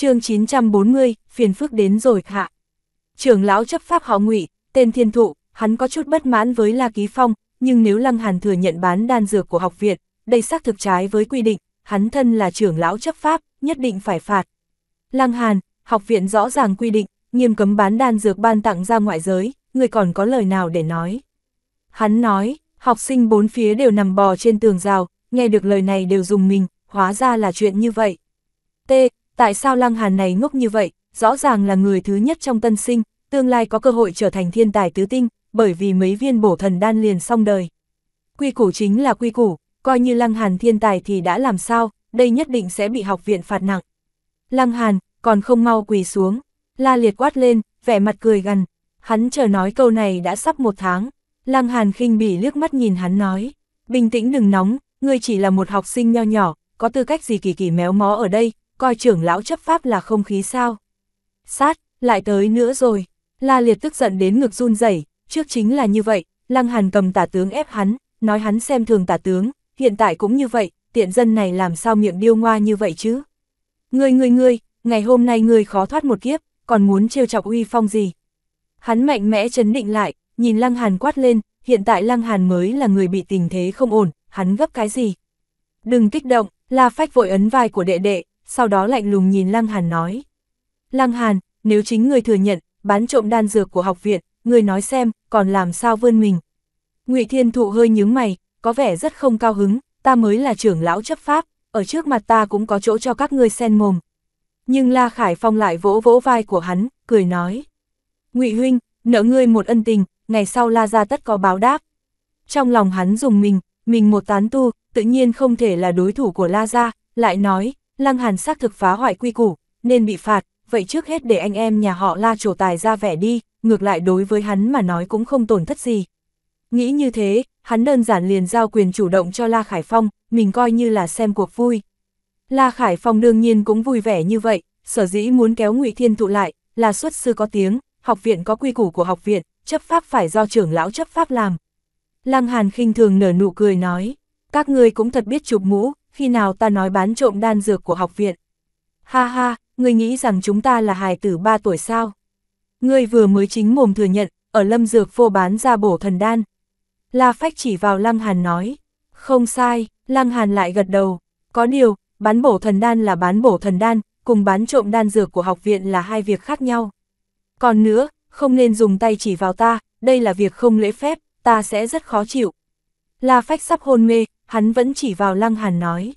chương 940, phiền phức đến rồi hạ. Trưởng lão chấp pháp họ ngụy, tên thiên thụ, hắn có chút bất mãn với La Ký Phong, nhưng nếu Lăng Hàn thừa nhận bán đan dược của học viện, đây xác thực trái với quy định, hắn thân là trưởng lão chấp pháp, nhất định phải phạt. Lăng Hàn, học viện rõ ràng quy định, nghiêm cấm bán đan dược ban tặng ra ngoại giới, người còn có lời nào để nói. Hắn nói, học sinh bốn phía đều nằm bò trên tường rào, nghe được lời này đều dùng mình, hóa ra là chuyện như vậy. T, Tại sao Lăng Hàn này ngốc như vậy, rõ ràng là người thứ nhất trong tân sinh, tương lai có cơ hội trở thành thiên tài tứ tinh, bởi vì mấy viên bổ thần đan liền xong đời. Quy củ chính là quy củ, coi như Lăng Hàn thiên tài thì đã làm sao, đây nhất định sẽ bị học viện phạt nặng. Lăng Hàn, còn không mau quỳ xuống, la liệt quát lên, vẻ mặt cười gần, hắn chờ nói câu này đã sắp một tháng. Lăng Hàn khinh bỉ liếc mắt nhìn hắn nói, bình tĩnh đừng nóng, ngươi chỉ là một học sinh nho nhỏ, có tư cách gì kỳ kỳ méo mó ở đây, coi trưởng lão chấp pháp là không khí sao. Sát, lại tới nữa rồi. La Liệt tức giận đến ngực run rẩy trước chính là như vậy, Lăng Hàn cầm tả tướng ép hắn, nói hắn xem thường tả tướng, hiện tại cũng như vậy, tiện dân này làm sao miệng điêu ngoa như vậy chứ. người người người, ngày hôm nay người khó thoát một kiếp, còn muốn trêu chọc uy phong gì. Hắn mạnh mẽ chấn định lại, nhìn Lăng Hàn quát lên, hiện tại Lăng Hàn mới là người bị tình thế không ổn, hắn gấp cái gì. Đừng kích động, La Phách vội ấn vai của đệ đệ, sau đó lạnh lùng nhìn Lăng Hàn nói. Lăng Hàn, nếu chính người thừa nhận, bán trộm đan dược của học viện, người nói xem, còn làm sao vươn mình. ngụy Thiên Thụ hơi nhướng mày, có vẻ rất không cao hứng, ta mới là trưởng lão chấp pháp, ở trước mặt ta cũng có chỗ cho các ngươi sen mồm. Nhưng La Khải Phong lại vỗ vỗ vai của hắn, cười nói. ngụy Huynh, nợ ngươi một ân tình, ngày sau La Gia tất có báo đáp. Trong lòng hắn dùng mình, mình một tán tu, tự nhiên không thể là đối thủ của La Gia, lại nói, Lăng Hàn xác thực phá hoại quy củ, nên bị phạt, vậy trước hết để anh em nhà họ la trổ tài ra vẻ đi, ngược lại đối với hắn mà nói cũng không tổn thất gì. Nghĩ như thế, hắn đơn giản liền giao quyền chủ động cho La Khải Phong, mình coi như là xem cuộc vui. La Khải Phong đương nhiên cũng vui vẻ như vậy, sở dĩ muốn kéo Ngụy Thiên Thụ lại, là xuất sư có tiếng, học viện có quy củ của học viện, chấp pháp phải do trưởng lão chấp pháp làm. Lăng Hàn khinh thường nở nụ cười nói, các người cũng thật biết chụp mũ, khi nào ta nói bán trộm đan dược của học viện. Ha ha, ngươi nghĩ rằng chúng ta là hài tử 3 tuổi sao? Ngươi vừa mới chính mồm thừa nhận, ở lâm dược vô bán ra bổ thần đan. La Phách chỉ vào Lăng Hàn nói, không sai, Lăng Hàn lại gật đầu, có điều, bán bổ thần đan là bán bổ thần đan, cùng bán trộm đan dược của học viện là hai việc khác nhau. Còn nữa, không nên dùng tay chỉ vào ta, đây là việc không lễ phép, ta sẽ rất khó chịu. La Phách sắp hôn mê, hắn vẫn chỉ vào Lăng Hàn nói.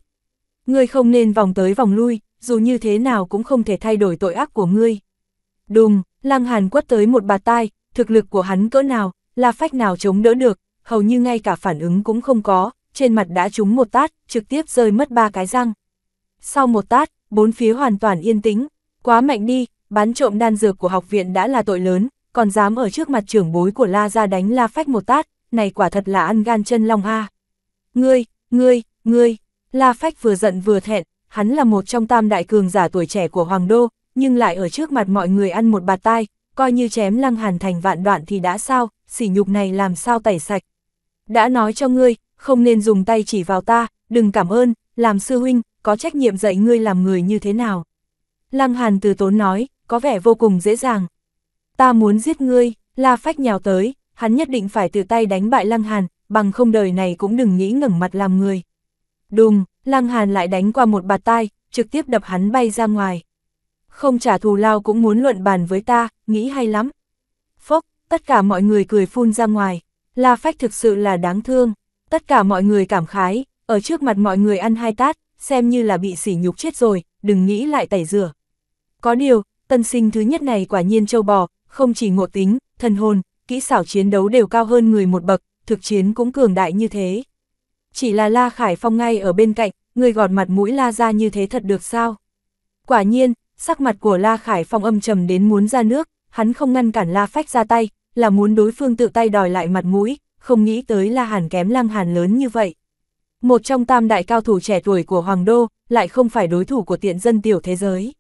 Ngươi không nên vòng tới vòng lui, dù như thế nào cũng không thể thay đổi tội ác của ngươi. Đùng, Lăng Hàn quất tới một bà tai, thực lực của hắn cỡ nào, là phách nào chống đỡ được, hầu như ngay cả phản ứng cũng không có, trên mặt đã trúng một tát, trực tiếp rơi mất ba cái răng. Sau một tát, bốn phía hoàn toàn yên tĩnh, quá mạnh đi, bán trộm đan dược của học viện đã là tội lớn, còn dám ở trước mặt trưởng bối của La ra đánh La Phách một tát, này quả thật là ăn gan chân long ha Ngươi, ngươi, ngươi, La Phách vừa giận vừa thẹn, hắn là một trong tam đại cường giả tuổi trẻ của Hoàng Đô, nhưng lại ở trước mặt mọi người ăn một bạt tai, coi như chém lăng hàn thành vạn đoạn thì đã sao, sỉ nhục này làm sao tẩy sạch. Đã nói cho ngươi, không nên dùng tay chỉ vào ta, đừng cảm ơn, làm sư huynh, có trách nhiệm dạy ngươi làm người như thế nào. Lăng hàn từ tốn nói, có vẻ vô cùng dễ dàng. Ta muốn giết ngươi, La Phách nhào tới, hắn nhất định phải từ tay đánh bại Lăng Hàn, bằng không đời này cũng đừng nghĩ ngẩng mặt làm người. Đùng, Lăng Hàn lại đánh qua một bạt tai, trực tiếp đập hắn bay ra ngoài. Không trả thù lao cũng muốn luận bàn với ta, nghĩ hay lắm. Phốc, tất cả mọi người cười phun ra ngoài, La Phách thực sự là đáng thương, tất cả mọi người cảm khái, ở trước mặt mọi người ăn hai tát, xem như là bị sỉ nhục chết rồi, đừng nghĩ lại tẩy rửa. Có điều, tân sinh thứ nhất này quả nhiên châu bò, không chỉ ngộ tính, thần hồn, kỹ xảo chiến đấu đều cao hơn người một bậc, thực chiến cũng cường đại như thế. Chỉ là La Khải Phong ngay ở bên cạnh, người gọt mặt mũi La ra như thế thật được sao? Quả nhiên, sắc mặt của La Khải Phong âm trầm đến muốn ra nước, hắn không ngăn cản La Phách ra tay, là muốn đối phương tự tay đòi lại mặt mũi, không nghĩ tới La Hàn kém Lăng Hàn lớn như vậy. Một trong tam đại cao thủ trẻ tuổi của Hoàng Đô, lại không phải đối thủ của tiện dân tiểu thế giới.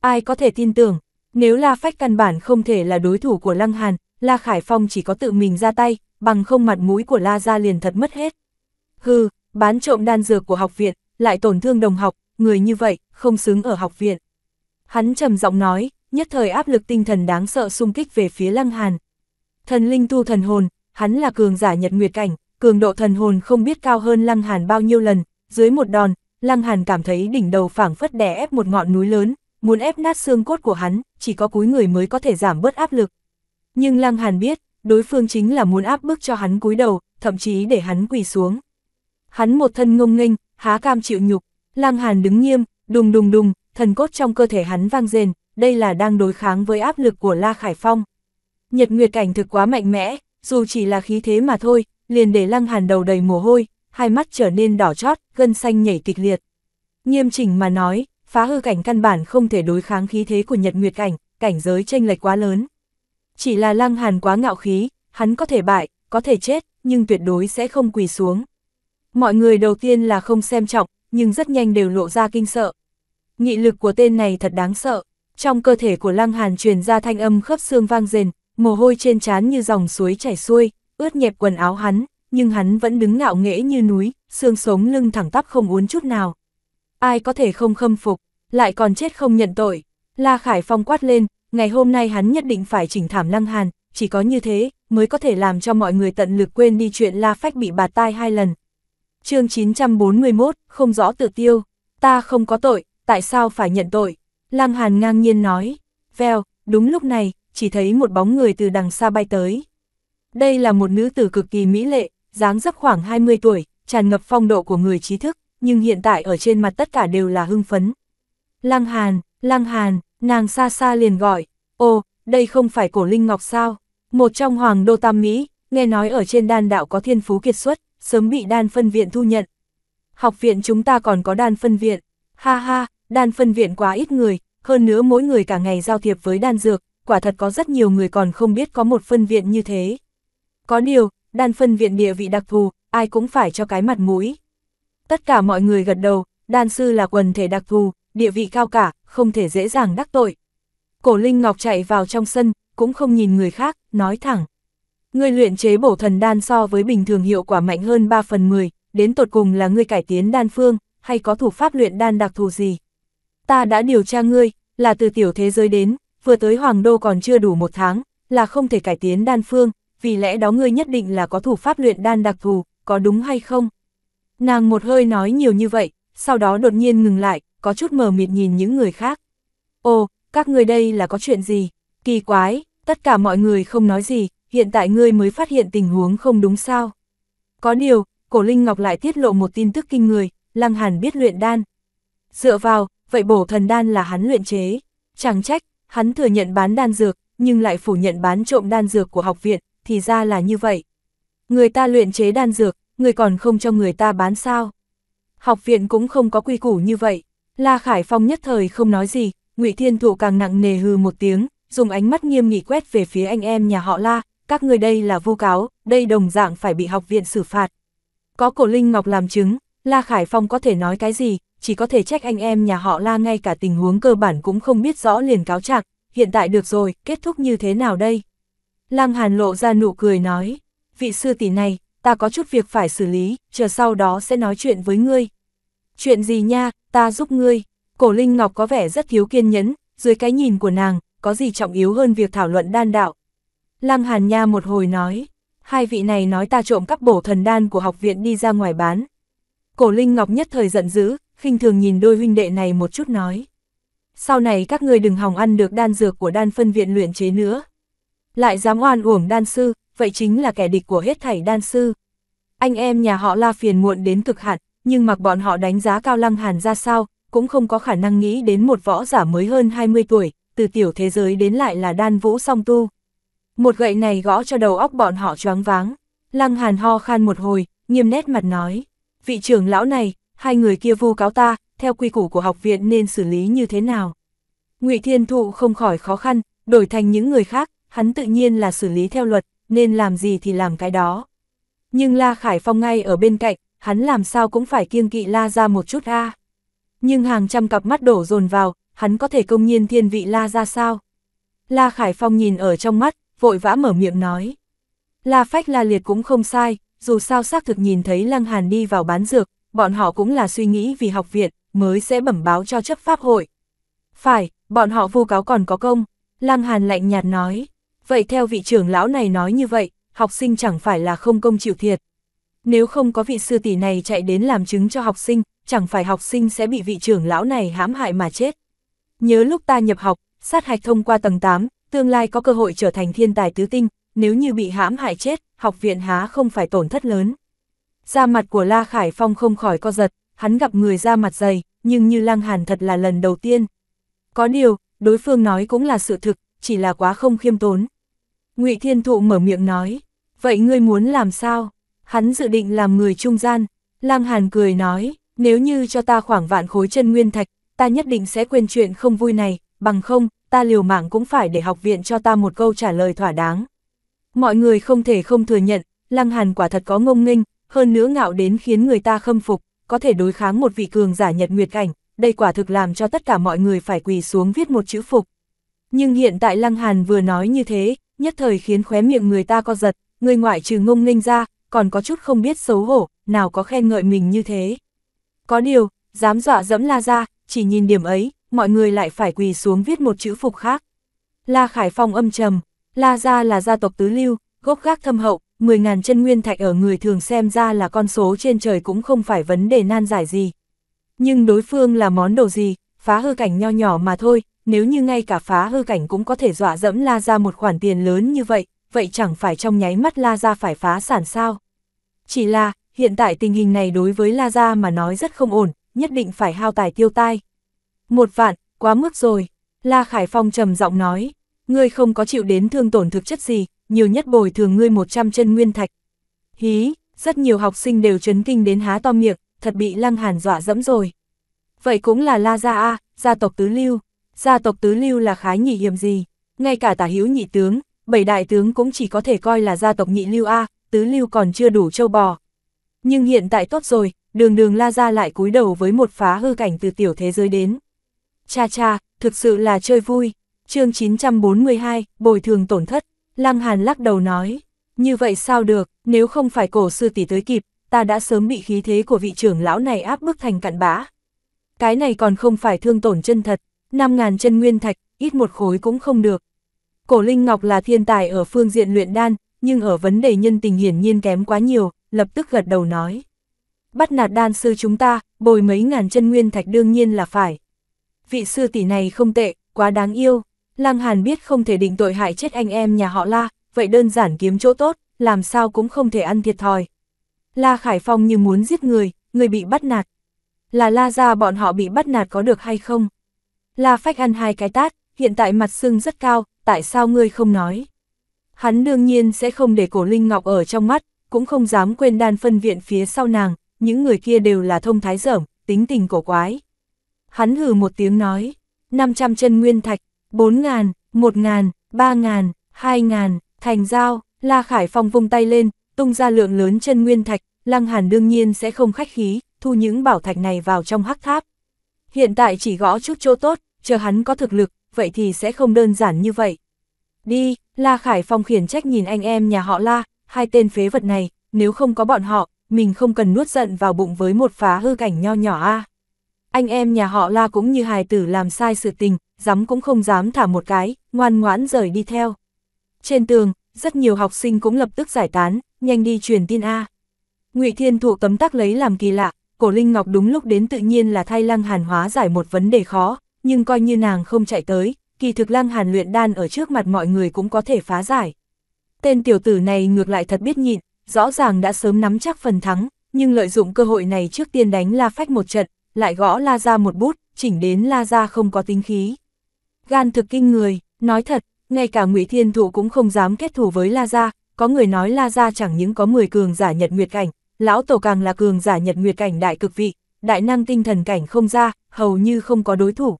Ai có thể tin tưởng, nếu La Phách căn bản không thể là đối thủ của Lăng Hàn, La Khải Phong chỉ có tự mình ra tay, bằng không mặt mũi của La Gia liền thật mất hết. Hừ, bán trộm đan dược của học viện, lại tổn thương đồng học, người như vậy, không xứng ở học viện. Hắn trầm giọng nói, nhất thời áp lực tinh thần đáng sợ xung kích về phía Lăng Hàn. Thần linh tu thần hồn, hắn là cường giả nhật nguyệt cảnh, cường độ thần hồn không biết cao hơn Lăng Hàn bao nhiêu lần, dưới một đòn, Lăng Hàn cảm thấy đỉnh đầu phảng phất đè ép một ngọn núi lớn, muốn ép nát xương cốt của hắn, chỉ có cúi người mới có thể giảm bớt áp lực. Nhưng Lăng Hàn biết, đối phương chính là muốn áp bức cho hắn cúi đầu, thậm chí để hắn quỳ xuống. Hắn một thân ngông nghênh, há cam chịu nhục, Lăng Hàn đứng nghiêm, đùng đùng đùng, thần cốt trong cơ thể hắn vang rền, đây là đang đối kháng với áp lực của La Khải Phong. Nhật Nguyệt cảnh thực quá mạnh mẽ, dù chỉ là khí thế mà thôi, liền để Lăng Hàn đầu đầy mồ hôi, hai mắt trở nên đỏ chót, gân xanh nhảy kịch liệt. Nghiêm chỉnh mà nói, phá hư cảnh căn bản không thể đối kháng khí thế của Nhật Nguyệt cảnh, cảnh giới chênh lệch quá lớn. Chỉ là Lăng Hàn quá ngạo khí, hắn có thể bại, có thể chết, nhưng tuyệt đối sẽ không quỳ xuống. Mọi người đầu tiên là không xem trọng, nhưng rất nhanh đều lộ ra kinh sợ. Nghị lực của tên này thật đáng sợ. Trong cơ thể của Lăng Hàn truyền ra thanh âm khớp xương vang rền, mồ hôi trên trán như dòng suối chảy xuôi, ướt nhẹp quần áo hắn, nhưng hắn vẫn đứng ngạo nghễ như núi, xương sống lưng thẳng tắp không uốn chút nào. Ai có thể không khâm phục, lại còn chết không nhận tội. La Khải Phong quát lên, ngày hôm nay hắn nhất định phải chỉnh thảm Lăng Hàn, chỉ có như thế mới có thể làm cho mọi người tận lực quên đi chuyện La Phách bị bà tai hai lần. chương 941, không rõ tự tiêu, ta không có tội, tại sao phải nhận tội? Lăng Hàn ngang nhiên nói, veo, đúng lúc này, chỉ thấy một bóng người từ đằng xa bay tới. Đây là một nữ tử cực kỳ mỹ lệ, dáng dấp khoảng 20 tuổi, tràn ngập phong độ của người trí thức, nhưng hiện tại ở trên mặt tất cả đều là hưng phấn. Lăng Hàn, Lăng Hàn, nàng xa xa liền gọi, ô, đây không phải cổ linh ngọc sao, một trong hoàng đô tam Mỹ, nghe nói ở trên đan đạo có thiên phú kiệt xuất, sớm bị đan phân viện thu nhận. Học viện chúng ta còn có đan phân viện, ha ha, đan phân viện quá ít người, hơn nữa mỗi người cả ngày giao thiệp với đan dược, quả thật có rất nhiều người còn không biết có một phân viện như thế. Có điều, đan phân viện địa vị đặc thù, ai cũng phải cho cái mặt mũi. Tất cả mọi người gật đầu, đan sư là quần thể đặc thù, địa vị cao cả, không thể dễ dàng đắc tội. Cổ Linh Ngọc chạy vào trong sân, cũng không nhìn người khác, nói thẳng. Ngươi luyện chế bổ thần đan so với bình thường hiệu quả mạnh hơn 3 phần 10, đến tột cùng là ngươi cải tiến đan phương, hay có thủ pháp luyện đan đặc thù gì. Ta đã điều tra ngươi, là từ tiểu thế giới đến, vừa tới Hoàng Đô còn chưa đủ một tháng, là không thể cải tiến đan phương, vì lẽ đó ngươi nhất định là có thủ pháp luyện đan đặc thù, có đúng hay không? Nàng một hơi nói nhiều như vậy, sau đó đột nhiên ngừng lại, có chút mờ mịt nhìn những người khác. Ô, các người đây là có chuyện gì? Kỳ quái, tất cả mọi người không nói gì, hiện tại ngươi mới phát hiện tình huống không đúng sao. Có điều, Cổ Linh Ngọc lại tiết lộ một tin tức kinh người, Lăng Hàn biết luyện đan. Dựa vào, vậy bổ thần đan là hắn luyện chế. Chẳng trách, hắn thừa nhận bán đan dược, nhưng lại phủ nhận bán trộm đan dược của học viện, thì ra là như vậy. Người ta luyện chế đan dược, người còn không cho người ta bán sao. Học viện cũng không có quy củ như vậy. La Khải Phong nhất thời không nói gì, Ngụy Thiên Thụ càng nặng nề hừ một tiếng, dùng ánh mắt nghiêm nghị quét về phía anh em nhà họ La, các người đây là vu cáo, đây đồng dạng phải bị học viện xử phạt. Có cổ Linh Ngọc làm chứng, La Khải Phong có thể nói cái gì, chỉ có thể trách anh em nhà họ La ngay cả tình huống cơ bản cũng không biết rõ liền cáo trạng, hiện tại được rồi, kết thúc như thế nào đây? Lăng Hàn lộ ra nụ cười nói, vị sư tỷ này, ta có chút việc phải xử lý, chờ sau đó sẽ nói chuyện với ngươi, Chuyện gì nha, ta giúp ngươi. Cổ Linh Ngọc có vẻ rất thiếu kiên nhẫn, dưới cái nhìn của nàng, có gì trọng yếu hơn việc thảo luận đan đạo. Lăng Hàn Nha một hồi nói, hai vị này nói ta trộm cắp bổ thần đan của học viện đi ra ngoài bán. Cổ Linh Ngọc nhất thời giận dữ, khinh thường nhìn đôi huynh đệ này một chút nói. Sau này các người đừng hòng ăn được đan dược của đan phân viện luyện chế nữa. Lại dám oan uổng đan sư, vậy chính là kẻ địch của hết thảy đan sư. Anh em nhà họ la phiền muộn đến cực hạn, nhưng mặc bọn họ đánh giá Cao Lăng Hàn ra sao, cũng không có khả năng nghĩ đến một võ giả mới hơn 20 tuổi, từ tiểu thế giới đến lại là đan vũ song tu. Một gậy này gõ cho đầu óc bọn họ choáng váng. Lăng Hàn ho khan một hồi, nghiêm nét mặt nói, vị trưởng lão này, hai người kia vu cáo ta, theo quy củ của học viện nên xử lý như thế nào. Ngụy Thiên Thụ không khỏi khó khăn, đổi thành những người khác, hắn tự nhiên là xử lý theo luật, nên làm gì thì làm cái đó. Nhưng La Khải Phong ngay ở bên cạnh, hắn làm sao cũng phải kiêng kỵ la ra một chút a. Nhưng hàng trăm cặp mắt đổ dồn vào, hắn có thể công nhiên thiên vị la ra sao? La Khải Phong nhìn ở trong mắt, vội vã mở miệng nói. La Phách La Liệt cũng không sai, dù sao xác thực nhìn thấy Lăng Hàn đi vào bán dược, bọn họ cũng là suy nghĩ vì học viện, mới sẽ bẩm báo cho chấp pháp hội. Phải, bọn họ vu cáo còn có công, Lăng Hàn lạnh nhạt nói. Vậy theo vị trưởng lão này nói như vậy, học sinh chẳng phải là không công chịu thiệt. Nếu không có vị sư tỷ này chạy đến làm chứng cho học sinh, chẳng phải học sinh sẽ bị vị trưởng lão này hãm hại mà chết. Nhớ lúc ta nhập học, sát hạch thông qua tầng 8, tương lai có cơ hội trở thành thiên tài tứ tinh, nếu như bị hãm hại chết, học viện há không phải tổn thất lớn. Da mặt của La Khải Phong không khỏi co giật, hắn gặp người da mặt dày, nhưng như Lang Hàn thật là lần đầu tiên. Có điều, đối phương nói cũng là sự thực, chỉ là quá không khiêm tốn. ngụy Thiên Thụ mở miệng nói, vậy ngươi muốn làm sao? hắn dự định làm người trung gian. Lang Hàn cười nói, nếu như cho ta khoảng vạn khối chân nguyên thạch, ta nhất định sẽ quên chuyện không vui này, bằng không, ta liều mạng cũng phải để học viện cho ta một câu trả lời thỏa đáng. Mọi người không thể không thừa nhận, Lăng Hàn quả thật có ngông nghênh, hơn nữa ngạo đến khiến người ta khâm phục, có thể đối kháng một vị cường giả nhật nguyệt cảnh, đây quả thực làm cho tất cả mọi người phải quỳ xuống viết một chữ phục. Nhưng hiện tại Lăng Hàn vừa nói như thế, nhất thời khiến khóe miệng người ta co giật, người ngoại trừ ngông nghênh ra, còn có chút không biết xấu hổ, nào có khen ngợi mình như thế. Có điều, dám dọa dẫm La ra, chỉ nhìn điểm ấy, mọi người lại phải quỳ xuống viết một chữ phục khác. La Khải Phong âm trầm, La Gia là gia tộc tứ lưu, gốc gác thâm hậu, 10.000 chân nguyên thạch ở người thường xem ra là con số trên trời cũng không phải vấn đề nan giải gì. Nhưng đối phương là món đồ gì, phá hư cảnh nho nhỏ mà thôi, nếu như ngay cả phá hư cảnh cũng có thể dọa dẫm La Gia một khoản tiền lớn như vậy, vậy chẳng phải trong nháy mắt La Gia phải phá sản sao? Chỉ là, hiện tại tình hình này đối với La Gia mà nói rất không ổn, nhất định phải hao tài tiêu tai. Một vạn, quá mức rồi, La Khải Phong trầm giọng nói, ngươi không có chịu đến thương tổn thực chất gì, nhiều nhất bồi thường ngươi 100 chân nguyên thạch. Hí, rất nhiều học sinh đều chấn kinh đến há to miệng, thật bị Lăng Hàn dọa dẫm rồi. Vậy cũng là La Gia A, gia tộc Tứ Lưu. Gia tộc Tứ Lưu là khái nhị hiểm gì? Ngay cả tả hữu nhị tướng, bảy đại tướng cũng chỉ có thể coi là gia tộc nhị lưu A, tứ lưu còn chưa đủ châu bò. Nhưng hiện tại tốt rồi, đường đường la ra lại cúi đầu với một phá hư cảnh từ tiểu thế giới đến. Cha cha, thực sự là chơi vui. chương 942, bồi thường tổn thất, Lăng Hàn lắc đầu nói. Như vậy sao được, nếu không phải cổ sư tỷ tới kịp, ta đã sớm bị khí thế của vị trưởng lão này áp bức thành cặn bã. Cái này còn không phải thương tổn chân thật, 5.000 chân nguyên thạch, ít một khối cũng không được, Cổ Linh Ngọc là thiên tài ở phương diện luyện đan, nhưng ở vấn đề nhân tình hiển nhiên kém quá nhiều, lập tức gật đầu nói. Bắt nạt đan sư chúng ta, bồi mấy ngàn chân nguyên thạch đương nhiên là phải. Vị sư tỷ này không tệ, quá đáng yêu. Lăng Hàn biết không thể định tội hại chết anh em nhà họ La, vậy đơn giản kiếm chỗ tốt, làm sao cũng không thể ăn thiệt thòi. La Khải Phong như muốn giết người, người bị bắt nạt. Là La ra bọn họ bị bắt nạt có được hay không? La Phách ăn hai cái tát, hiện tại mặt sưng rất cao, tại sao ngươi không nói? Hắn đương nhiên sẽ không để cổ Linh Ngọc ở trong mắt, cũng không dám quên đan phân viện phía sau nàng, những người kia đều là thông thái dởm, tính tình cổ quái. Hắn hừ một tiếng nói, 500 chân nguyên thạch, 4 ngàn, 1 ngàn, 3 ngàn, 2 ngàn, thành giao, La Khải Phong vung tay lên, tung ra lượng lớn chân nguyên thạch, Lăng Hàn đương nhiên sẽ không khách khí, thu những bảo thạch này vào trong hắc tháp. Hiện tại chỉ gõ chút chỗ tốt, chờ hắn có thực lực, vậy thì sẽ không đơn giản như vậy. Đi, La Khải Phong khiển trách nhìn anh em nhà họ La, hai tên phế vật này, nếu không có bọn họ, mình không cần nuốt giận vào bụng với một phá hư cảnh nho nhỏ a. Anh em nhà họ La cũng như hài tử làm sai sự tình, dám cũng không dám thả một cái, ngoan ngoãn rời đi theo. Trên tường, rất nhiều học sinh cũng lập tức giải tán, nhanh đi truyền tin a. Ngụy Thiên Thụ tấm tắc lấy làm kỳ lạ, Cổ Linh Ngọc đúng lúc đến tự nhiên là thay Lăng Hàn hóa giải một vấn đề khó nhưng coi như nàng không chạy tới, kỳ thực lăng hàn luyện đan ở trước mặt mọi người cũng có thể phá giải. Tên tiểu tử này ngược lại thật biết nhịn, rõ ràng đã sớm nắm chắc phần thắng, nhưng lợi dụng cơ hội này trước tiên đánh La Phách một trận, lại gõ La ra một bút, chỉnh đến La ra không có tinh khí. Gan thực kinh người, nói thật, ngay cả ngụy Thiên Thụ cũng không dám kết thù với La ra, có người nói La ra chẳng những có 10 cường giả nhật nguyệt cảnh, lão tổ càng là cường giả nhật nguyệt cảnh đại cực vị, đại năng tinh thần cảnh không ra, hầu như không có đối thủ,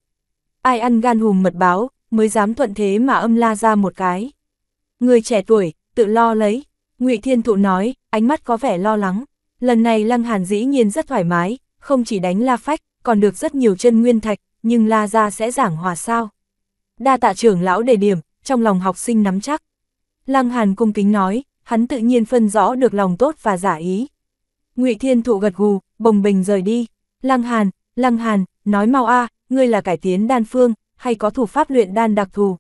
ai ăn gan hùm mật báo, mới dám thuận thế mà âm la ra một cái. Người trẻ tuổi, tự lo lấy, ngụy Thiên Thụ nói, ánh mắt có vẻ lo lắng. Lần này Lăng Hàn dĩ nhiên rất thoải mái, không chỉ đánh La Phách, còn được rất nhiều chân nguyên thạch, nhưng La ra sẽ giảng hòa sao. Đa tạ trưởng lão đề điểm, trong lòng học sinh nắm chắc. Lăng Hàn cung kính nói, hắn tự nhiên phân rõ được lòng tốt và giả ý. ngụy Thiên Thụ gật gù, bồng bình rời đi. Lăng Hàn, Lăng Hàn, nói mau a, ngươi là cải tiến đan phương, hay có thủ pháp luyện đan đặc thù.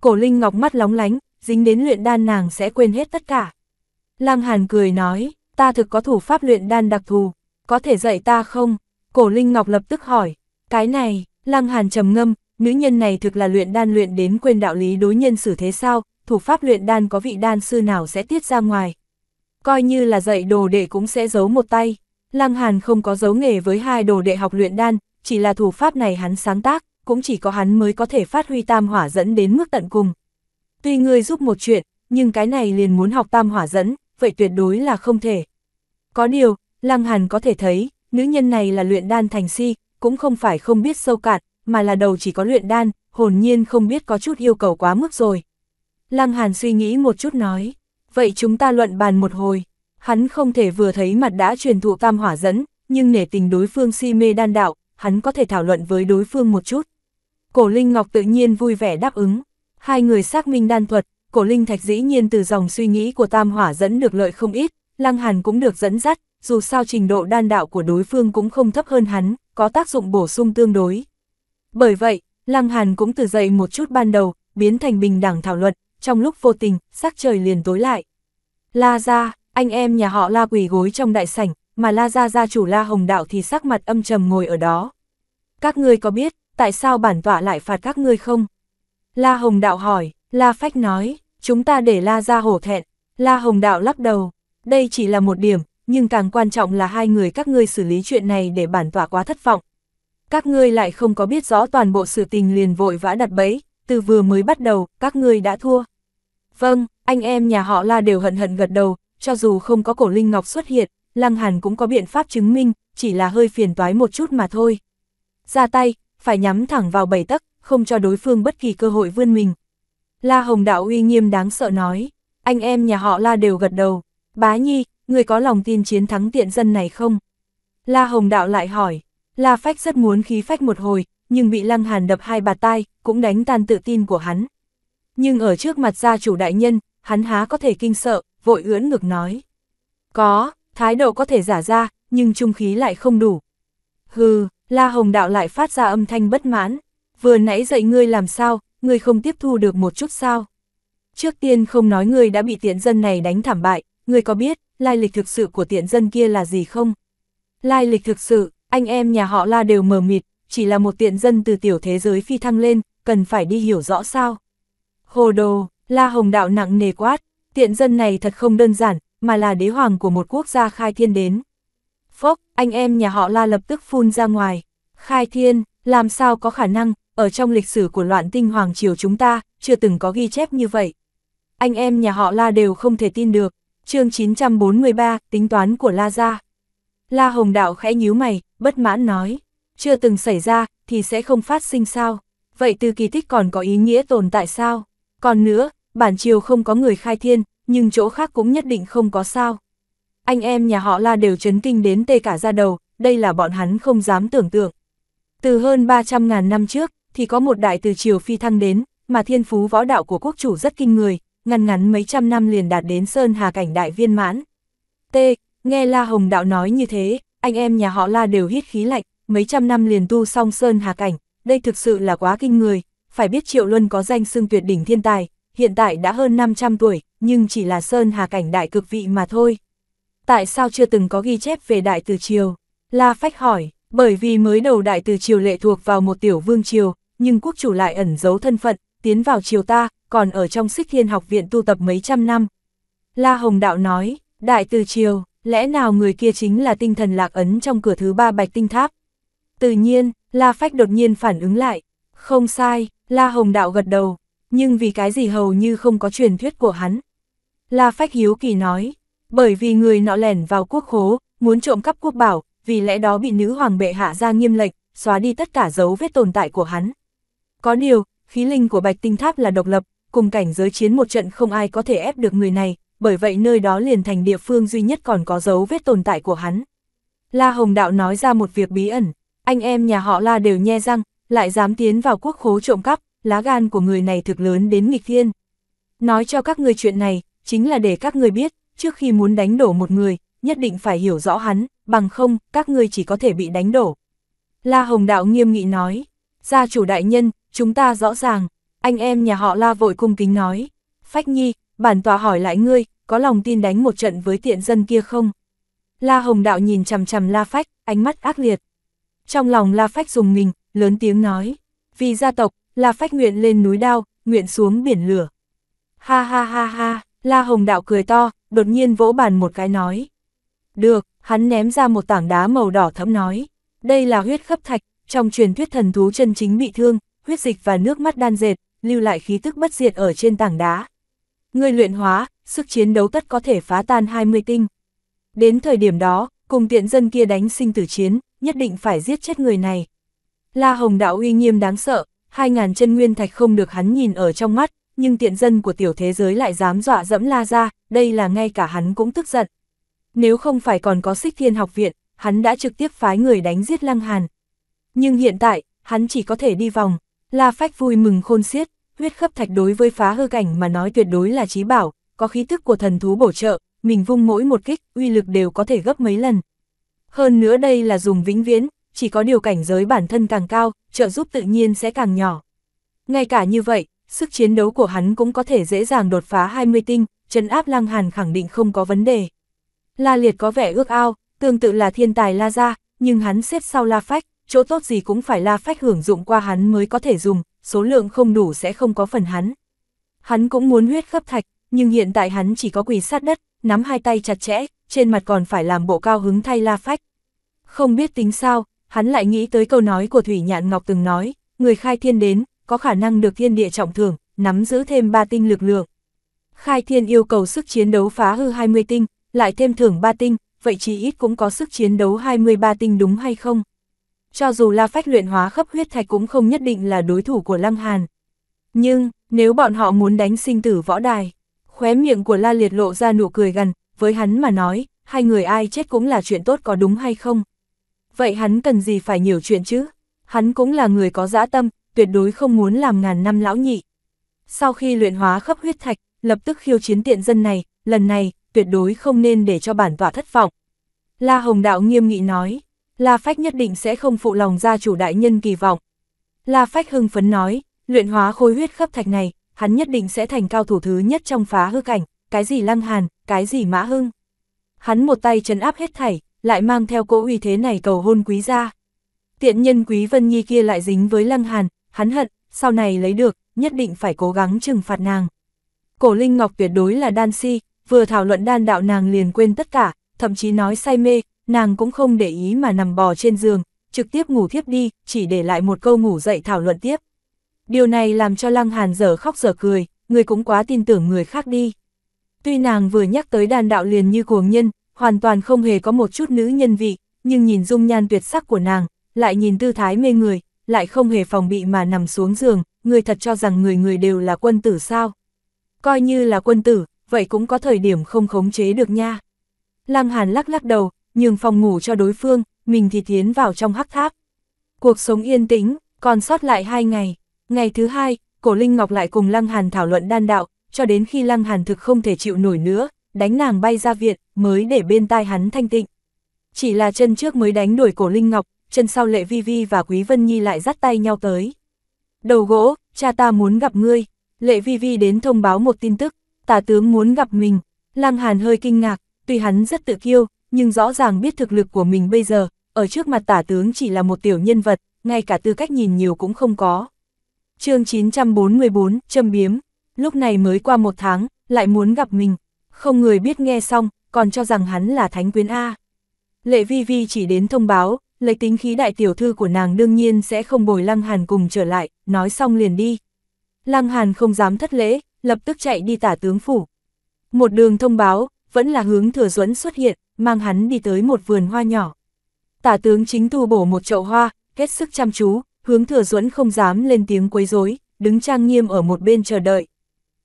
Cổ Linh Ngọc mắt lóng lánh, dính đến luyện đan nàng sẽ quên hết tất cả. Lăng Hàn cười nói, ta thực có thủ pháp luyện đan đặc thù, có thể dạy ta không? Cổ Linh Ngọc lập tức hỏi, cái này, Lăng Hàn trầm ngâm, nữ nhân này thực là luyện đan luyện đến quên đạo lý đối nhân xử thế sao, thủ pháp luyện đan có vị đan sư nào sẽ tiết ra ngoài. Coi như là dạy đồ đệ cũng sẽ giấu một tay, Lăng Hàn không có giấu nghề với hai đồ đệ học luyện đan, chỉ là thủ pháp này hắn sáng tác, cũng chỉ có hắn mới có thể phát huy tam hỏa dẫn đến mức tận cùng. Tuy ngươi giúp một chuyện, nhưng cái này liền muốn học tam hỏa dẫn, vậy tuyệt đối là không thể. Có điều, Lăng Hàn có thể thấy, nữ nhân này là luyện đan thành si, cũng không phải không biết sâu cạn, mà là đầu chỉ có luyện đan, hồn nhiên không biết có chút yêu cầu quá mức rồi. Lăng Hàn suy nghĩ một chút nói, vậy chúng ta luận bàn một hồi. Hắn không thể vừa thấy mặt đã truyền thụ tam hỏa dẫn, nhưng nể tình đối phương si mê đan đạo, hắn có thể thảo luận với đối phương một chút. Cổ Linh Ngọc tự nhiên vui vẻ đáp ứng. Hai người xác minh đan thuật, Cổ Linh Thạch dĩ nhiên từ dòng suy nghĩ của Tam Hỏa dẫn được lợi không ít, Lăng Hàn cũng được dẫn dắt, dù sao trình độ đan đạo của đối phương cũng không thấp hơn hắn, có tác dụng bổ sung tương đối. Bởi vậy, Lăng Hàn cũng từ dậy một chút ban đầu, biến thành bình đẳng thảo luận, trong lúc vô tình, sắc trời liền tối lại. La ra, anh em nhà họ la quỳ gối trong đại sảnh, mà La Gia gia chủ La Hồng Đạo thì sắc mặt âm trầm ngồi ở đó. Các ngươi có biết, tại sao bản tọa lại phạt các ngươi không? La Hồng Đạo hỏi, La Phách nói, chúng ta để La Gia hổ thẹn. La Hồng Đạo lắc đầu, đây chỉ là một điểm, nhưng càng quan trọng là hai người các ngươi xử lý chuyện này để bản tọa quá thất vọng. Các ngươi lại không có biết rõ toàn bộ sự tình liền vội vã đặt bẫy, từ vừa mới bắt đầu, các ngươi đã thua. Vâng, anh em nhà họ La đều hận hận gật đầu, cho dù không có cổ Linh Ngọc xuất hiện, Lăng Hàn cũng có biện pháp chứng minh, chỉ là hơi phiền toái một chút mà thôi. Ra tay, phải nhắm thẳng vào bảy tấc, không cho đối phương bất kỳ cơ hội vươn mình. La Hồng Đạo uy nghiêm đáng sợ nói, anh em nhà họ La đều gật đầu, bá nhi, người có lòng tin chiến thắng tiện dân này không? La Hồng Đạo lại hỏi, La Phách rất muốn khí phách một hồi, nhưng bị Lăng Hàn đập hai bạt tai, cũng đánh tan tự tin của hắn. Nhưng ở trước mặt gia chủ đại nhân, hắn há có thể kinh sợ, vội ưỡn ngực nói. Có, thái độ có thể giả ra, nhưng trung khí lại không đủ. Hừ, La Hồng Đạo lại phát ra âm thanh bất mãn, vừa nãy dạy ngươi làm sao, ngươi không tiếp thu được một chút sao. Trước tiên không nói ngươi đã bị tiện dân này đánh thảm bại, ngươi có biết, lai lịch thực sự của tiện dân kia là gì không? Lai lịch thực sự, anh em nhà họ La đều mờ mịt, chỉ là một tiện dân từ tiểu thế giới phi thăng lên, cần phải đi hiểu rõ sao. Hồ đồ, La Hồng Đạo nặng nề quát, tiện dân này thật không đơn giản, mà là đế hoàng của một quốc gia khai thiên đến. Phốc, anh em nhà họ la lập tức phun ra ngoài. Khai thiên, làm sao có khả năng, ở trong lịch sử của loạn tinh hoàng triều chúng ta, chưa từng có ghi chép như vậy. Anh em nhà họ la đều không thể tin được. chương 943, tính toán của la gia. La Hồng Đạo khẽ nhíu mày, bất mãn nói. Chưa từng xảy ra, thì sẽ không phát sinh sao? Vậy từ kỳ tích còn có ý nghĩa tồn tại sao? Còn nữa, bản triều không có người khai thiên, nhưng chỗ khác cũng nhất định không có sao. Anh em nhà họ la đều chấn kinh đến tê cả ra đầu, đây là bọn hắn không dám tưởng tượng. Từ hơn 300.000 năm trước, thì có một đại từ triều phi thăng đến, mà thiên phú võ đạo của quốc chủ rất kinh người, ngăn ngắn mấy trăm năm liền đạt đến sơn hà cảnh đại viên mãn. tê nghe La Hồng Đạo nói như thế, anh em nhà họ La đều hít khí lạnh, mấy trăm năm liền tu song sơn hà cảnh, đây thực sự là quá kinh người, phải biết Triệu Luân có danh xưng tuyệt đỉnh thiên tài, hiện tại đã hơn 500 tuổi, nhưng chỉ là Sơn Hà Cảnh đại cực vị mà thôi. Tại sao chưa từng có ghi chép về đại từ triều? La Phách hỏi, bởi vì mới đầu đại từ triều lệ thuộc vào một tiểu vương triều, nhưng quốc chủ lại ẩn giấu thân phận, tiến vào triều ta, còn ở trong xích thiên học viện tu tập mấy trăm năm. La Hồng Đạo nói, đại từ triều, lẽ nào người kia chính là tinh thần lạc ấn trong cửa thứ ba bạch tinh tháp? Tự nhiên, La Phách đột nhiên phản ứng lại, không sai, La Hồng Đạo gật đầu, nhưng vì cái gì hầu như không có truyền thuyết của hắn. La Phách Hiếu Kỳ nói, bởi vì người nọ lẻn vào quốc khố, muốn trộm cắp quốc bảo, vì lẽ đó bị nữ hoàng bệ hạ ra nghiêm lệnh, xóa đi tất cả dấu vết tồn tại của hắn. Có điều, khí linh của Bạch Tinh Tháp là độc lập, cùng cảnh giới chiến một trận không ai có thể ép được người này, bởi vậy nơi đó liền thành địa phương duy nhất còn có dấu vết tồn tại của hắn. La Hồng Đạo nói ra một việc bí ẩn, anh em nhà họ La đều nhe răng, lại dám tiến vào quốc khố trộm cắp, lá gan của người này thực lớn đến nghịch thiên. Nói cho các người chuyện này, chính là để các người biết, trước khi muốn đánh đổ một người, nhất định phải hiểu rõ hắn, bằng không, các người chỉ có thể bị đánh đổ. La Hồng Đạo nghiêm nghị nói, gia chủ đại nhân, chúng ta rõ ràng, anh em nhà họ La vội cung kính nói, Phách Nhi, bản tòa hỏi lại ngươi, có lòng tin đánh một trận với tiện dân kia không? La Hồng Đạo nhìn chằm chằm La Phách, ánh mắt ác liệt. Trong lòng La Phách dùng mình, lớn tiếng nói, vì gia tộc, La Phách nguyện lên núi đao, nguyện xuống biển lửa. Ha ha ha ha, La Hồng Đạo cười to, đột nhiên vỗ bàn một cái nói. Được, hắn ném ra một tảng đá màu đỏ thẫm nói. Đây là huyết khắp thạch, trong truyền thuyết thần thú chân chính bị thương, huyết dịch và nước mắt đan dệt, lưu lại khí tức bất diệt ở trên tảng đá. Người luyện hóa, sức chiến đấu tất có thể phá tan 20 tinh. Đến thời điểm đó, cùng tiện dân kia đánh sinh tử chiến, nhất định phải giết chết người này. La Hồng Đạo uy nghiêm đáng sợ, hai ngàn chân nguyên thạch không được hắn nhìn ở trong mắt, nhưng tiện dân của tiểu thế giới lại dám dọa dẫm la ra, đây là ngay cả hắn cũng tức giận. Nếu không phải còn có xích thiên học viện, hắn đã trực tiếp phái người đánh giết lăng hàn. Nhưng hiện tại, hắn chỉ có thể đi vòng, la phách vui mừng khôn xiết, huyết khấp thạch đối với phá hư cảnh mà nói tuyệt đối là trí bảo, có khí thức của thần thú bổ trợ, mình vung mỗi một kích, uy lực đều có thể gấp mấy lần. Hơn nữa đây là dùng vĩnh viễn, chỉ có điều cảnh giới bản thân càng cao, trợ giúp tự nhiên sẽ càng nhỏ. Ngay cả như vậy, sức chiến đấu của hắn cũng có thể dễ dàng đột phá 20 tinh, trấn áp Lăng Hàn khẳng định không có vấn đề. La Liệt có vẻ ước ao, tương tự là thiên tài La Gia, nhưng hắn xếp sau La Phách, chỗ tốt gì cũng phải La Phách hưởng dụng qua hắn mới có thể dùng, số lượng không đủ sẽ không có phần hắn. Hắn cũng muốn huyết khắp thạch, nhưng hiện tại hắn chỉ có quỳ sát đất, nắm hai tay chặt chẽ, trên mặt còn phải làm bộ cao hứng thay La Phách. Không biết tính sao, hắn lại nghĩ tới câu nói của Thủy Nhạn Ngọc từng nói, người khai thiên đến, có khả năng được thiên địa trọng thưởng, nắm giữ thêm 3 tinh lực lượng. Khai thiên yêu cầu sức chiến đấu phá hư 20 tinh, lại thêm thưởng 3 tinh, vậy chỉ ít cũng có sức chiến đấu 23 tinh đúng hay không? Cho dù La Phách luyện hóa khắp huyết thạch cũng không nhất định là đối thủ của Lăng Hàn. Nhưng, nếu bọn họ muốn đánh sinh tử võ đài, khóe miệng của La Liệt lộ ra nụ cười gần, với hắn mà nói, hai người ai chết cũng là chuyện tốt có đúng hay không? vậy hắn cần gì phải nhiều chuyện chứ? Hắn cũng là người có dã tâm, tuyệt đối không muốn làm ngàn năm lão nhị. Sau khi luyện hóa khắp huyết thạch, lập tức khiêu chiến tiện dân này, lần này, tuyệt đối không nên để cho bản tọa thất vọng. La Hồng Đạo nghiêm nghị nói, La Phách nhất định sẽ không phụ lòng gia chủ đại nhân kỳ vọng. La Phách hưng phấn nói, luyện hóa khối huyết khắp thạch này, hắn nhất định sẽ thành cao thủ thứ nhất trong phá hư cảnh, cái gì lăng hàn, cái gì mã hưng. Hắn một tay trấn áp hết thảy, lại mang theo cỗ uy thế này cầu hôn quý gia. Tiện nhân quý Vân Nhi kia lại dính với Lăng Hàn, hắn hận, sau này lấy được, nhất định phải cố gắng trừng phạt nàng. Cổ Linh Ngọc tuyệt đối là đan si, vừa thảo luận đan đạo nàng liền quên tất cả, thậm chí nói say mê, nàng cũng không để ý mà nằm bò trên giường, trực tiếp ngủ thiếp đi, chỉ để lại một câu ngủ dậy thảo luận tiếp. Điều này làm cho Lăng Hàn giờ khóc giờ cười, người cũng quá tin tưởng người khác đi. Tuy nàng vừa nhắc tới đàn đạo liền như cuồng nhân, hoàn toàn không hề có một chút nữ nhân vị, nhưng nhìn dung nhan tuyệt sắc của nàng, lại nhìn tư thái mê người, lại không hề phòng bị mà nằm xuống giường, người thật cho rằng người người đều là quân tử sao. Coi như là quân tử, vậy cũng có thời điểm không khống chế được nha. Lăng Hàn lắc lắc đầu, nhường phòng ngủ cho đối phương, mình thì tiến vào trong hắc tháp. Cuộc sống yên tĩnh, còn sót lại hai ngày. Ngày thứ hai, Cổ Linh Ngọc lại cùng Lăng Hàn thảo luận đan đạo, cho đến khi Lăng Hàn thực không thể chịu nổi nữa, đánh nàng bay ra viện, mới để bên tai hắn thanh tịnh. Chỉ là chân trước mới đánh đuổi cổ Linh Ngọc, chân sau Lệ Vi Vi và Quý Vân Nhi lại dắt tay nhau tới. Đầu gỗ, cha ta muốn gặp ngươi, Lệ Vi Vi đến thông báo một tin tức, tả tướng muốn gặp mình, Lăng Hàn hơi kinh ngạc, tuy hắn rất tự kiêu, nhưng rõ ràng biết thực lực của mình bây giờ, ở trước mặt tả tướng chỉ là một tiểu nhân vật, ngay cả tư cách nhìn nhiều cũng không có. chương 944, châm biếm, lúc này mới qua một tháng, lại muốn gặp mình, không người biết nghe xong, còn cho rằng hắn là thánh quyến A. Lệ vi vi chỉ đến thông báo, lấy tính khí đại tiểu thư của nàng đương nhiên sẽ không bồi Lăng Hàn cùng trở lại, nói xong liền đi. Lăng Hàn không dám thất lễ, lập tức chạy đi tả tướng phủ. Một đường thông báo, vẫn là hướng thừa duẫn xuất hiện, mang hắn đi tới một vườn hoa nhỏ. Tả tướng chính tu bổ một chậu hoa, hết sức chăm chú, hướng thừa duẫn không dám lên tiếng quấy rối, đứng trang nghiêm ở một bên chờ đợi.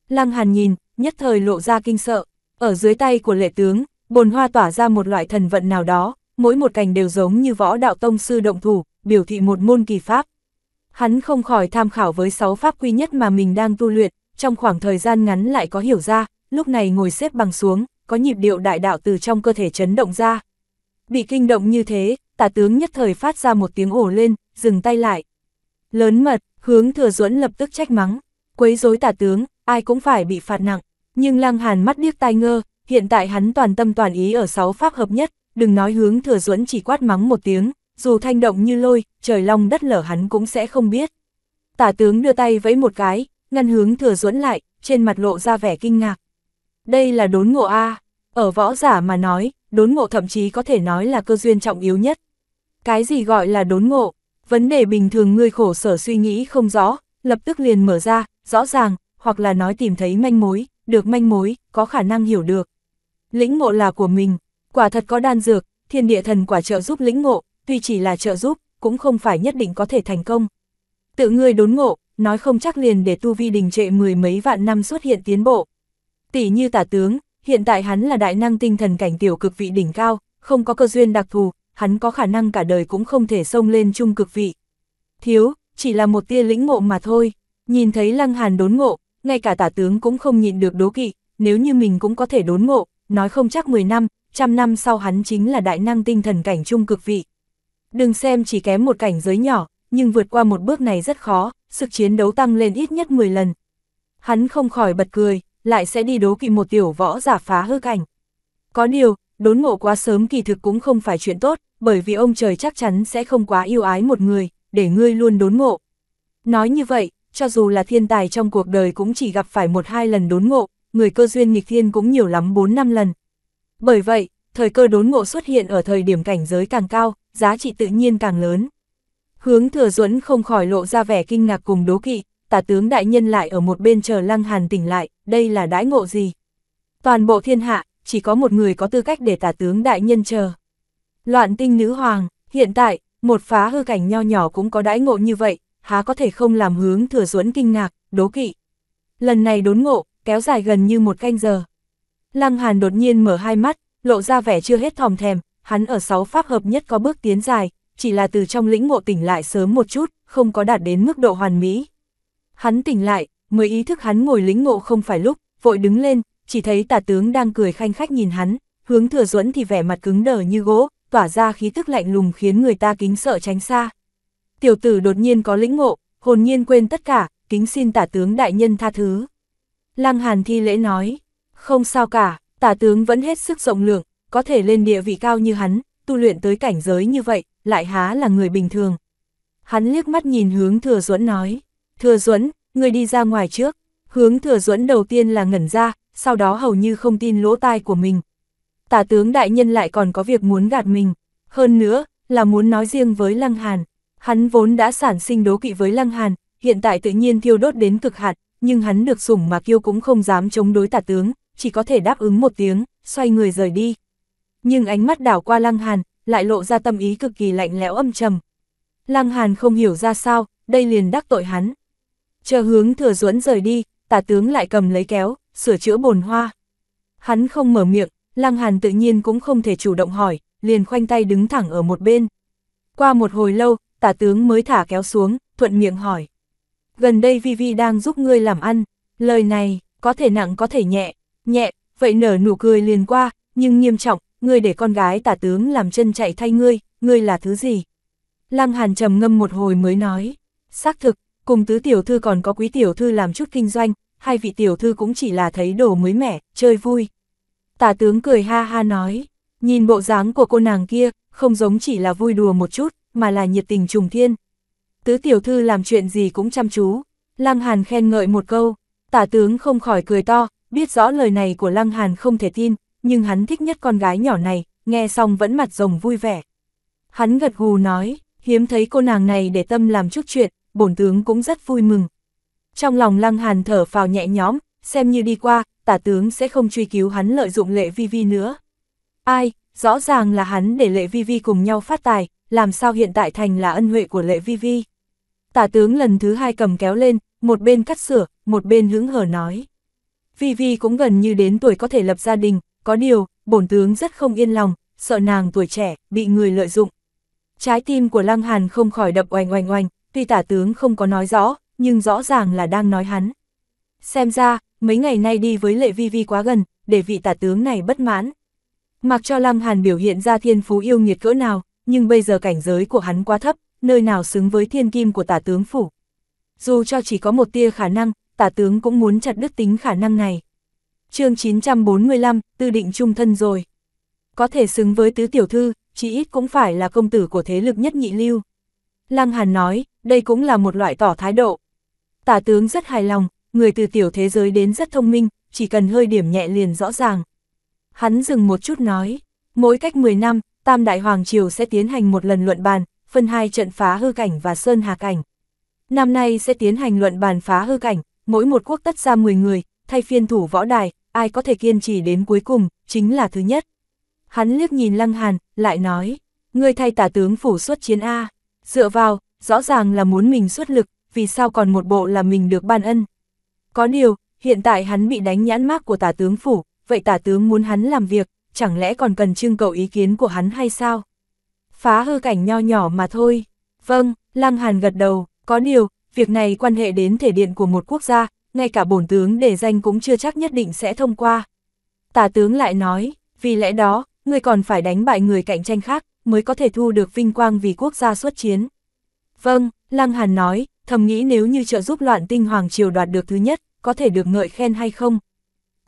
Lăng Hàn nhìn, nhất thời lộ ra kinh sợ. Ở dưới tay của lệ tướng, bồn hoa tỏa ra một loại thần vận nào đó, mỗi một cành đều giống như võ đạo tông sư động thủ, biểu thị một môn kỳ pháp. Hắn không khỏi tham khảo với sáu pháp quy nhất mà mình đang tu luyện, trong khoảng thời gian ngắn lại có hiểu ra, lúc này ngồi xếp bằng xuống, có nhịp điệu đại đạo từ trong cơ thể chấn động ra. Bị kinh động như thế, tả tướng nhất thời phát ra một tiếng ổ lên, dừng tay lại. Lớn mật, hướng thừa duẫn lập tức trách mắng, quấy rối tả tướng, ai cũng phải bị phạt nặng. Nhưng Lăng Hàn mắt điếc tai ngơ, hiện tại hắn toàn tâm toàn ý ở sáu pháp hợp nhất, đừng nói hướng thừa duẫn chỉ quát mắng một tiếng, dù thanh động như lôi, trời long đất lở hắn cũng sẽ không biết. Tả tướng đưa tay vẫy một cái, ngăn hướng thừa duẫn lại, trên mặt lộ ra vẻ kinh ngạc. Đây là đốn ngộ A, ở võ giả mà nói, đốn ngộ thậm chí có thể nói là cơ duyên trọng yếu nhất. Cái gì gọi là đốn ngộ? Vấn đề bình thường người khổ sở suy nghĩ không rõ, lập tức liền mở ra, rõ ràng, hoặc là nói tìm thấy manh mối được manh mối, có khả năng hiểu được. Lĩnh ngộ là của mình, quả thật có đan dược, thiên địa thần quả trợ giúp lĩnh ngộ, tuy chỉ là trợ giúp, cũng không phải nhất định có thể thành công. Tự ngươi đốn ngộ, nói không chắc liền để tu vi đình trệ mười mấy vạn năm xuất hiện tiến bộ. Tỷ như tả tướng, hiện tại hắn là đại năng tinh thần cảnh tiểu cực vị đỉnh cao, không có cơ duyên đặc thù, hắn có khả năng cả đời cũng không thể xông lên trung cực vị. Thiếu, chỉ là một tia lĩnh ngộ mà thôi, nhìn thấy lăng hàn đốn ngộ, ngay cả tả tướng cũng không nhịn được đố kỵ, nếu như mình cũng có thể đốn ngộ, nói không chắc 10 năm, trăm năm sau hắn chính là đại năng tinh thần cảnh trung cực vị. Đừng xem chỉ kém một cảnh giới nhỏ, nhưng vượt qua một bước này rất khó, sức chiến đấu tăng lên ít nhất 10 lần. Hắn không khỏi bật cười, lại sẽ đi đố kỵ một tiểu võ giả phá hư cảnh. Có điều, đốn ngộ quá sớm kỳ thực cũng không phải chuyện tốt, bởi vì ông trời chắc chắn sẽ không quá yêu ái một người, để ngươi luôn đốn ngộ. Nói như vậy, cho dù là thiên tài trong cuộc đời cũng chỉ gặp phải một hai lần đốn ngộ, người cơ duyên nghịch thiên cũng nhiều lắm 4 năm lần. Bởi vậy, thời cơ đốn ngộ xuất hiện ở thời điểm cảnh giới càng cao, giá trị tự nhiên càng lớn. Hướng thừa duẫn không khỏi lộ ra vẻ kinh ngạc cùng đố kỵ, tả tướng đại nhân lại ở một bên chờ lăng hàn tỉnh lại, đây là đãi ngộ gì? Toàn bộ thiên hạ, chỉ có một người có tư cách để tả tướng đại nhân chờ. Loạn tinh nữ hoàng, hiện tại, một phá hư cảnh nho nhỏ cũng có đãi ngộ như vậy, há có thể không làm hướng thừa duẫn kinh ngạc, đố kỵ. Lần này đốn ngộ, kéo dài gần như một canh giờ. Lăng Hàn đột nhiên mở hai mắt, lộ ra vẻ chưa hết thòm thèm, hắn ở sáu pháp hợp nhất có bước tiến dài, chỉ là từ trong lĩnh ngộ tỉnh lại sớm một chút, không có đạt đến mức độ hoàn mỹ. Hắn tỉnh lại, mới ý thức hắn ngồi lĩnh ngộ không phải lúc, vội đứng lên, chỉ thấy tà tướng đang cười khanh khách nhìn hắn, hướng thừa duẫn thì vẻ mặt cứng đờ như gỗ, tỏa ra khí tức lạnh lùng khiến người ta kính sợ tránh xa tiểu tử đột nhiên có lĩnh ngộ, hồn nhiên quên tất cả, kính xin tả tướng đại nhân tha thứ. Lăng Hàn thi lễ nói, không sao cả, tả tướng vẫn hết sức rộng lượng, có thể lên địa vị cao như hắn, tu luyện tới cảnh giới như vậy, lại há là người bình thường. Hắn liếc mắt nhìn hướng thừa duẫn nói, thừa duẫn, người đi ra ngoài trước, hướng thừa duẫn đầu tiên là ngẩn ra, sau đó hầu như không tin lỗ tai của mình. Tả tướng đại nhân lại còn có việc muốn gạt mình, hơn nữa, là muốn nói riêng với Lăng Hàn. Hắn vốn đã sản sinh đố kỵ với Lăng Hàn, hiện tại tự nhiên thiêu đốt đến cực hạn, nhưng hắn được sủng mà kiêu cũng không dám chống đối tả tướng, chỉ có thể đáp ứng một tiếng, xoay người rời đi. Nhưng ánh mắt đảo qua Lăng Hàn, lại lộ ra tâm ý cực kỳ lạnh lẽo âm trầm. Lăng Hàn không hiểu ra sao, đây liền đắc tội hắn. Chờ hướng thừa duẫn rời đi, tả tướng lại cầm lấy kéo, sửa chữa bồn hoa. Hắn không mở miệng, Lăng Hàn tự nhiên cũng không thể chủ động hỏi, liền khoanh tay đứng thẳng ở một bên. Qua một hồi lâu, tả tướng mới thả kéo xuống, thuận miệng hỏi. Gần đây Vi Vi đang giúp ngươi làm ăn, lời này, có thể nặng có thể nhẹ, nhẹ, vậy nở nụ cười liền qua, nhưng nghiêm trọng, ngươi để con gái tả tướng làm chân chạy thay ngươi, ngươi là thứ gì? Lăng Hàn trầm ngâm một hồi mới nói, xác thực, cùng tứ tiểu thư còn có quý tiểu thư làm chút kinh doanh, hai vị tiểu thư cũng chỉ là thấy đồ mới mẻ, chơi vui. Tả tướng cười ha ha nói, nhìn bộ dáng của cô nàng kia, không giống chỉ là vui đùa một chút, mà là nhiệt tình trùng thiên. Tứ tiểu thư làm chuyện gì cũng chăm chú, Lăng Hàn khen ngợi một câu, tả tướng không khỏi cười to, biết rõ lời này của Lăng Hàn không thể tin, nhưng hắn thích nhất con gái nhỏ này, nghe xong vẫn mặt rồng vui vẻ. Hắn gật gù nói, hiếm thấy cô nàng này để tâm làm chút chuyện, bổn tướng cũng rất vui mừng. Trong lòng Lăng Hàn thở phào nhẹ nhõm, xem như đi qua, tả tướng sẽ không truy cứu hắn lợi dụng lệ vi vi nữa. Ai, rõ ràng là hắn để lệ vi vi cùng nhau phát tài, làm sao hiện tại thành là ân huệ của lệ vi vi. Tả tướng lần thứ hai cầm kéo lên, một bên cắt sửa, một bên hứng hở nói. Vi Vi cũng gần như đến tuổi có thể lập gia đình, có điều, bổn tướng rất không yên lòng, sợ nàng tuổi trẻ, bị người lợi dụng. Trái tim của Lăng Hàn không khỏi đập oanh oanh oanh. tuy tả tướng không có nói rõ, nhưng rõ ràng là đang nói hắn. Xem ra, mấy ngày nay đi với lệ Vi Vi quá gần, để vị tả tướng này bất mãn. Mặc cho Lăng Hàn biểu hiện ra thiên phú yêu nghiệt cỡ nào, nhưng bây giờ cảnh giới của hắn quá thấp, nơi nào xứng với thiên kim của tả tướng phủ. Dù cho chỉ có một tia khả năng, tả tướng cũng muốn chặt đứt tính khả năng này. chương 945, tư định trung thân rồi. Có thể xứng với tứ tiểu thư, chỉ ít cũng phải là công tử của thế lực nhất nhị lưu. Lăng Hàn nói, đây cũng là một loại tỏ thái độ. Tả tướng rất hài lòng, người từ tiểu thế giới đến rất thông minh, chỉ cần hơi điểm nhẹ liền rõ ràng. Hắn dừng một chút nói, mỗi cách 10 năm, Tam Đại Hoàng Triều sẽ tiến hành một lần luận bàn, phân hai trận phá hư cảnh và sơn hà cảnh. Năm nay sẽ tiến hành luận bàn phá hư cảnh, mỗi một quốc tất ra 10 người, thay phiên thủ võ đài, ai có thể kiên trì đến cuối cùng, chính là thứ nhất. Hắn liếc nhìn Lăng Hàn, lại nói, ngươi thay tả tướng phủ xuất chiến A, dựa vào, rõ ràng là muốn mình xuất lực, vì sao còn một bộ là mình được ban ân. Có điều, hiện tại hắn bị đánh nhãn mác của tả tướng phủ, vậy tả tướng muốn hắn làm việc, chẳng lẽ còn cần trưng cầu ý kiến của hắn hay sao? Phá hư cảnh nho nhỏ mà thôi. Vâng, Lăng Hàn gật đầu, có điều, việc này quan hệ đến thể điện của một quốc gia, ngay cả bổn tướng để danh cũng chưa chắc nhất định sẽ thông qua. Tả tướng lại nói, vì lẽ đó, người còn phải đánh bại người cạnh tranh khác, mới có thể thu được vinh quang vì quốc gia xuất chiến. Vâng, Lăng Hàn nói, thầm nghĩ nếu như trợ giúp loạn tinh Hoàng Triều đoạt được thứ nhất, có thể được ngợi khen hay không.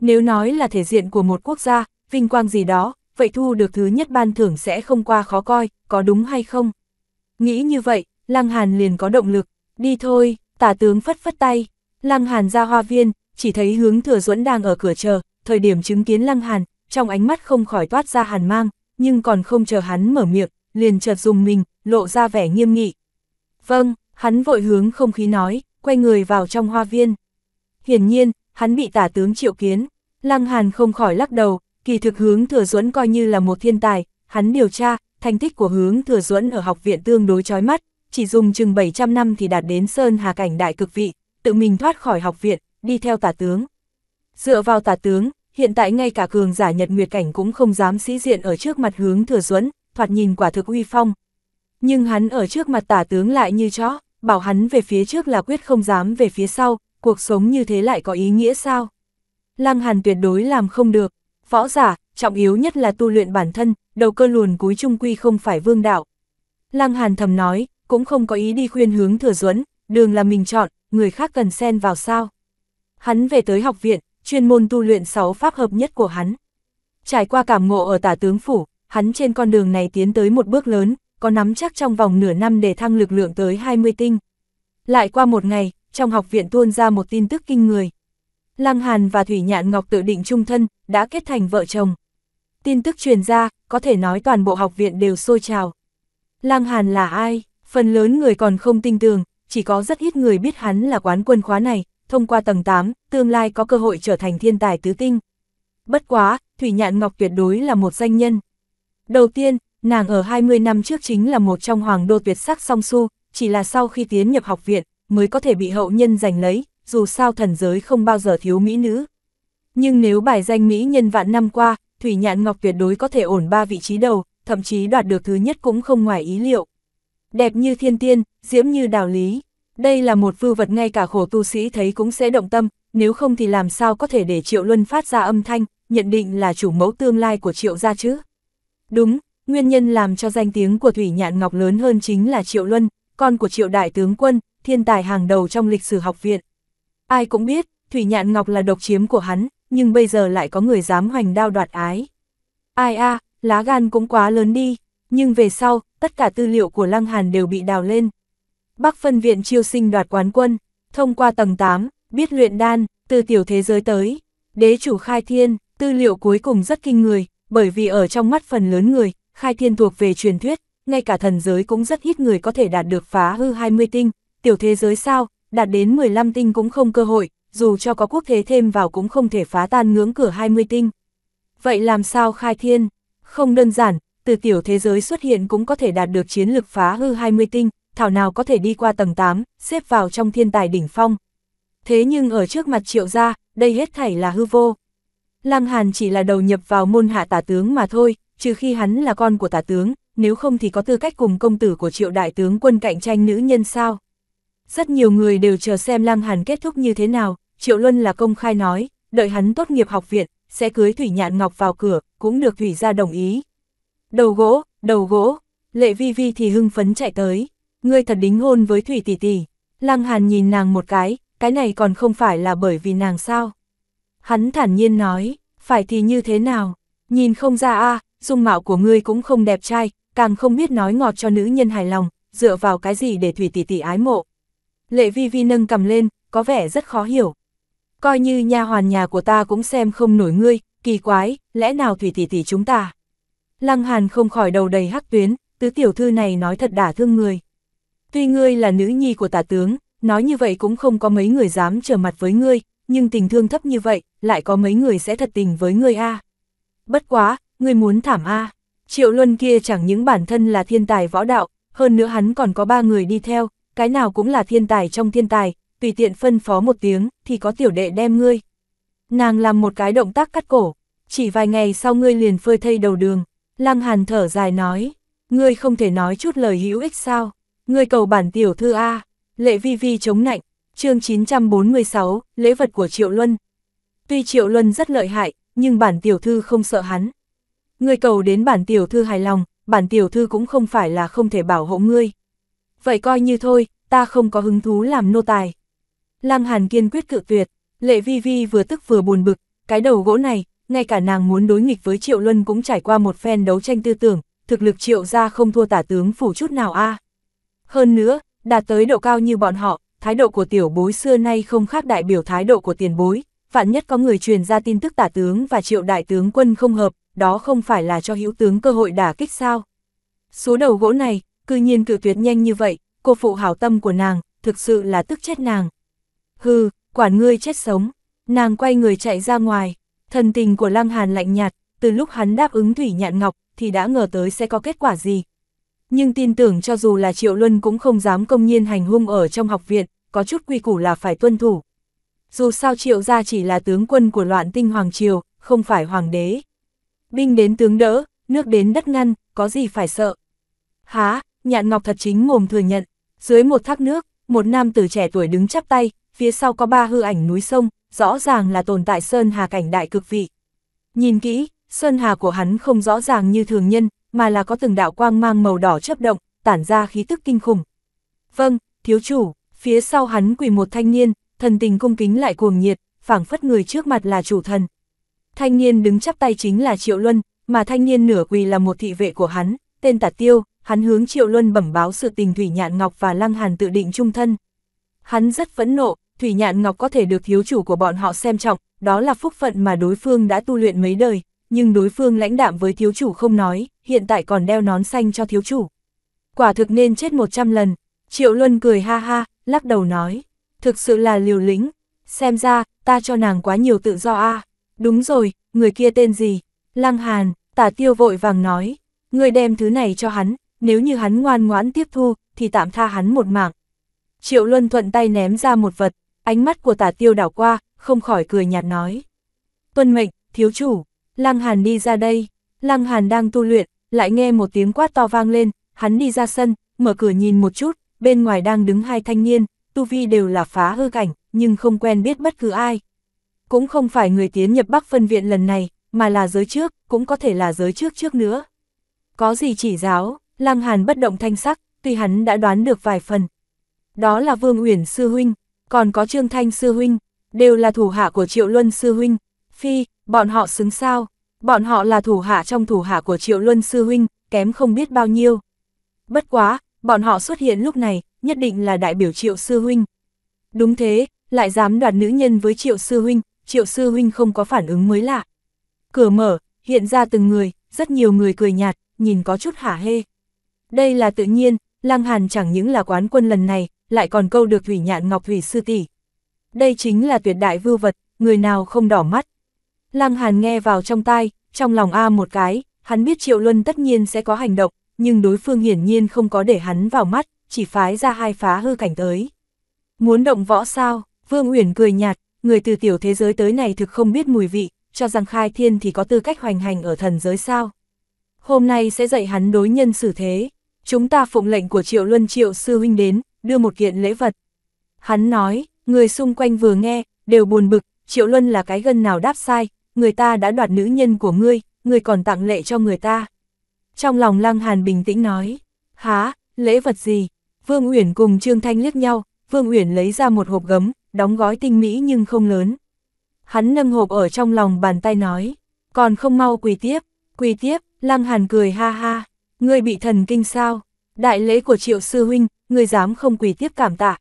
Nếu nói là thể diện của một quốc gia, vinh quang gì đó, vậy thu được thứ nhất ban thưởng sẽ không qua khó coi, có đúng hay không? Nghĩ như vậy, Lăng Hàn liền có động lực, đi thôi, tả tướng phất phất tay. Lăng Hàn ra hoa viên, chỉ thấy hướng thừa duẫn đang ở cửa chờ, thời điểm chứng kiến Lăng Hàn, trong ánh mắt không khỏi toát ra hàn mang, nhưng còn không chờ hắn mở miệng, liền chợt dùng mình, lộ ra vẻ nghiêm nghị. Vâng, hắn vội hướng không khí nói, quay người vào trong hoa viên. Hiển nhiên, hắn bị tả tướng triệu kiến, Lăng Hàn không khỏi lắc đầu, Kỳ thực hướng thừa duẫn coi như là một thiên tài, hắn điều tra, thành tích của hướng thừa duẫn ở học viện tương đối chói mắt, chỉ dùng chừng 700 năm thì đạt đến Sơn Hà Cảnh Đại Cực Vị, tự mình thoát khỏi học viện, đi theo tả tướng. Dựa vào tả tướng, hiện tại ngay cả cường giả nhật nguyệt cảnh cũng không dám sĩ diện ở trước mặt hướng thừa duẫn thoạt nhìn quả thực uy phong. Nhưng hắn ở trước mặt tả tướng lại như chó, bảo hắn về phía trước là quyết không dám về phía sau, cuộc sống như thế lại có ý nghĩa sao? Lăng Hàn tuyệt đối làm không được, Võ giả, trọng yếu nhất là tu luyện bản thân, đầu cơ luồn cúi trung quy không phải vương đạo. Lăng Hàn thầm nói, cũng không có ý đi khuyên hướng thừa duẫn, đường là mình chọn, người khác cần xen vào sao. Hắn về tới học viện, chuyên môn tu luyện 6 pháp hợp nhất của hắn. Trải qua cảm ngộ ở tả tướng phủ, hắn trên con đường này tiến tới một bước lớn, có nắm chắc trong vòng nửa năm để thăng lực lượng tới 20 tinh. Lại qua một ngày, trong học viện tuôn ra một tin tức kinh người. Lăng Hàn và Thủy Nhạn Ngọc tự định chung thân, đã kết thành vợ chồng. Tin tức truyền ra, có thể nói toàn bộ học viện đều sôi trào. Lăng Hàn là ai? Phần lớn người còn không tin tường, chỉ có rất ít người biết hắn là quán quân khóa này, thông qua tầng 8, tương lai có cơ hội trở thành thiên tài tứ tinh. Bất quá, Thủy Nhạn Ngọc tuyệt đối là một danh nhân. Đầu tiên, nàng ở 20 năm trước chính là một trong hoàng đô tuyệt sắc song su, chỉ là sau khi tiến nhập học viện, mới có thể bị hậu nhân giành lấy, dù sao thần giới không bao giờ thiếu mỹ nữ. Nhưng nếu bài danh mỹ nhân vạn năm qua, Thủy Nhạn Ngọc tuyệt đối có thể ổn ba vị trí đầu, thậm chí đoạt được thứ nhất cũng không ngoài ý liệu. Đẹp như thiên tiên, diễm như đào lý. Đây là một vưu vật ngay cả khổ tu sĩ thấy cũng sẽ động tâm, nếu không thì làm sao có thể để Triệu Luân phát ra âm thanh, nhận định là chủ mẫu tương lai của Triệu gia chứ. Đúng, nguyên nhân làm cho danh tiếng của Thủy Nhạn Ngọc lớn hơn chính là Triệu Luân, con của Triệu Đại Tướng Quân, thiên tài hàng đầu trong lịch sử học viện. Ai cũng biết, Thủy Nhạn Ngọc là độc chiếm của hắn, nhưng bây giờ lại có người dám hoành đao đoạt ái. Ai a, lá gan cũng quá lớn đi, nhưng về sau, tất cả tư liệu của Lăng Hàn đều bị đào lên. Bắc phân viện chiêu sinh đoạt quán quân, thông qua tầng 8, biết luyện đan, từ tiểu thế giới tới, đế chủ khai thiên, tư liệu cuối cùng rất kinh người, bởi vì ở trong mắt phần lớn người, khai thiên thuộc về truyền thuyết, ngay cả thần giới cũng rất ít người có thể đạt được phá hư 20 tinh, tiểu thế giới sao, đạt đến 15 tinh cũng không cơ hội, dù cho có quốc thế thêm vào cũng không thể phá tan ngưỡng cửa 20 tinh. Vậy làm sao khai thiên? Không đơn giản, từ tiểu thế giới xuất hiện cũng có thể đạt được chiến lực phá hư 20 tinh, thảo nào có thể đi qua tầng 8, xếp vào trong thiên tài đỉnh phong. Thế nhưng ở trước mặt triệu gia, đây hết thảy là hư vô. Lăng Hàn chỉ là đầu nhập vào môn hạ tả tướng mà thôi, trừ khi hắn là con của tả tướng, nếu không thì có tư cách cùng công tử của triệu đại tướng quân cạnh tranh nữ nhân sao. Rất nhiều người đều chờ xem Lăng Hàn kết thúc như thế nào, Triệu Luân là công khai nói, đợi hắn tốt nghiệp học viện, sẽ cưới Thủy Nhạn Ngọc vào cửa, cũng được Thủy ra đồng ý. Đầu gỗ, đầu gỗ, lệ vi vi thì hưng phấn chạy tới, ngươi thật đính hôn với Thủy tỷ tỷ. Lăng Hàn nhìn nàng một cái, cái này còn không phải là bởi vì nàng sao. Hắn thản nhiên nói, phải thì như thế nào, nhìn không ra a dung mạo của ngươi cũng không đẹp trai, càng không biết nói ngọt cho nữ nhân hài lòng, dựa vào cái gì để Thủy tỷ tỷ ái mộ. Lệ vi vi nâng cầm lên, có vẻ rất khó hiểu. Coi như nha hoàn nhà của ta cũng xem không nổi ngươi, kỳ quái, lẽ nào thủy tỷ tỷ chúng ta? Lăng Hàn không khỏi đầu đầy hắc tuyến, tứ tiểu thư này nói thật đả thương người. Tuy ngươi là nữ nhi của tả tướng, nói như vậy cũng không có mấy người dám trở mặt với ngươi, nhưng tình thương thấp như vậy, lại có mấy người sẽ thật tình với ngươi a. Bất quá, ngươi muốn thảm a. Triệu Luân kia chẳng những bản thân là thiên tài võ đạo, hơn nữa hắn còn có ba người đi theo, cái nào cũng là thiên tài trong thiên tài, tùy tiện phân phó một tiếng, thì có tiểu đệ đem ngươi. Nàng làm một cái động tác cắt cổ, chỉ vài ngày sau ngươi liền phơi thây đầu đường, Lăng Hàn thở dài nói, ngươi không thể nói chút lời hữu ích sao, ngươi cầu bản tiểu thư A, lệ vi vi chống nạnh, chương 946, lễ vật của Triệu Luân. Tuy Triệu Luân rất lợi hại, nhưng bản tiểu thư không sợ hắn. Ngươi cầu đến bản tiểu thư hài lòng, bản tiểu thư cũng không phải là không thể bảo hộ ngươi vậy coi như thôi, ta không có hứng thú làm nô tài. Lăng Hàn kiên quyết cự tuyệt, lệ vi vi vừa tức vừa buồn bực, cái đầu gỗ này, ngay cả nàng muốn đối nghịch với Triệu Luân cũng trải qua một phen đấu tranh tư tưởng, thực lực Triệu ra không thua tả tướng phủ chút nào a. Hơn nữa, đạt tới độ cao như bọn họ, thái độ của tiểu bối xưa nay không khác đại biểu thái độ của tiền bối, vạn nhất có người truyền ra tin tức tả tướng và Triệu đại tướng quân không hợp, đó không phải là cho hữu tướng cơ hội đả kích sao. Số đầu gỗ này, cư nhiên cự tuyệt nhanh như vậy, cô phụ hảo tâm của nàng, thực sự là tức chết nàng. Hừ, quản ngươi chết sống, nàng quay người chạy ra ngoài, thần tình của Lăng Hàn lạnh nhạt, từ lúc hắn đáp ứng Thủy Nhạn Ngọc thì đã ngờ tới sẽ có kết quả gì. Nhưng tin tưởng cho dù là Triệu Luân cũng không dám công nhiên hành hung ở trong học viện, có chút quy củ là phải tuân thủ. Dù sao Triệu gia chỉ là tướng quân của loạn tinh Hoàng Triều, không phải Hoàng đế. Binh đến tướng đỡ, nước đến đất ngăn, có gì phải sợ. Há, Nhạn Ngọc thật chính mồm thừa nhận, dưới một thác nước, một nam tử trẻ tuổi đứng chắp tay, phía sau có ba hư ảnh núi sông, rõ ràng là tồn tại Sơn Hà cảnh đại cực vị. Nhìn kỹ, Sơn Hà của hắn không rõ ràng như thường nhân, mà là có từng đạo quang mang màu đỏ chấp động, tản ra khí tức kinh khủng. Vâng, thiếu chủ, phía sau hắn quỳ một thanh niên, thần tình cung kính lại cuồng nhiệt, phảng phất người trước mặt là chủ thần. Thanh niên đứng chắp tay chính là Triệu Luân, mà thanh niên nửa quỳ là một thị vệ của hắn, tên Tả Tiêu, hắn hướng Triệu Luân bẩm báo sự tình Thủy Nhạn Ngọc và Lăng Hàn tự định chung thân. Hắn rất phẫn nộ, Thủy Nhạn Ngọc có thể được thiếu chủ của bọn họ xem trọng, đó là phúc phận mà đối phương đã tu luyện mấy đời, nhưng đối phương lãnh đạm với thiếu chủ không nói, hiện tại còn đeo nón xanh cho thiếu chủ. Quả thực nên chết 100 lần, Triệu Luân cười ha ha, lắc đầu nói, thực sự là liều lĩnh, xem ra, ta cho nàng quá nhiều tự do a đúng rồi, người kia tên gì, Lăng Hàn, tả tiêu vội vàng nói, người đem thứ này cho hắn, nếu như hắn ngoan ngoãn tiếp thu, thì tạm tha hắn một mạng. Triệu Luân thuận tay ném ra một vật, ánh mắt của tả tiêu đảo qua, không khỏi cười nhạt nói. Tuân mệnh, thiếu chủ, Lăng Hàn đi ra đây, Lăng Hàn đang tu luyện, lại nghe một tiếng quát to vang lên, hắn đi ra sân, mở cửa nhìn một chút, bên ngoài đang đứng hai thanh niên, tu vi đều là phá hư cảnh, nhưng không quen biết bất cứ ai. Cũng không phải người tiến nhập Bắc phân viện lần này, mà là giới trước, cũng có thể là giới trước trước nữa. Có gì chỉ giáo, Lăng Hàn bất động thanh sắc, tuy hắn đã đoán được vài phần. Đó là Vương Uyển Sư Huynh, còn có Trương Thanh Sư Huynh, đều là thủ hạ của Triệu Luân Sư Huynh. Phi, bọn họ xứng sao, bọn họ là thủ hạ trong thủ hạ của Triệu Luân Sư Huynh, kém không biết bao nhiêu. Bất quá, bọn họ xuất hiện lúc này, nhất định là đại biểu Triệu Sư Huynh. Đúng thế, lại dám đoạt nữ nhân với Triệu Sư Huynh, Triệu Sư Huynh không có phản ứng mới lạ. Cửa mở, hiện ra từng người, rất nhiều người cười nhạt, nhìn có chút hả hê. Đây là tự nhiên, Lăng Hàn chẳng những là quán quân lần này, lại còn câu được Thủy Nhạn Ngọc Thủy Sư Tỷ. Đây chính là tuyệt đại vưu vật, người nào không đỏ mắt. Lăng Hàn nghe vào trong tai, trong lòng A một cái, hắn biết Triệu Luân tất nhiên sẽ có hành động, nhưng đối phương hiển nhiên không có để hắn vào mắt, chỉ phái ra hai phá hư cảnh tới. Muốn động võ sao, Vương Uyển cười nhạt, người từ tiểu thế giới tới này thực không biết mùi vị, cho rằng khai thiên thì có tư cách hoành hành ở thần giới sao. Hôm nay sẽ dạy hắn đối nhân xử thế chúng ta phụng lệnh của triệu luân triệu sư huynh đến, đưa một kiện lễ vật. Hắn nói, người xung quanh vừa nghe, đều buồn bực, triệu luân là cái gân nào đáp sai, người ta đã đoạt nữ nhân của ngươi, ngươi còn tặng lệ cho người ta. Trong lòng Lăng Hàn bình tĩnh nói, há, lễ vật gì? Vương Uyển cùng Trương Thanh liếc nhau, Vương Uyển lấy ra một hộp gấm, đóng gói tinh mỹ nhưng không lớn. Hắn nâng hộp ở trong lòng bàn tay nói, còn không mau quỳ tiếp, quỳ tiếp, Lăng Hàn cười ha ha. Ngươi bị thần kinh sao? Đại lễ của triệu sư huynh, ngươi dám không quỳ tiếp cảm tạ.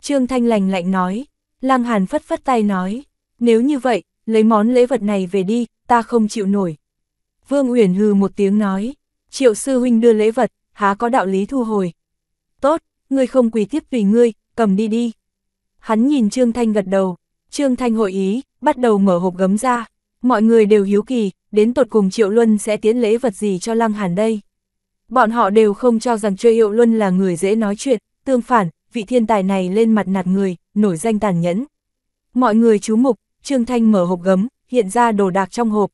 Trương Thanh lành lạnh nói, Lang Hàn phất phất tay nói, nếu như vậy, lấy món lễ vật này về đi, ta không chịu nổi. Vương Uyển hừ một tiếng nói, triệu sư huynh đưa lễ vật, há có đạo lý thu hồi. Tốt, ngươi không quỳ tiếp tùy ngươi, cầm đi đi. Hắn nhìn Trương Thanh gật đầu, Trương Thanh hội ý, bắt đầu mở hộp gấm ra. Mọi người đều hiếu kỳ, đến tột cùng Triệu Luân sẽ tiến lễ vật gì cho Lăng Hàn đây. Bọn họ đều không cho rằng Trương Hiệu Luân là người dễ nói chuyện, tương phản, vị thiên tài này lên mặt nạt người, nổi danh tàn nhẫn. Mọi người chú mục, Trương Thanh mở hộp gấm, hiện ra đồ đạc trong hộp.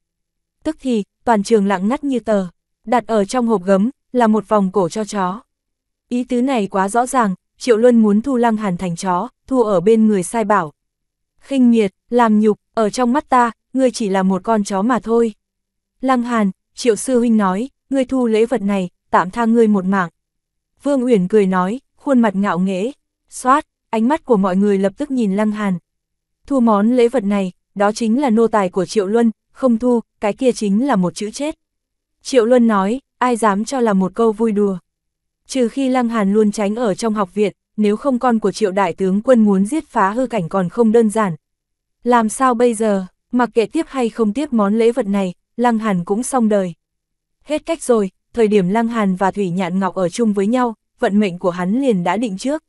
Tức thì, toàn trường lặng ngắt như tờ, đặt ở trong hộp gấm, là một vòng cổ cho chó. Ý tứ này quá rõ ràng, Triệu Luân muốn thu Lăng Hàn thành chó, thu ở bên người sai bảo. khinh miệt, làm nhục, ở trong mắt ta, ngươi chỉ là một con chó mà thôi. Lăng Hàn, Triệu Sư Huynh nói, ngươi thu lễ vật này, tạm tha ngươi một mạng. Vương Uyển cười nói, khuôn mặt ngạo nghễ, xoát, ánh mắt của mọi người lập tức nhìn Lăng Hàn. Thu món lễ vật này, đó chính là nô tài của Triệu Luân, không thu, cái kia chính là một chữ chết. Triệu Luân nói, ai dám cho là một câu vui đùa. Trừ khi Lăng Hàn luôn tránh ở trong học viện, nếu không con của Triệu Đại tướng quân muốn giết phá hư cảnh còn không đơn giản. Làm sao bây giờ, mặc kệ tiếp hay không tiếp món lễ vật này, Lăng Hàn cũng xong đời. Hết cách rồi, thời điểm Lăng Hàn và Thủy Nhạn Ngọc ở chung với nhau, vận mệnh của hắn liền đã định trước.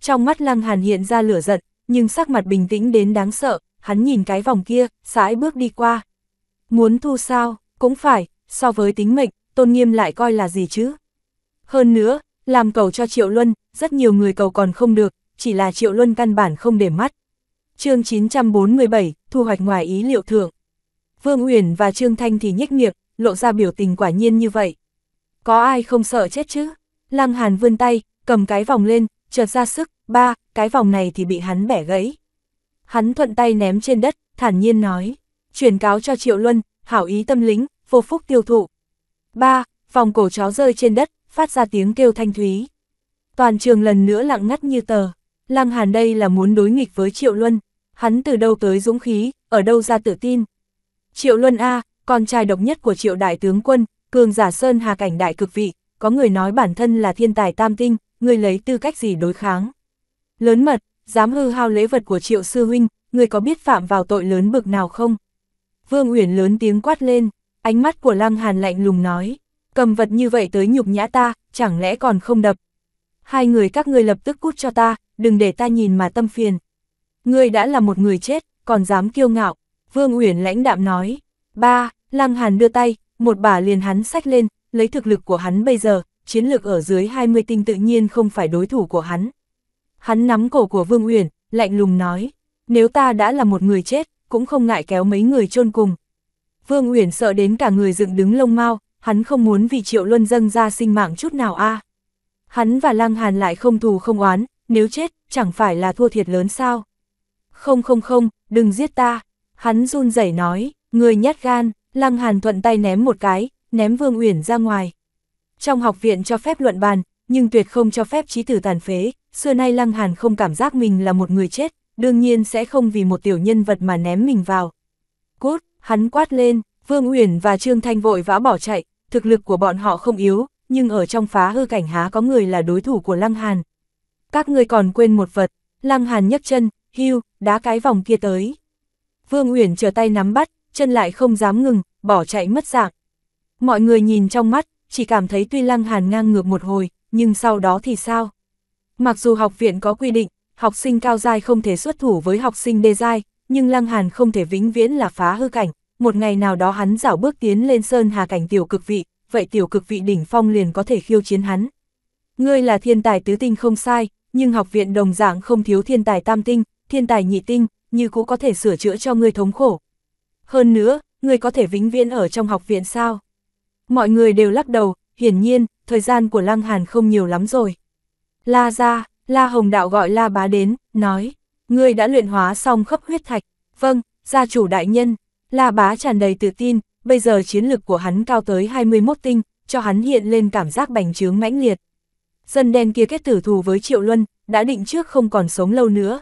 Trong mắt Lăng Hàn hiện ra lửa giận, nhưng sắc mặt bình tĩnh đến đáng sợ, hắn nhìn cái vòng kia, sải bước đi qua. Muốn thu sao, cũng phải, so với tính mệnh, tôn nghiêm lại coi là gì chứ. Hơn nữa, làm cầu cho Triệu Luân, rất nhiều người cầu còn không được, chỉ là Triệu Luân căn bản không để mắt. chương 947, thu hoạch ngoài ý liệu thưởng. Vương Uyển và Trương Thanh thì nhích miệng, lộ ra biểu tình quả nhiên như vậy có ai không sợ chết chứ? Lăng Hàn vươn tay, cầm cái vòng lên, chợt ra sức, ba, cái vòng này thì bị hắn bẻ gãy. Hắn thuận tay ném trên đất, thản nhiên nói, chuyển cáo cho Triệu Luân, hảo ý tâm lính, vô phúc tiêu thụ. Ba, vòng cổ chó rơi trên đất, phát ra tiếng kêu thanh thúy. Toàn trường lần nữa lặng ngắt như tờ, Lăng Hàn đây là muốn đối nghịch với Triệu Luân, hắn từ đâu tới dũng khí, ở đâu ra tự tin. Triệu Luân A, con trai độc nhất của Triệu Đại Tướng Quân, cường giả Sơn Hà cảnh đại cực vị, có người nói bản thân là thiên tài tam tinh, người lấy tư cách gì đối kháng. Lớn mật, dám hư hao lễ vật của triệu sư huynh, người có biết phạm vào tội lớn bực nào không? Vương Uyển lớn tiếng quát lên, ánh mắt của Lăng Hàn lạnh lùng nói, cầm vật như vậy tới nhục nhã ta, chẳng lẽ còn không đập. Hai người các ngươi lập tức cút cho ta, đừng để ta nhìn mà tâm phiền. Ngươi đã là một người chết, còn dám kiêu ngạo, Vương Uyển lãnh đạm nói. Ba, Lăng Hàn đưa tay, một bà liền hắn sách lên, lấy thực lực của hắn bây giờ, chiến lược ở dưới 20 tinh tự nhiên không phải đối thủ của hắn. Hắn nắm cổ của Vương Uyển, lạnh lùng nói, nếu ta đã là một người chết, cũng không ngại kéo mấy người chôn cùng. Vương Uyển sợ đến cả người dựng đứng lông mau, hắn không muốn vì Triệu Luân dâng ra sinh mạng chút nào a. Hắn và Lăng Hàn lại không thù không oán, nếu chết, chẳng phải là thua thiệt lớn sao? Không không không, đừng giết ta. Hắn run rẩy nói, người nhát gan, Lăng Hàn thuận tay ném một cái, ném Vương Uyển ra ngoài. Trong học viện cho phép luận bàn, nhưng tuyệt không cho phép trí tử tàn phế, xưa nay Lăng Hàn không cảm giác mình là một người chết, đương nhiên sẽ không vì một tiểu nhân vật mà ném mình vào. Cút, hắn quát lên, Vương Uyển và Trương Thanh vội vã bỏ chạy, thực lực của bọn họ không yếu, nhưng ở trong phá hư cảnh há có người là đối thủ của Lăng Hàn. Các người còn quên một vật, Lăng Hàn nhấc chân, hưu, đá cái vòng kia tới. Vương Uyển trở tay nắm bắt, chân lại không dám ngừng, bỏ chạy mất dạng. Mọi người nhìn trong mắt, chỉ cảm thấy tuy lăng hàn ngang ngược một hồi, nhưng sau đó thì sao? Mặc dù học viện có quy định, học sinh cao dai không thể xuất thủ với học sinh đê dai, nhưng lăng hàn không thể vĩnh viễn là phá hư cảnh. Một ngày nào đó hắn dảo bước tiến lên sơn hà cảnh tiểu cực vị, vậy tiểu cực vị đỉnh phong liền có thể khiêu chiến hắn. Ngươi là thiên tài tứ tinh không sai, nhưng học viện đồng dạng không thiếu thiên tài tam tinh, thiên tài nhị tinh, như cũng có thể sửa chữa cho ngươi thống khổ, hơn nữa, người có thể vĩnh viễn ở trong học viện sao? Mọi người đều lắc đầu, hiển nhiên, thời gian của Lăng Hàn không nhiều lắm rồi. La ra, La Hồng Đạo gọi La Bá đến, nói, ngươi đã luyện hóa xong khắp huyết thạch, vâng, gia chủ đại nhân, La Bá tràn đầy tự tin, bây giờ chiến lực của hắn cao tới 21 tinh, cho hắn hiện lên cảm giác bành trướng mãnh liệt. Dân đen kia kết tử thù với Triệu Luân, đã định trước không còn sống lâu nữa.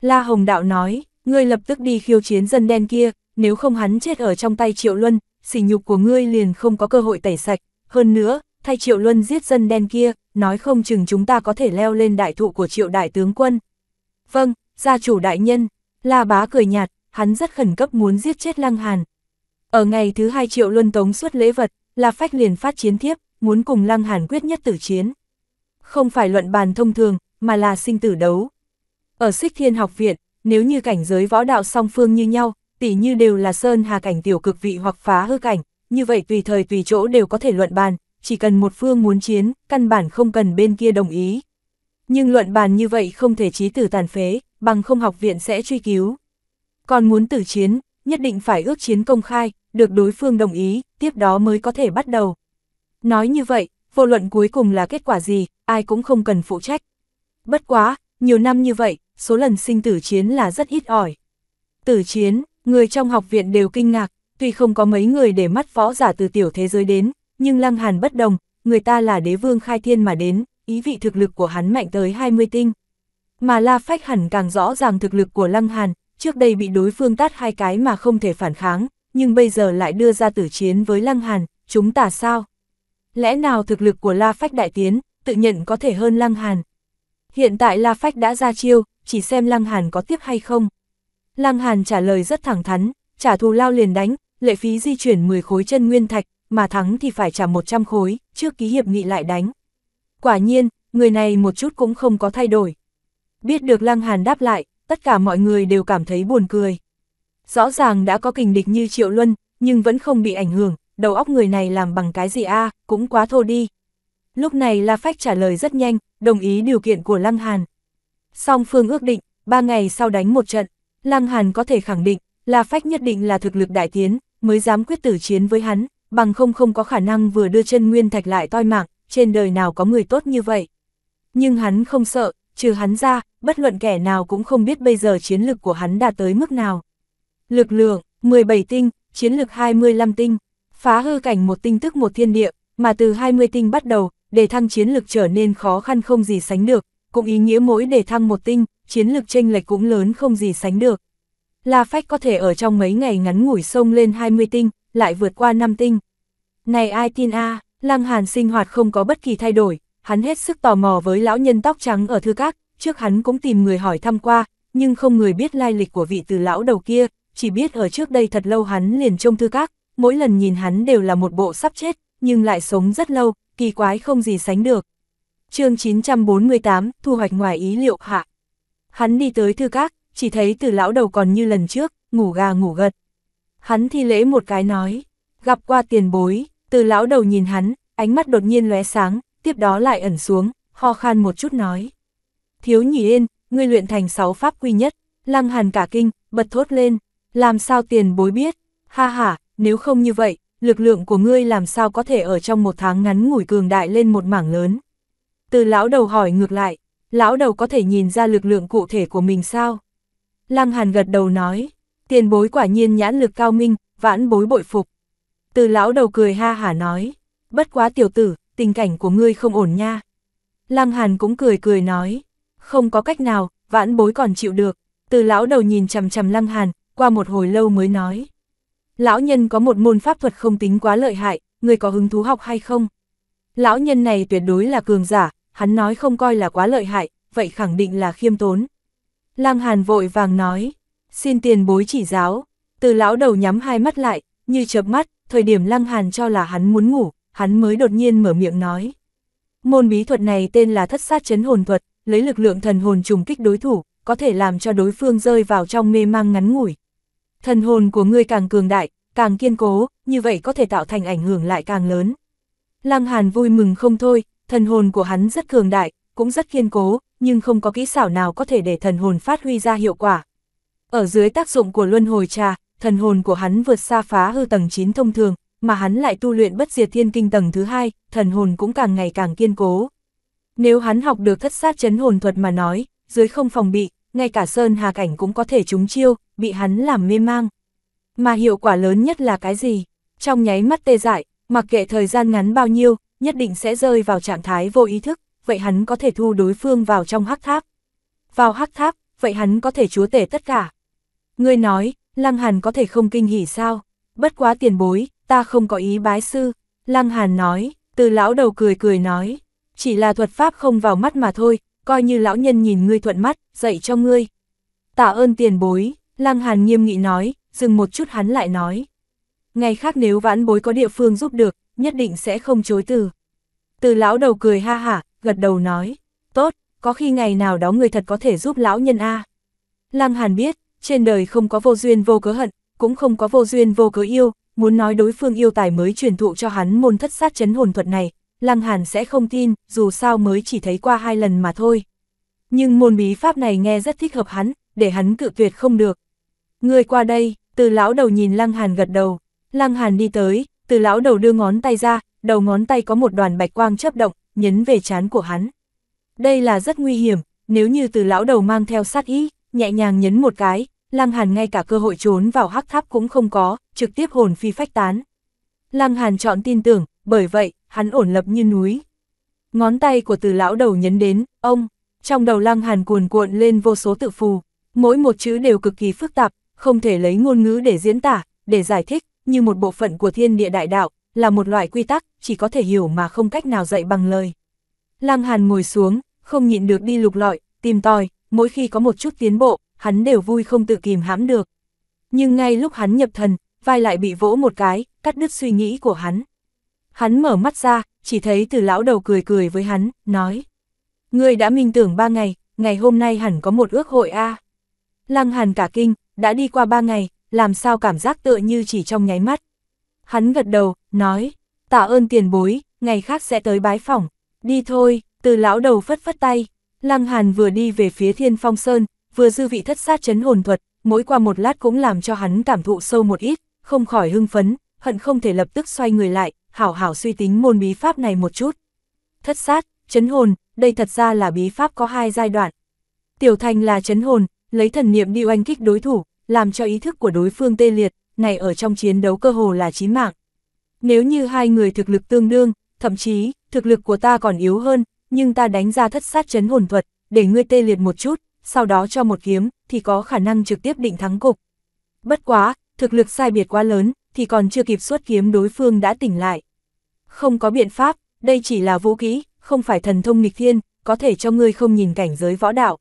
La Hồng Đạo nói, ngươi lập tức đi khiêu chiến dân đen kia, nếu không hắn chết ở trong tay Triệu Luân, sỉ nhục của ngươi liền không có cơ hội tẩy sạch, hơn nữa, thay Triệu Luân giết dân đen kia, nói không chừng chúng ta có thể leo lên đại thụ của Triệu Đại Tướng Quân. Vâng, gia chủ đại nhân, La Bá cười nhạt, hắn rất khẩn cấp muốn giết chết Lăng Hàn. Ở ngày thứ hai Triệu Luân tống suất lễ vật, La Phách liền phát chiến thiếp, muốn cùng Lăng Hàn quyết nhất tử chiến. Không phải luận bàn thông thường, mà là sinh tử đấu. Ở Xích Thiên học viện, nếu như cảnh giới võ đạo song phương như nhau, tỷ như đều là sơn hà cảnh tiểu cực vị hoặc phá hư cảnh, như vậy tùy thời tùy chỗ đều có thể luận bàn, chỉ cần một phương muốn chiến, căn bản không cần bên kia đồng ý. Nhưng luận bàn như vậy không thể trí tử tàn phế, bằng không học viện sẽ truy cứu. Còn muốn tử chiến, nhất định phải ước chiến công khai, được đối phương đồng ý, tiếp đó mới có thể bắt đầu. Nói như vậy, vô luận cuối cùng là kết quả gì, ai cũng không cần phụ trách. Bất quá, nhiều năm như vậy, số lần sinh tử chiến là rất ít ỏi. Tử chiến, Người trong học viện đều kinh ngạc, tuy không có mấy người để mắt võ giả từ tiểu thế giới đến, nhưng Lăng Hàn bất đồng, người ta là đế vương khai thiên mà đến, ý vị thực lực của hắn mạnh tới 20 tinh. Mà La Phách hẳn càng rõ ràng thực lực của Lăng Hàn, trước đây bị đối phương tát hai cái mà không thể phản kháng, nhưng bây giờ lại đưa ra tử chiến với Lăng Hàn, chúng ta sao? Lẽ nào thực lực của La Phách đại tiến, tự nhận có thể hơn Lăng Hàn? Hiện tại La Phách đã ra chiêu, chỉ xem Lăng Hàn có tiếp hay không. Lăng Hàn trả lời rất thẳng thắn, trả thù lao liền đánh, lệ phí di chuyển 10 khối chân nguyên thạch, mà thắng thì phải trả 100 khối, trước ký hiệp nghị lại đánh. Quả nhiên, người này một chút cũng không có thay đổi. Biết được Lăng Hàn đáp lại, tất cả mọi người đều cảm thấy buồn cười. Rõ ràng đã có kình địch như Triệu Luân, nhưng vẫn không bị ảnh hưởng, đầu óc người này làm bằng cái gì a cũng quá thô đi. Lúc này La Phách trả lời rất nhanh, đồng ý điều kiện của Lăng Hàn. Song phương ước định, ba ngày sau đánh một trận. Lăng Hàn có thể khẳng định, La Phách nhất định là thực lực đại tiến, mới dám quyết tử chiến với hắn, bằng không không có khả năng vừa đưa chân nguyên thạch lại toi mạng, trên đời nào có người tốt như vậy. Nhưng hắn không sợ, trừ hắn ra, bất luận kẻ nào cũng không biết bây giờ chiến lực của hắn đã tới mức nào. Lực lượng, 17 tinh, chiến lực 25 tinh, phá hư cảnh một tinh tức một thiên địa, mà từ 20 tinh bắt đầu, để thăng chiến lực trở nên khó khăn không gì sánh được, cũng ý nghĩa mỗi để thăng một tinh, chiến lược chênh lệch cũng lớn không gì sánh được. La Phách có thể ở trong mấy ngày ngắn ngủi sông lên 20 tinh, lại vượt qua 5 tinh. Này ai tin a à, Lăng Hàn sinh hoạt không có bất kỳ thay đổi, hắn hết sức tò mò với lão nhân tóc trắng ở thư các, trước hắn cũng tìm người hỏi thăm qua, nhưng không người biết lai lịch của vị từ lão đầu kia, chỉ biết ở trước đây thật lâu hắn liền trông thư các, mỗi lần nhìn hắn đều là một bộ sắp chết, nhưng lại sống rất lâu, kỳ quái không gì sánh được. chương 948, thu hoạch ngoài ý liệu hạ. Hắn đi tới thư các, chỉ thấy từ lão đầu còn như lần trước, ngủ gà ngủ gật. Hắn thi lễ một cái nói, gặp qua tiền bối, từ lão đầu nhìn hắn, ánh mắt đột nhiên lóe sáng, tiếp đó lại ẩn xuống, ho khan một chút nói. Thiếu nhỉ yên, ngươi luyện thành sáu pháp quy nhất, lăng hàn cả kinh, bật thốt lên, làm sao tiền bối biết, ha ha, nếu không như vậy, lực lượng của ngươi làm sao có thể ở trong một tháng ngắn ngủi cường đại lên một mảng lớn. Từ lão đầu hỏi ngược lại, lão đầu có thể nhìn ra lực lượng cụ thể của mình sao? Lăng Hàn gật đầu nói, tiền bối quả nhiên nhãn lực cao minh, vãn bối bội phục. Từ lão đầu cười ha hả nói, bất quá tiểu tử, tình cảnh của ngươi không ổn nha. Lăng Hàn cũng cười cười nói, không có cách nào, vãn bối còn chịu được. Từ lão đầu nhìn chằm chằm Lăng Hàn, qua một hồi lâu mới nói. Lão nhân có một môn pháp thuật không tính quá lợi hại, người có hứng thú học hay không? Lão nhân này tuyệt đối là cường giả, hắn nói không coi là quá lợi hại, vậy khẳng định là khiêm tốn. Lăng Hàn vội vàng nói, xin tiền bối chỉ giáo, từ lão đầu nhắm hai mắt lại, như chớp mắt, thời điểm Lăng Hàn cho là hắn muốn ngủ, hắn mới đột nhiên mở miệng nói. Môn bí thuật này tên là thất sát chấn hồn thuật, lấy lực lượng thần hồn trùng kích đối thủ, có thể làm cho đối phương rơi vào trong mê mang ngắn ngủi. Thần hồn của ngươi càng cường đại, càng kiên cố, như vậy có thể tạo thành ảnh hưởng lại càng lớn. Lăng Hàn vui mừng không thôi, thần hồn của hắn rất cường đại, cũng rất kiên cố, nhưng không có kỹ xảo nào có thể để thần hồn phát huy ra hiệu quả. Ở dưới tác dụng của luân hồi trà, thần hồn của hắn vượt xa phá hư tầng 9 thông thường, mà hắn lại tu luyện bất diệt thiên kinh tầng thứ hai, thần hồn cũng càng ngày càng kiên cố. Nếu hắn học được thất sát chấn hồn thuật mà nói, dưới không phòng bị, ngay cả Sơn Hà Cảnh cũng có thể trúng chiêu, bị hắn làm mê mang. Mà hiệu quả lớn nhất là cái gì? Trong nháy mắt tê dại, mặc kệ thời gian ngắn bao nhiêu, nhất định sẽ rơi vào trạng thái vô ý thức, vậy hắn có thể thu đối phương vào trong hắc tháp. Vào hắc tháp, vậy hắn có thể chúa tể tất cả. Ngươi nói, Lăng Hàn có thể không kinh hỉ sao? Bất quá tiền bối, ta không có ý bái sư. Lăng Hàn nói, từ lão đầu cười cười nói, chỉ là thuật pháp không vào mắt mà thôi, coi như lão nhân nhìn ngươi thuận mắt, dạy cho ngươi. Tạ ơn tiền bối, Lăng Hàn nghiêm nghị nói, dừng một chút hắn lại nói. Ngày khác nếu vãn bối có địa phương giúp được, nhất định sẽ không chối từ. Từ lão đầu cười ha hả, gật đầu nói, tốt, có khi ngày nào đó người thật có thể giúp lão nhân A. À. Lăng Hàn biết, trên đời không có vô duyên vô cớ hận, cũng không có vô duyên vô cớ yêu, muốn nói đối phương yêu tài mới truyền thụ cho hắn môn thất sát chấn hồn thuật này, Lăng Hàn sẽ không tin, dù sao mới chỉ thấy qua hai lần mà thôi. Nhưng môn bí pháp này nghe rất thích hợp hắn, để hắn cự tuyệt không được. Người qua đây, từ lão đầu nhìn Lăng Hàn gật đầu, Lăng Hàn đi tới, từ lão đầu đưa ngón tay ra, đầu ngón tay có một đoàn bạch quang chấp động, nhấn về chán của hắn. Đây là rất nguy hiểm, nếu như từ lão đầu mang theo sát ý, nhẹ nhàng nhấn một cái, Lăng Hàn ngay cả cơ hội trốn vào hắc tháp cũng không có, trực tiếp hồn phi phách tán. Lăng Hàn chọn tin tưởng, bởi vậy, hắn ổn lập như núi. Ngón tay của từ lão đầu nhấn đến, ông, trong đầu Lăng Hàn cuồn cuộn lên vô số tự phù, mỗi một chữ đều cực kỳ phức tạp, không thể lấy ngôn ngữ để diễn tả, để giải thích, như một bộ phận của thiên địa đại đạo, là một loại quy tắc, chỉ có thể hiểu mà không cách nào dạy bằng lời. Lăng Hàn ngồi xuống, không nhịn được đi lục lọi, tìm tòi, mỗi khi có một chút tiến bộ, hắn đều vui không tự kìm hãm được. Nhưng ngay lúc hắn nhập thần, vai lại bị vỗ một cái, cắt đứt suy nghĩ của hắn. Hắn mở mắt ra, chỉ thấy từ lão đầu cười cười với hắn, nói. người đã minh tưởng ba ngày, ngày hôm nay hẳn có một ước hội a à. Lăng hàn cả kinh, đã đi qua ba ngày, làm sao cảm giác tựa như chỉ trong nháy mắt. Hắn gật đầu, nói, tạ ơn tiền bối, ngày khác sẽ tới bái phỏng, đi thôi, từ lão đầu phất phất tay. Lăng Hàn vừa đi về phía Thiên Phong Sơn, vừa dư vị thất sát chấn hồn thuật, mỗi qua một lát cũng làm cho hắn cảm thụ sâu một ít, không khỏi hưng phấn, hận không thể lập tức xoay người lại, hảo hảo suy tính môn bí pháp này một chút. Thất sát, chấn hồn, đây thật ra là bí pháp có hai giai đoạn. Tiểu thành là chấn hồn, lấy thần niệm đi oanh kích đối thủ, làm cho ý thức của đối phương tê liệt, này ở trong chiến đấu cơ hồ là chí mạng. Nếu như hai người thực lực tương đương, thậm chí, thực lực của ta còn yếu hơn, nhưng ta đánh ra thất sát chấn hồn thuật, để ngươi tê liệt một chút, sau đó cho một kiếm, thì có khả năng trực tiếp định thắng cục. Bất quá, thực lực sai biệt quá lớn, thì còn chưa kịp xuất kiếm đối phương đã tỉnh lại. Không có biện pháp, đây chỉ là vũ kỹ, không phải thần thông nghịch thiên, có thể cho ngươi không nhìn cảnh giới võ đạo.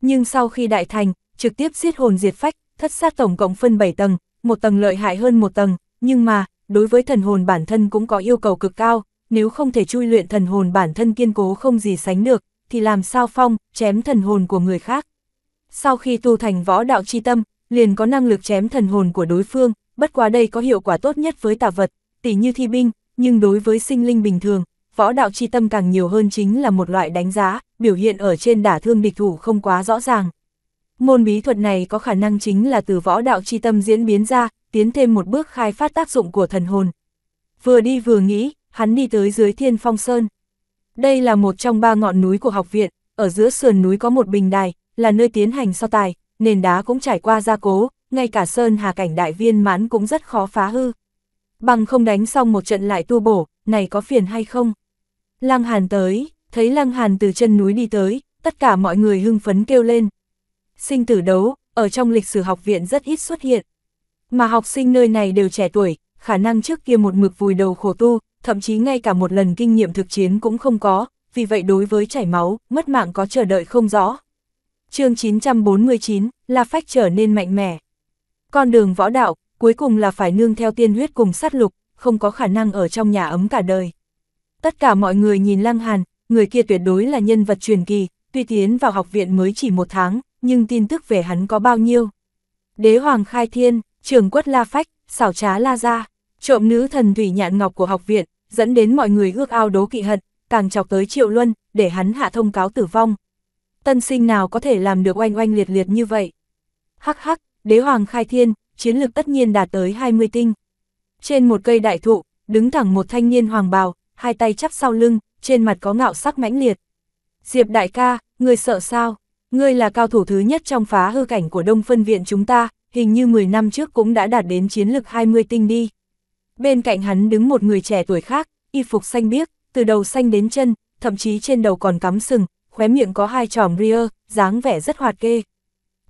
Nhưng sau khi đại thành, trực tiếp giết hồn diệt phách, thất sát tổng cộng phân 7 tầng, một tầng lợi hại hơn một tầng, nhưng mà, đối với thần hồn bản thân cũng có yêu cầu cực cao, nếu không thể chui luyện thần hồn bản thân kiên cố không gì sánh được, thì làm sao phong, chém thần hồn của người khác. Sau khi tu thành võ đạo chi tâm, liền có năng lực chém thần hồn của đối phương, bất quá đây có hiệu quả tốt nhất với tà vật, tỉ như thi binh, nhưng đối với sinh linh bình thường, võ đạo chi tâm càng nhiều hơn chính là một loại đánh giá, biểu hiện ở trên đả thương địch thủ không quá rõ ràng. Môn bí thuật này có khả năng chính là từ võ đạo chi tâm diễn biến ra, tiến thêm một bước khai phát tác dụng của thần hồn. Vừa đi vừa nghĩ, hắn đi tới dưới thiên phong sơn. Đây là một trong ba ngọn núi của học viện, ở giữa sườn núi có một bình đài, là nơi tiến hành so tài, nền đá cũng trải qua gia cố, ngay cả sơn hà cảnh đại viên mãn cũng rất khó phá hư. Bằng không đánh xong một trận lại tu bổ, này có phiền hay không? Lăng Hàn tới, thấy Lăng Hàn từ chân núi đi tới, tất cả mọi người hưng phấn kêu lên, sinh tử đấu, ở trong lịch sử học viện rất ít xuất hiện. Mà học sinh nơi này đều trẻ tuổi, khả năng trước kia một mực vùi đầu khổ tu, thậm chí ngay cả một lần kinh nghiệm thực chiến cũng không có, vì vậy đối với chảy máu, mất mạng có chờ đợi không rõ. chương 949, là phách trở nên mạnh mẽ. Con đường võ đạo, cuối cùng là phải nương theo tiên huyết cùng sát lục, không có khả năng ở trong nhà ấm cả đời. Tất cả mọi người nhìn Lăng Hàn, người kia tuyệt đối là nhân vật truyền kỳ, tuy tiến vào học viện mới chỉ một tháng, nhưng tin tức về hắn có bao nhiêu. Đế hoàng khai thiên, trường quất la phách, xảo trá la ra, trộm nữ thần thủy nhạn ngọc của học viện, dẫn đến mọi người ước ao đố kỵ hận, càng chọc tới triệu luân, để hắn hạ thông cáo tử vong. Tân sinh nào có thể làm được oanh oanh liệt liệt như vậy? Hắc hắc, đế hoàng khai thiên, chiến lực tất nhiên đạt tới 20 tinh. Trên một cây đại thụ, đứng thẳng một thanh niên hoàng bào, hai tay chắp sau lưng, trên mặt có ngạo sắc mãnh liệt. Diệp đại ca, người sợ sao? Ngươi là cao thủ thứ nhất trong phá hư cảnh của Đông Phân Viện chúng ta, hình như 10 năm trước cũng đã đạt đến chiến lực 20 tinh đi. Bên cạnh hắn đứng một người trẻ tuổi khác, y phục xanh biếc, từ đầu xanh đến chân, thậm chí trên đầu còn cắm sừng, khóe miệng có hai tròm ria, dáng vẻ rất hoạt kê.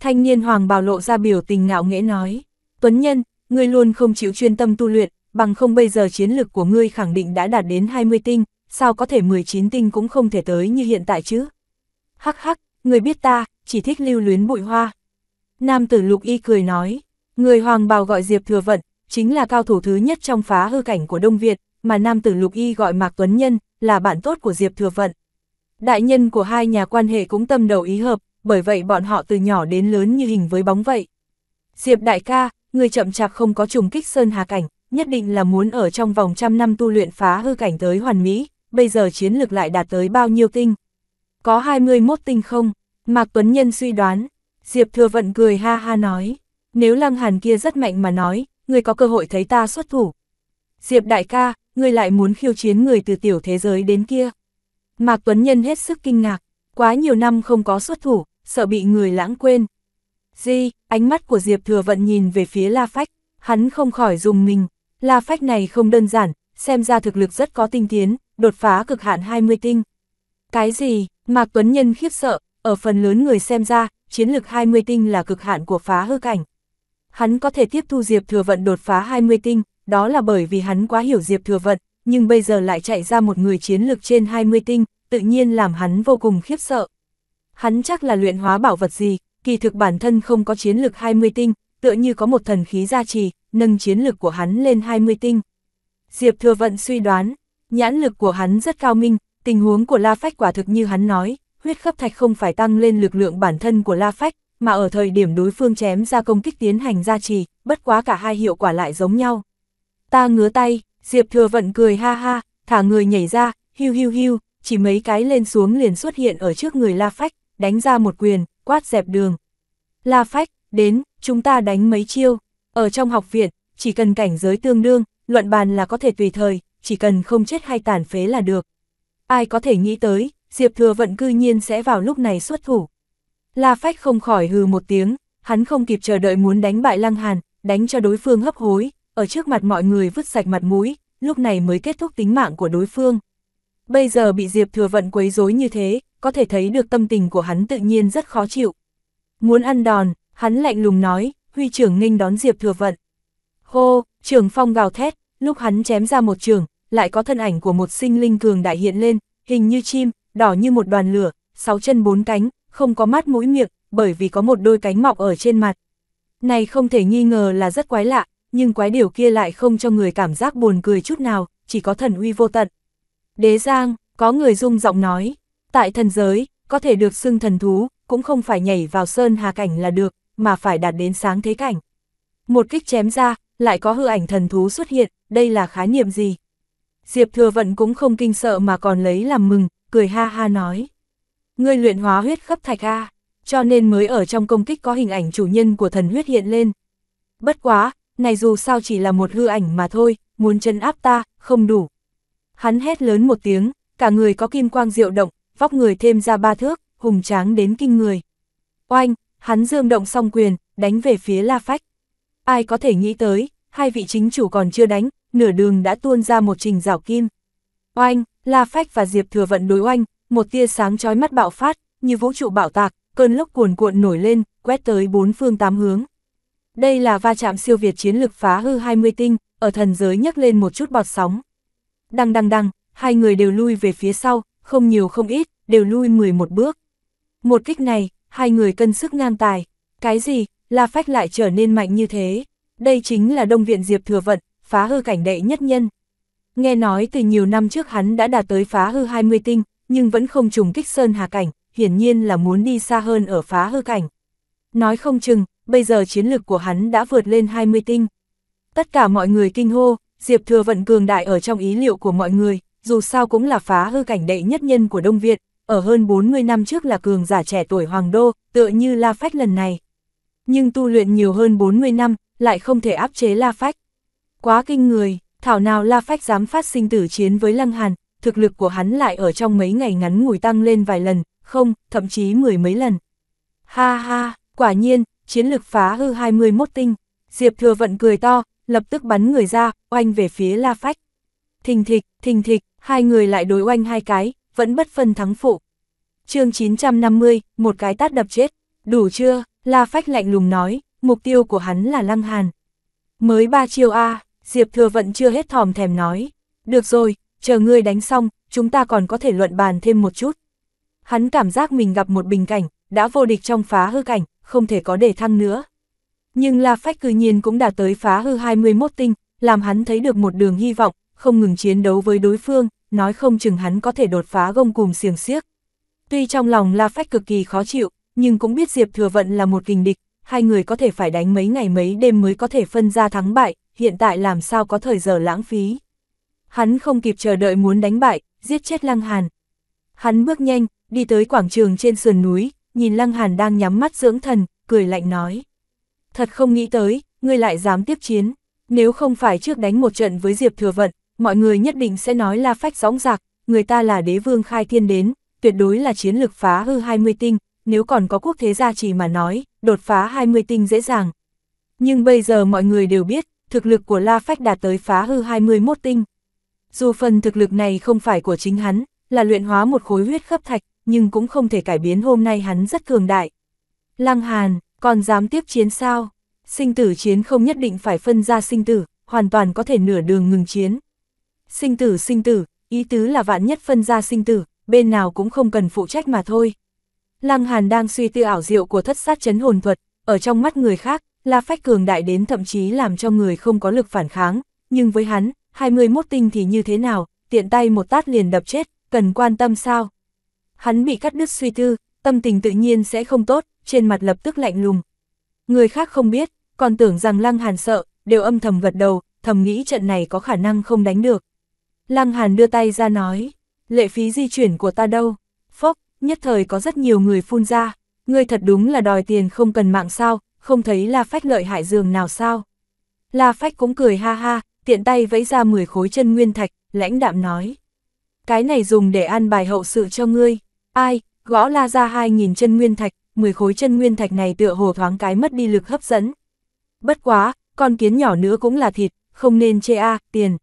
Thanh niên hoàng bào lộ ra biểu tình ngạo nghễ nói, Tuấn Nhân, ngươi luôn không chịu chuyên tâm tu luyện, bằng không bây giờ chiến lực của ngươi khẳng định đã đạt đến 20 tinh, sao có thể 19 tinh cũng không thể tới như hiện tại chứ? Hắc hắc, người biết ta, chỉ thích lưu luyến bụi hoa. Nam tử lục y cười nói, người hoàng bào gọi Diệp Thừa Vận, chính là cao thủ thứ nhất trong phá hư cảnh của Đông Việt, mà nam tử lục y gọi Mạc Tuấn Nhân, là bạn tốt của Diệp Thừa Vận. Đại nhân của hai nhà quan hệ cũng tâm đầu ý hợp, bởi vậy bọn họ từ nhỏ đến lớn như hình với bóng vậy. Diệp đại ca, người chậm chạp không có trùng kích Sơn Hà Cảnh, nhất định là muốn ở trong vòng trăm năm tu luyện phá hư cảnh tới hoàn mỹ, bây giờ chiến lược lại đạt tới bao nhiêu tinh. Có 21 tinh không? Mạc Tuấn Nhân suy đoán. Diệp Thừa Vận cười ha ha nói. Nếu Lăng Hàn kia rất mạnh mà nói, người có cơ hội thấy ta xuất thủ. Diệp đại ca, người lại muốn khiêu chiến người từ tiểu thế giới đến kia. Mạc Tuấn Nhân hết sức kinh ngạc, quá nhiều năm không có xuất thủ, sợ bị người lãng quên. Di, ánh mắt của Diệp Thừa Vận nhìn về phía La Phách, hắn không khỏi dùng mình. La Phách này không đơn giản, xem ra thực lực rất có tinh tiến, đột phá cực hạn 20 tinh. Cái gì? Mạc Tuấn Nhân khiếp sợ, ở phần lớn người xem ra, chiến lực 20 tinh là cực hạn của phá hư cảnh. Hắn có thể tiếp thu Diệp Thừa Vận đột phá 20 tinh, đó là bởi vì hắn quá hiểu Diệp Thừa Vận, nhưng bây giờ lại chạy ra một người chiến lực trên 20 tinh, tự nhiên làm hắn vô cùng khiếp sợ. Hắn chắc là luyện hóa bảo vật gì, kỳ thực bản thân không có chiến lực 20 tinh, tựa như có một thần khí gia trì, nâng chiến lực của hắn lên 20 tinh. Diệp Thừa Vận suy đoán, nhãn lực của hắn rất cao minh, Tình huống của La Phách quả thực như hắn nói, huyết khớp thạch không phải tăng lên lực lượng bản thân của La Phách, mà ở thời điểm đối phương chém ra công kích tiến hành gia trì, bất quá cả hai hiệu quả lại giống nhau. Ta ngứa tay, Diệp Thừa Vận cười ha ha, thả người nhảy ra, hiu hiu hiu, chỉ mấy cái lên xuống liền xuất hiện ở trước người La Phách, đánh ra một quyền, quát dẹp đường. La Phách, đến, chúng ta đánh mấy chiêu. Ở trong học viện, chỉ cần cảnh giới tương đương, luận bàn là có thể tùy thời, chỉ cần không chết hay tàn phế là được. Ai có thể nghĩ tới, Diệp Thừa Vận cư nhiên sẽ vào lúc này xuất thủ. La Phách không khỏi hừ một tiếng, hắn không kịp chờ đợi muốn đánh bại Lăng Hàn, đánh cho đối phương hấp hối, ở trước mặt mọi người vứt sạch mặt mũi, lúc này mới kết thúc tính mạng của đối phương. Bây giờ bị Diệp Thừa Vận quấy rối như thế, có thể thấy được tâm tình của hắn tự nhiên rất khó chịu. Muốn ăn đòn, hắn lạnh lùng nói, huy trưởng nghênh đón Diệp Thừa Vận. Hô, trưởng phong gào thét, lúc hắn chém ra một trường, lại có thân ảnh của một sinh linh cường đại hiện lên, hình như chim, đỏ như một đoàn lửa, sáu chân bốn cánh, không có mắt mũi miệng, bởi vì có một đôi cánh mọc ở trên mặt. Này không thể nghi ngờ là rất quái lạ, nhưng quái điều kia lại không cho người cảm giác buồn cười chút nào, chỉ có thần uy vô tận. Đế Giang, có người rung giọng nói, tại thần giới, có thể được xưng thần thú, cũng không phải nhảy vào sơn hà cảnh là được, mà phải đạt đến sáng thế cảnh. Một kích chém ra, lại có hư ảnh thần thú xuất hiện, đây là khái niệm gì? Diệp Thừa Vận cũng không kinh sợ mà còn lấy làm mừng, cười ha ha nói. Ngươi luyện hóa huyết khắp thạch A, cho nên mới ở trong công kích có hình ảnh chủ nhân của thần huyết hiện lên. Bất quá, này dù sao chỉ là một hư ảnh mà thôi, muốn chân áp ta, không đủ. Hắn hét lớn một tiếng, cả người có kim quang diệu động, vóc người thêm ra ba thước, hùng tráng đến kinh người. Oanh, hắn dương động song quyền, đánh về phía La Phách. Ai có thể nghĩ tới, hai vị chính chủ còn chưa đánh, nửa đường đã tuôn ra một trình rào kim. Oanh, La Phách và Diệp Thừa Vận đối oanh, một tia sáng chói mắt bạo phát, như vũ trụ bạo tạc, cơn lốc cuồn cuộn nổi lên, quét tới bốn phương tám hướng. Đây là va chạm siêu việt chiến lực phá hư 20 tinh, ở thần giới nhấc lên một chút bọt sóng. Đăng đăng đăng, hai người đều lui về phía sau, không nhiều không ít, đều lui 11 bước. Một kích này, hai người cân sức ngang tài. Cái gì, La Phách lại trở nên mạnh như thế? Đây chính là Đông Viện Diệp Thừa Vận, phá hư cảnh đệ nhất nhân. Nghe nói từ nhiều năm trước hắn đã đạt tới phá hư 20 tinh, nhưng vẫn không trùng kích sơn hà cảnh, hiển nhiên là muốn đi xa hơn ở phá hư cảnh. Nói không chừng, bây giờ chiến lực của hắn đã vượt lên 20 tinh. Tất cả mọi người kinh hô, Diệp Thừa Vận cường đại ở trong ý liệu của mọi người, dù sao cũng là phá hư cảnh đệ nhất nhân của Đông Việt, ở hơn 40 năm trước là cường giả trẻ tuổi Hoàng Đô, tựa như La Phách lần này. Nhưng tu luyện nhiều hơn 40 năm, lại không thể áp chế La Phách. Quá kinh người, thảo nào La Phách dám phát sinh tử chiến với Lăng Hàn, thực lực của hắn lại ở trong mấy ngày ngắn ngủi tăng lên vài lần, không, thậm chí mười mấy lần. Ha ha, quả nhiên, chiến lực phá hư 21 tinh. Diệp Thừa Vận cười to, lập tức bắn người ra, oanh về phía La Phách. Thình thịch, thình thịch, hai người lại đối oanh hai cái, vẫn bất phân thắng phụ. chương 950, một cái tát đập chết. Đủ chưa? La Phách lạnh lùng nói, mục tiêu của hắn là Lăng Hàn. Mới ba chiêu A, Diệp Thừa Vận chưa hết thòm thèm nói. Được rồi, chờ ngươi đánh xong, chúng ta còn có thể luận bàn thêm một chút. Hắn cảm giác mình gặp một bình cảnh, đã vô địch trong phá hư cảnh, không thể có đề thăng nữa. Nhưng La Phách cư nhiên cũng đã tới phá hư 21 tinh, làm hắn thấy được một đường hy vọng, không ngừng chiến đấu với đối phương, nói không chừng hắn có thể đột phá gông cùng xiềng xiếc. Tuy trong lòng La Phách cực kỳ khó chịu, nhưng cũng biết Diệp Thừa Vận là một kình địch, hai người có thể phải đánh mấy ngày mấy đêm mới có thể phân ra thắng bại, hiện tại làm sao có thời giờ lãng phí. Hắn không kịp chờ đợi muốn đánh bại, giết chết Lăng Hàn. Hắn bước nhanh, đi tới quảng trường trên sườn núi, nhìn Lăng Hàn đang nhắm mắt dưỡng thần, cười lạnh nói. Thật không nghĩ tới, ngươi lại dám tiếp chiến. Nếu không phải trước đánh một trận với Diệp Thừa Vận, mọi người nhất định sẽ nói là phách gióng giặc, người ta là đế vương khai thiên đến, tuyệt đối là chiến lược phá hư 20 tinh, nếu còn có quốc thế gia trì mà nói, đột phá 20 tinh dễ dàng. Nhưng bây giờ mọi người đều biết, thực lực của La Phách đạt tới phá hư 21 tinh. Dù phần thực lực này không phải của chính hắn, là luyện hóa một khối huyết khớp thạch, nhưng cũng không thể cải biến hôm nay hắn rất cường đại. Lăng Hàn, còn dám tiếp chiến sao? Sinh tử chiến không nhất định phải phân ra sinh tử, hoàn toàn có thể nửa đường ngừng chiến. Sinh tử sinh tử, ý tứ là vạn nhất phân ra sinh tử, bên nào cũng không cần phụ trách mà thôi. Lăng Hàn đang suy tư ảo diệu của thất sát chấn hồn thuật, ở trong mắt người khác, La Phách cường đại đến thậm chí làm cho người không có lực phản kháng, nhưng với hắn, 21 tinh thì như thế nào, tiện tay một tát liền đập chết, cần quan tâm sao? Hắn bị cắt đứt suy tư, tâm tình tự nhiên sẽ không tốt, trên mặt lập tức lạnh lùng. Người khác không biết, còn tưởng rằng Lăng Hàn sợ, đều âm thầm gật đầu, thầm nghĩ trận này có khả năng không đánh được. Lăng Hàn đưa tay ra nói, lệ phí di chuyển của ta đâu? Phốc, nhất thời có rất nhiều người phun ra, ngươi thật đúng là đòi tiền không cần mạng sao, không thấy La Phách lợi hại dường nào sao. La Phách cũng cười ha ha, tiện tay vẫy ra 10 khối chân nguyên thạch, lãnh đạm nói. Cái này dùng để an bài hậu sự cho ngươi. Ai, gõ la ra 2.000 chân nguyên thạch, 10 khối chân nguyên thạch này tựa hồ thoáng cái mất đi lực hấp dẫn. Bất quá, con kiến nhỏ nữa cũng là thịt, không nên chê a tiền.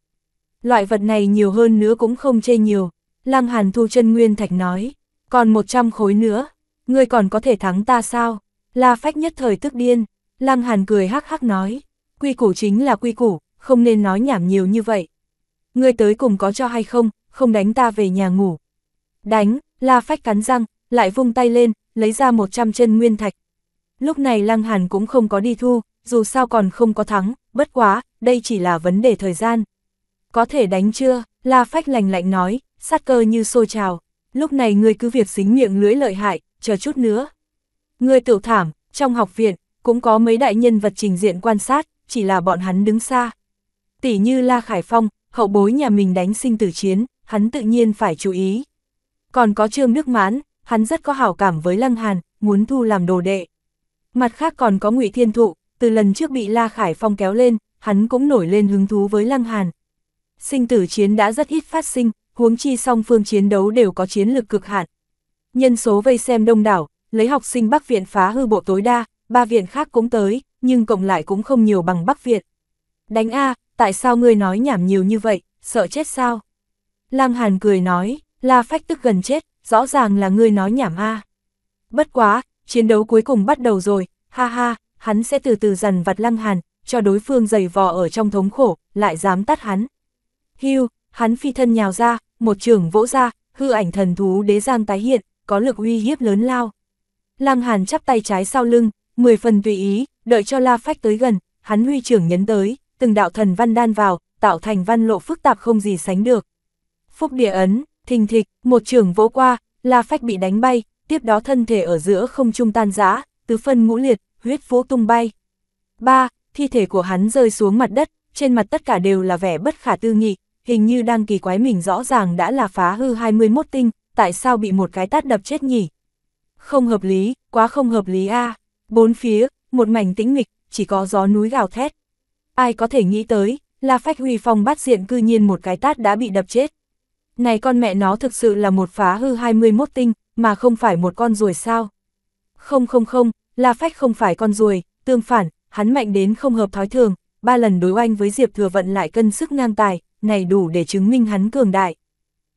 Loại vật này nhiều hơn nữa cũng không chê nhiều. Lăng Hàn thu chân nguyên thạch nói, còn 100 khối nữa, ngươi còn có thể thắng ta sao? La Phách nhất thời tức điên, Lăng Hàn cười hắc hắc nói, quy củ chính là quy củ, không nên nói nhảm nhiều như vậy. Ngươi tới cùng có cho hay không, không đánh ta về nhà ngủ. Đánh, La Phách cắn răng, lại vung tay lên, lấy ra 100 chân nguyên thạch. Lúc này Lăng Hàn cũng không có đi thu, dù sao còn không có thắng, bất quá, đây chỉ là vấn đề thời gian. Có thể đánh chưa, La Phách lành lạnh nói, sát cơ như sôi trào. Lúc này ngươi cứ việc xính miệng lưỡi lợi hại, chờ chút nữa, Người tiểu thảm, trong học viện, cũng có mấy đại nhân vật trình diện quan sát, chỉ là bọn hắn đứng xa. Tỷ như La Khải Phong, hậu bối nhà mình đánh sinh tử chiến, hắn tự nhiên phải chú ý. Còn có Trương Đức Mãn, hắn rất có hảo cảm với Lăng Hàn, muốn thu làm đồ đệ. Mặt khác còn có Ngụy Thiên Thụ, từ lần trước bị La Khải Phong kéo lên, hắn cũng nổi lên hứng thú với Lăng Hàn. Sinh tử chiến đã rất ít phát sinh, huống chi song phương chiến đấu đều có chiến lược cực hạn. Nhân số vây xem đông đảo, lấy học sinh Bắc Viện phá hư bộ tối đa, ba viện khác cũng tới, nhưng cộng lại cũng không nhiều bằng Bắc Viện. Đánh A, tại sao ngươi nói nhảm nhiều như vậy, sợ chết sao? Lăng Hàn cười nói, La Phách tức gần chết, rõ ràng là ngươi nói nhảm A. Bất quá, chiến đấu cuối cùng bắt đầu rồi, ha ha, hắn sẽ từ từ dần vặt Lăng Hàn, cho đối phương giày vò ở trong thống khổ, lại dám tắt hắn. Hưu, hắn phi thân nhào ra, một trường vỗ ra, hư ảnh thần thú đế giang tái hiện, có lực uy hiếp lớn lao. Lam Hàn chắp tay trái sau lưng, mười phần tùy ý, đợi cho La Phách tới gần, hắn huy trưởng nhấn tới, từng đạo thần văn đan vào, tạo thành văn lộ phức tạp không gì sánh được. Phúc địa ấn, thình thịch, một trường vỗ qua, La Phách bị đánh bay, tiếp đó thân thể ở giữa không trung tan rã, tứ phân ngũ liệt, huyết vũ tung bay. Ba, thi thể của hắn rơi xuống mặt đất, trên mặt tất cả đều là vẻ bất khả tư nghị, hình như đang kỳ quái mình rõ ràng đã là phá hư 21 tinh, tại sao bị một cái tát đập chết nhỉ? Không hợp lý, quá không hợp lý a. À. Bốn phía, một mảnh tĩnh mịch, chỉ có gió núi gào thét. Ai có thể nghĩ tới, La Phách Huy Phong bắt diện cư nhiên một cái tát đã bị đập chết. Này con mẹ nó thực sự là một phá hư 21 tinh, mà không phải một con ruồi sao. Không không không, La Phách không phải con ruồi, tương phản, hắn mạnh đến không hợp thói thường, ba lần đối oanh với Diệp Thừa Vận lại cân sức ngang tài, này đủ để chứng minh hắn cường đại.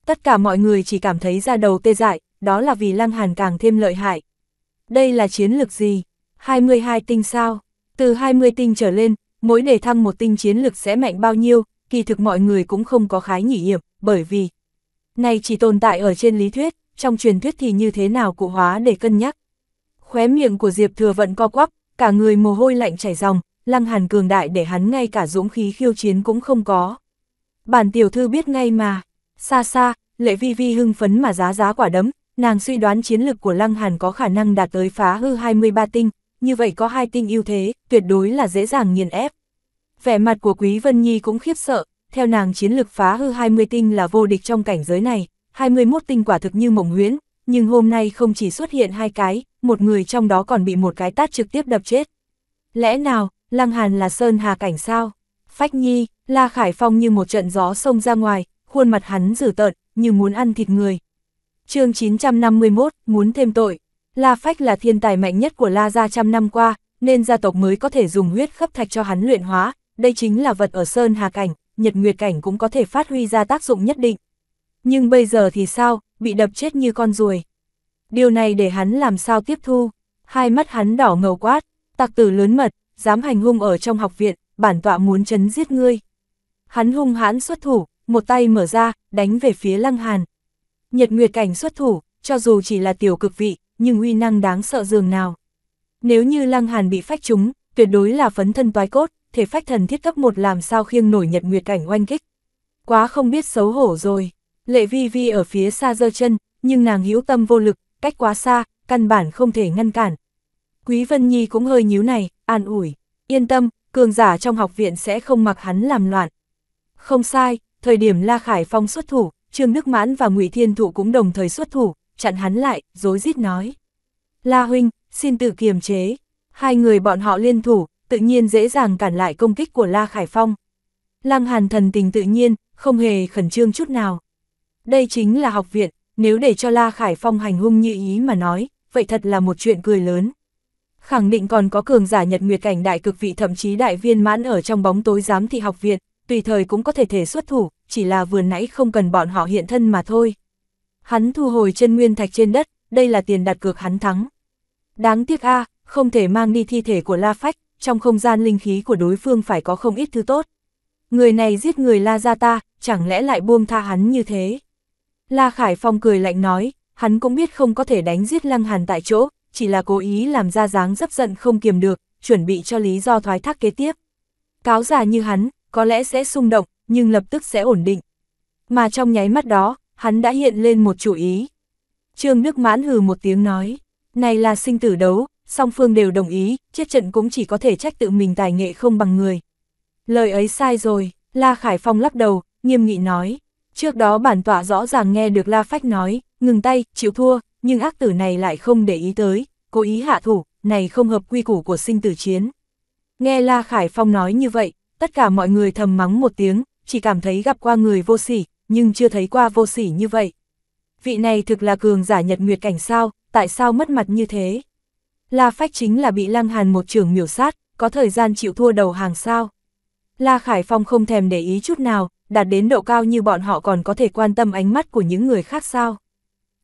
Tất cả mọi người chỉ cảm thấy ra đầu tê dại, đó là vì Lăng Hàn càng thêm lợi hại. Đây là chiến lược gì? 22 tinh sao? Từ 20 tinh trở lên, mỗi đề thăng một tinh chiến lược sẽ mạnh bao nhiêu, kỳ thực mọi người cũng không có khái nhỉ hiểm, bởi vì này chỉ tồn tại ở trên lý thuyết, trong truyền thuyết thì như thế nào cụ hóa để cân nhắc. Khóe miệng của Diệp Thừa vẫn co quắp, cả người mồ hôi lạnh chảy ròng, Lăng Hàn cường đại để hắn ngay cả dũng khí khiêu chiến cũng không có. Bản tiểu thư biết ngay mà, xa xa, lệ vi vi hưng phấn mà giá giá quả đấm, nàng suy đoán chiến lực của Lăng Hàn có khả năng đạt tới phá hư 23 tinh, như vậy có hai tinh ưu thế, tuyệt đối là dễ dàng nghiền ép. Vẻ mặt của Quý Vân Nhi cũng khiếp sợ, theo nàng chiến lực phá hư 20 tinh là vô địch trong cảnh giới này, 21 tinh quả thực như mộng huyễn, nhưng hôm nay không chỉ xuất hiện hai cái, một người trong đó còn bị một cái tát trực tiếp đập chết. Lẽ nào, Lăng Hàn là Sơn Hà Cảnh sao? Phách Nhi, La Khải Phong như một trận gió sông ra ngoài, khuôn mặt hắn dữ tợn, như muốn ăn thịt người, chương 951, muốn thêm tội. La Phách là thiên tài mạnh nhất của La Gia trăm năm qua, nên gia tộc mới có thể dùng huyết khắp thạch cho hắn luyện hóa, đây chính là vật ở Sơn Hà Cảnh, Nhật Nguyệt Cảnh cũng có thể phát huy ra tác dụng nhất định. Nhưng bây giờ thì sao, bị đập chết như con ruồi. Điều này để hắn làm sao tiếp thu, hai mắt hắn đỏ ngầu quát, tặc tử lớn mật, dám hành hung ở trong học viện, bản tọa muốn chấn giết ngươi. Hắn hung hãn xuất thủ, một tay mở ra, đánh về phía Lăng Hàn. Nhật Nguyệt Cảnh xuất thủ, cho dù chỉ là tiểu cực vị, nhưng uy năng đáng sợ dường nào. Nếu như Lăng Hàn bị phách trúng, tuyệt đối là phấn thân toái cốt, thể phách thần thiết cấp một làm sao khiêng nổi Nhật Nguyệt Cảnh oanh kích. Quá không biết xấu hổ rồi. Lệ Vi Vi ở phía xa giơ chân, nhưng nàng hữu tâm vô lực, cách quá xa, căn bản không thể ngăn cản. Quý Vân Nhi cũng hơi nhíu này, an ủi, yên tâm, cường giả trong học viện sẽ không mặc hắn làm loạn. Không sai, thời điểm La Khải Phong xuất thủ, Trương Đức Mãn và Ngụy Thiên Thụ cũng đồng thời xuất thủ, chặn hắn lại, dối rít nói. La huynh, xin tự kiềm chế. Hai người bọn họ liên thủ, tự nhiên dễ dàng cản lại công kích của La Khải Phong. Lăng Hàn thần tình tự nhiên, không hề khẩn trương chút nào. Đây chính là học viện, nếu để cho La Khải Phong hành hung như ý mà nói, vậy thật là một chuyện cười lớn. Khẳng định còn có cường giả nhật nguyệt cảnh đại cực vị thậm chí đại viên mãn ở trong bóng tối giám thị học viện, tùy thời cũng có thể thể xuất thủ, chỉ là vừa nãy không cần bọn họ hiện thân mà thôi. Hắn thu hồi chân nguyên thạch trên đất, đây là tiền đặt cược hắn thắng. Đáng tiếc a, không thể mang đi thi thể của La Phách, trong không gian linh khí của đối phương phải có không ít thứ tốt. Người này giết người La Gia ta, chẳng lẽ lại buông tha hắn như thế? La Khải Phong cười lạnh nói, hắn cũng biết không có thể đánh giết Lăng Hàn tại chỗ, chỉ là cố ý làm ra dáng dấp giận không kiềm được, chuẩn bị cho lý do thoái thác kế tiếp. Cáo già như hắn, có lẽ sẽ xung động, nhưng lập tức sẽ ổn định. Mà trong nháy mắt đó, hắn đã hiện lên một chủ ý. Trương Đức Mãn hừ một tiếng nói, này là sinh tử đấu, song phương đều đồng ý, chết trận cũng chỉ có thể trách tự mình tài nghệ không bằng người. Lời ấy sai rồi, La Khải Phong lắc đầu, nghiêm nghị nói. Trước đó bản tọa rõ ràng nghe được La Phách nói, ngừng tay, chịu thua, nhưng ác tử này lại không để ý tới, cố ý hạ thủ, này không hợp quy củ của sinh tử chiến. Nghe La Khải Phong nói như vậy, tất cả mọi người thầm mắng một tiếng, chỉ cảm thấy gặp qua người vô sỉ, nhưng chưa thấy qua vô sỉ như vậy. Vị này thực là cường giả nhật nguyệt cảnh sao, tại sao mất mặt như thế? La Phách chính là bị Lăng Hàn một trường miểu sát, có thời gian chịu thua đầu hàng sao? La Khải Phong không thèm để ý chút nào, đạt đến độ cao như bọn họ còn có thể quan tâm ánh mắt của những người khác sao?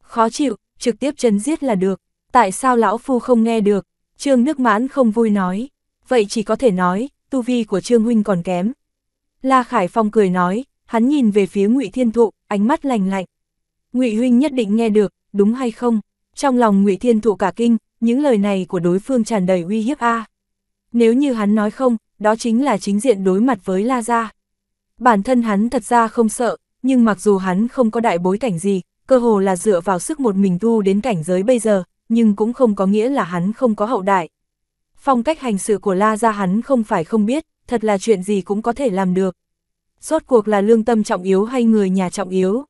Khó chịu, trực tiếp chân giết là được, tại sao lão phu không nghe được? Trương Nước Mãn không vui nói, vậy chỉ có thể nói, tu vi của Trương Huynh còn kém, La Khải Phong cười nói, hắn nhìn về phía Ngụy Thiên Thụ, ánh mắt lành lạnh. Ngụy huynh nhất định nghe được, đúng hay không? Trong lòng Ngụy Thiên Thụ cả kinh, những lời này của đối phương tràn đầy uy hiếp a. Nếu như hắn nói không, đó chính là chính diện đối mặt với La gia. Bản thân hắn thật ra không sợ, nhưng mặc dù hắn không có đại bối cảnh gì, cơ hồ là dựa vào sức một mình tu đến cảnh giới bây giờ, nhưng cũng không có nghĩa là hắn không có hậu đại. Phong cách hành sự của La gia hắn không phải không biết, thật là chuyện gì cũng có thể làm được. Rốt cuộc là lương tâm trọng yếu hay người nhà trọng yếu?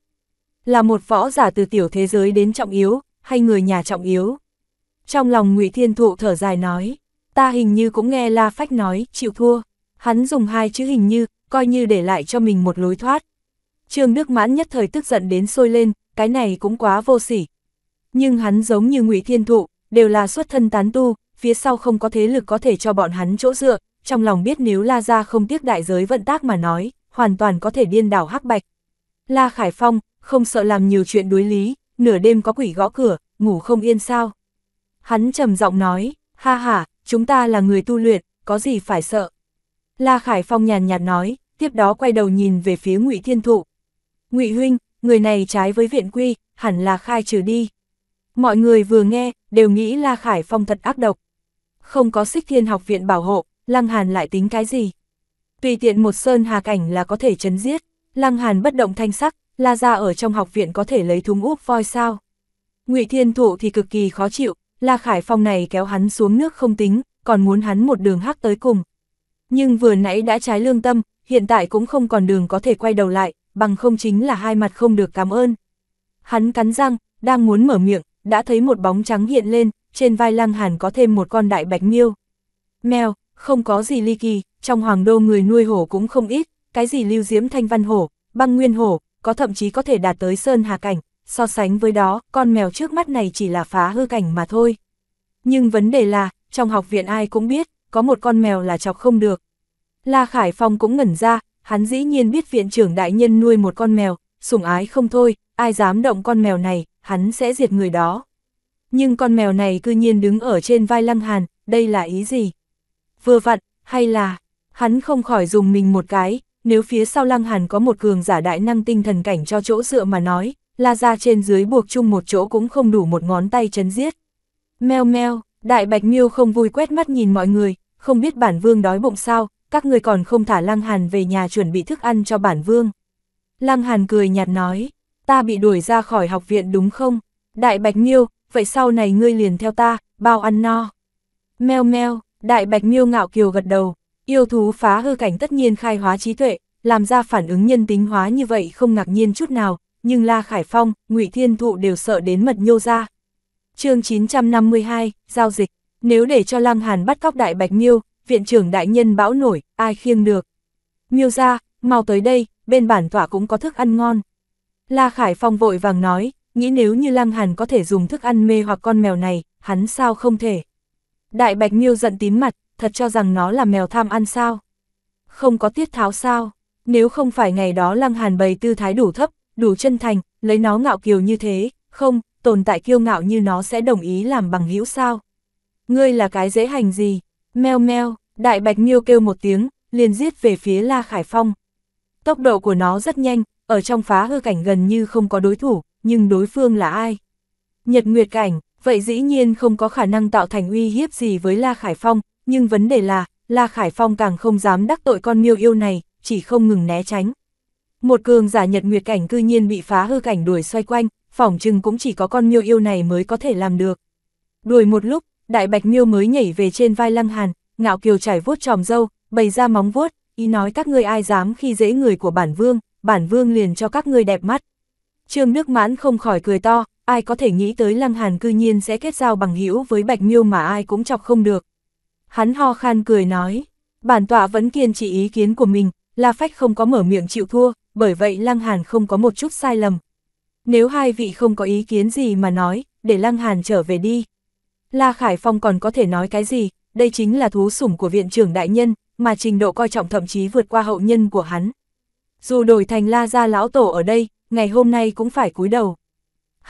Là một võ giả từ tiểu thế giới đến trọng yếu, hay người nhà trọng yếu? Trong lòng ngụy Thiên Thụ thở dài nói, ta hình như cũng nghe La Phách nói, chịu thua. Hắn dùng hai chữ hình như, coi như để lại cho mình một lối thoát. Trương Đức Mãn nhất thời tức giận đến sôi lên, cái này cũng quá vô sỉ. Nhưng hắn giống như ngụy Thiên Thụ, đều là xuất thân tán tu, phía sau không có thế lực có thể cho bọn hắn chỗ dựa, trong lòng biết nếu La Gia không tiếc đại giới vận tác mà nói, hoàn toàn có thể điên đảo hắc bạch. La Khải Phong, không sợ làm nhiều chuyện đối lý, nửa đêm có quỷ gõ cửa, ngủ không yên sao. Hắn trầm giọng nói, ha ha, chúng ta là người tu luyện, có gì phải sợ. La Khải Phong nhàn nhạt nói, tiếp đó quay đầu nhìn về phía Ngụy Thiên Thụ. Ngụy Huynh, người này trái với viện quy, hẳn là khai trừ đi. Mọi người vừa nghe, đều nghĩ La Khải Phong thật ác độc. Không có xích thiên học viện bảo hộ, Lăng Hàn lại tính cái gì? Tùy tiện một sơn hà cảnh là có thể chấn giết, Lăng Hàn bất động thanh sắc, La Gia ở trong học viện có thể lấy thúng úp voi sao? Ngụy Thiên Thụ thì cực kỳ khó chịu, La Khải Phong này kéo hắn xuống nước không tính, còn muốn hắn một đường hắc tới cùng. Nhưng vừa nãy đã trái lương tâm, hiện tại cũng không còn đường có thể quay đầu lại, bằng không chính là hai mặt không được cảm ơn. Hắn cắn răng, đang muốn mở miệng, đã thấy một bóng trắng hiện lên, trên vai Lăng Hàn có thêm một con đại bạch miêu. Mèo, không có gì ly kỳ, trong hoàng đô người nuôi hổ cũng không ít, cái gì lưu diễm thanh văn hổ, băng nguyên hổ, có thậm chí có thể đạt tới sơn hà cảnh, so sánh với đó, con mèo trước mắt này chỉ là phá hư cảnh mà thôi. Nhưng vấn đề là, trong học viện ai cũng biết, có một con mèo là chọc không được. La Khải Phong cũng ngẩn ra, hắn dĩ nhiên biết viện trưởng đại nhân nuôi một con mèo, sủng ái không thôi, ai dám động con mèo này, hắn sẽ diệt người đó. Nhưng con mèo này cư nhiên đứng ở trên vai Lăng Hàn, đây là ý gì? vừa vặn, hay là... Hắn không khỏi dùng mình một cái, nếu phía sau lăng hàn có một cường giả đại năng tinh thần cảnh cho chỗ dựa mà nói, la ra trên dưới buộc chung một chỗ cũng không đủ một ngón tay chấn giết. Mèo meo, đại bạch miêu không vui quét mắt nhìn mọi người, không biết bản vương đói bụng sao, các người còn không thả lăng hàn về nhà chuẩn bị thức ăn cho bản vương. Lăng hàn cười nhạt nói, ta bị đuổi ra khỏi học viện đúng không? Đại bạch miêu, vậy sau này ngươi liền theo ta, bao ăn no. Mèo meo, Đại bạch miêu ngạo kiều gật đầu, yêu thú phá hư cảnh tất nhiên khai hóa trí tuệ, làm ra phản ứng nhân tính hóa như vậy không ngạc nhiên chút nào, nhưng La Khải Phong, Ngụy Thiên Thụ đều sợ đến mật nhô ra. chương 952, Giao dịch, nếu để cho Lăng Hàn bắt cóc đại bạch miêu, viện trưởng đại nhân bão nổi, ai khiêng được. Miêu ra, mau tới đây, bên bản tỏa cũng có thức ăn ngon. La Khải Phong vội vàng nói, nghĩ nếu như Lăng Hàn có thể dùng thức ăn mê hoặc con mèo này, hắn sao không thể. Đại Bạch Miêu giận tím mặt, thật cho rằng nó là mèo tham ăn sao? Không có tiết tháo sao? Nếu không phải ngày đó Lăng Hàn bày tư thái đủ thấp, đủ chân thành, lấy nó ngạo kiều như thế, không, tồn tại kiêu ngạo như nó sẽ đồng ý làm bằng hữu sao? Ngươi là cái dễ hành gì? Meo meo, Đại Bạch Miêu kêu một tiếng, liền giết về phía La Khải Phong. Tốc độ của nó rất nhanh, ở trong phá hư cảnh gần như không có đối thủ, nhưng đối phương là ai? Nhật Nguyệt Cảnh, vậy dĩ nhiên không có khả năng tạo thành uy hiếp gì với La Khải Phong, nhưng vấn đề là, La Khải Phong càng không dám đắc tội con miêu yêu này, chỉ không ngừng né tránh. Một cường giả nhật nguyệt cảnh cư nhiên bị phá hư cảnh đuổi xoay quanh, phỏng chừng cũng chỉ có con miêu yêu này mới có thể làm được. Đuổi một lúc, đại bạch miêu mới nhảy về trên vai lăng hàn, ngạo kiều trải vuốt tròm dâu, bày ra móng vuốt, ý nói các ngươi ai dám khi dễ người của bản vương, bản vương liền cho các ngươi đẹp mắt. Trương nước mãn không khỏi cười to, ai có thể nghĩ tới Lăng Hàn cư nhiên sẽ kết giao bằng hữu với Bạch Miêu mà ai cũng chọc không được. Hắn ho khan cười nói, bản tọa vẫn kiên trì ý kiến của mình, La Phách không có mở miệng chịu thua, bởi vậy Lăng Hàn không có một chút sai lầm. Nếu hai vị không có ý kiến gì mà nói, để Lăng Hàn trở về đi. La Khải Phong còn có thể nói cái gì, đây chính là thú sủng của viện trưởng đại nhân, mà trình độ coi trọng thậm chí vượt qua hậu nhân của hắn. Dù đổi thành La gia lão tổ ở đây, ngày hôm nay cũng phải cúi đầu.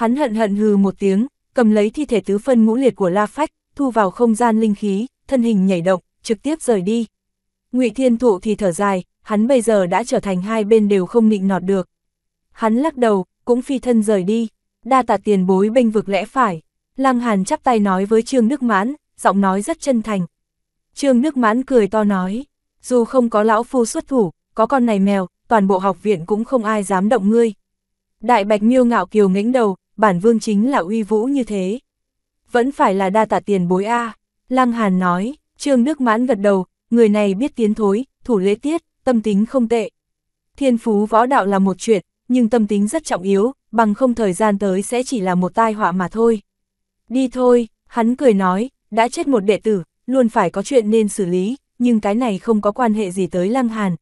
Hắn hận hận hừ một tiếng, cầm lấy thi thể tứ phân ngũ liệt của La Phách, thu vào không gian linh khí, thân hình nhảy động, trực tiếp rời đi. Ngụy Thiên Thụ thì thở dài, hắn bây giờ đã trở thành hai bên đều không nịnh nọt được. Hắn lắc đầu, cũng phi thân rời đi, đa tạ tiền bối bênh vực lẽ phải. Lăng Hàn chắp tay nói với Trương Đức Mãn, giọng nói rất chân thành. Trương Đức Mãn cười to nói, dù không có lão phu xuất thủ, có con này mèo, toàn bộ học viện cũng không ai dám động ngươi. Đại Bạch Miêu ngạo kiều ngẩng đầu, bản vương chính là uy vũ như thế. Vẫn phải là đa tạ tiền bối A, à. Lăng Hàn nói, Trương Nước Mãn gật đầu, người này biết tiến thối, thủ lễ tiết, tâm tính không tệ. Thiên phú võ đạo là một chuyện, nhưng tâm tính rất trọng yếu, bằng không thời gian tới sẽ chỉ là một tai họa mà thôi. Đi thôi, hắn cười nói, đã chết một đệ tử, luôn phải có chuyện nên xử lý, nhưng cái này không có quan hệ gì tới Lăng Hàn.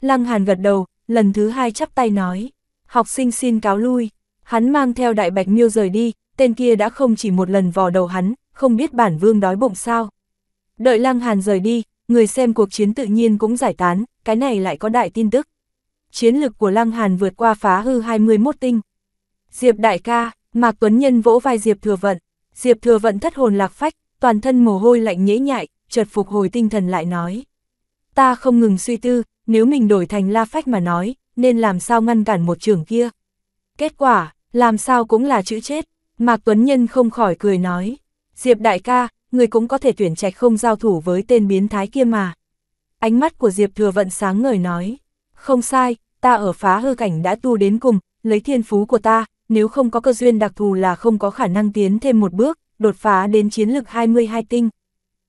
Lăng Hàn gật đầu, lần thứ hai chắp tay nói, học sinh xin cáo lui. Hắn mang theo đại bạch miêu rời đi, tên kia đã không chỉ một lần vò đầu hắn, không biết bản vương đói bụng sao. Đợi Lăng Hàn rời đi, người xem cuộc chiến tự nhiên cũng giải tán, cái này lại có đại tin tức. Chiến lực của Lăng Hàn vượt qua phá hư 21 tinh. Diệp đại ca, Mạc Tuấn Nhân vỗ vai Diệp Thừa Vận. Diệp Thừa Vận thất hồn lạc phách, toàn thân mồ hôi lạnh nhễ nhại, chợt phục hồi tinh thần lại nói. Ta không ngừng suy tư, nếu mình đổi thành La Phách mà nói, nên làm sao ngăn cản một trường kia. Kết quả, làm sao cũng là chữ chết, Mạc Tuấn Nhân không khỏi cười nói. Diệp đại ca, người cũng có thể tuyển trạch không giao thủ với tên biến thái kia mà. Ánh mắt của Diệp thừa vận sáng ngời nói. Không sai, ta ở phá hư cảnh đã tu đến cùng, lấy thiên phú của ta, nếu không có cơ duyên đặc thù là không có khả năng tiến thêm một bước, đột phá đến chiến lực 22 tinh.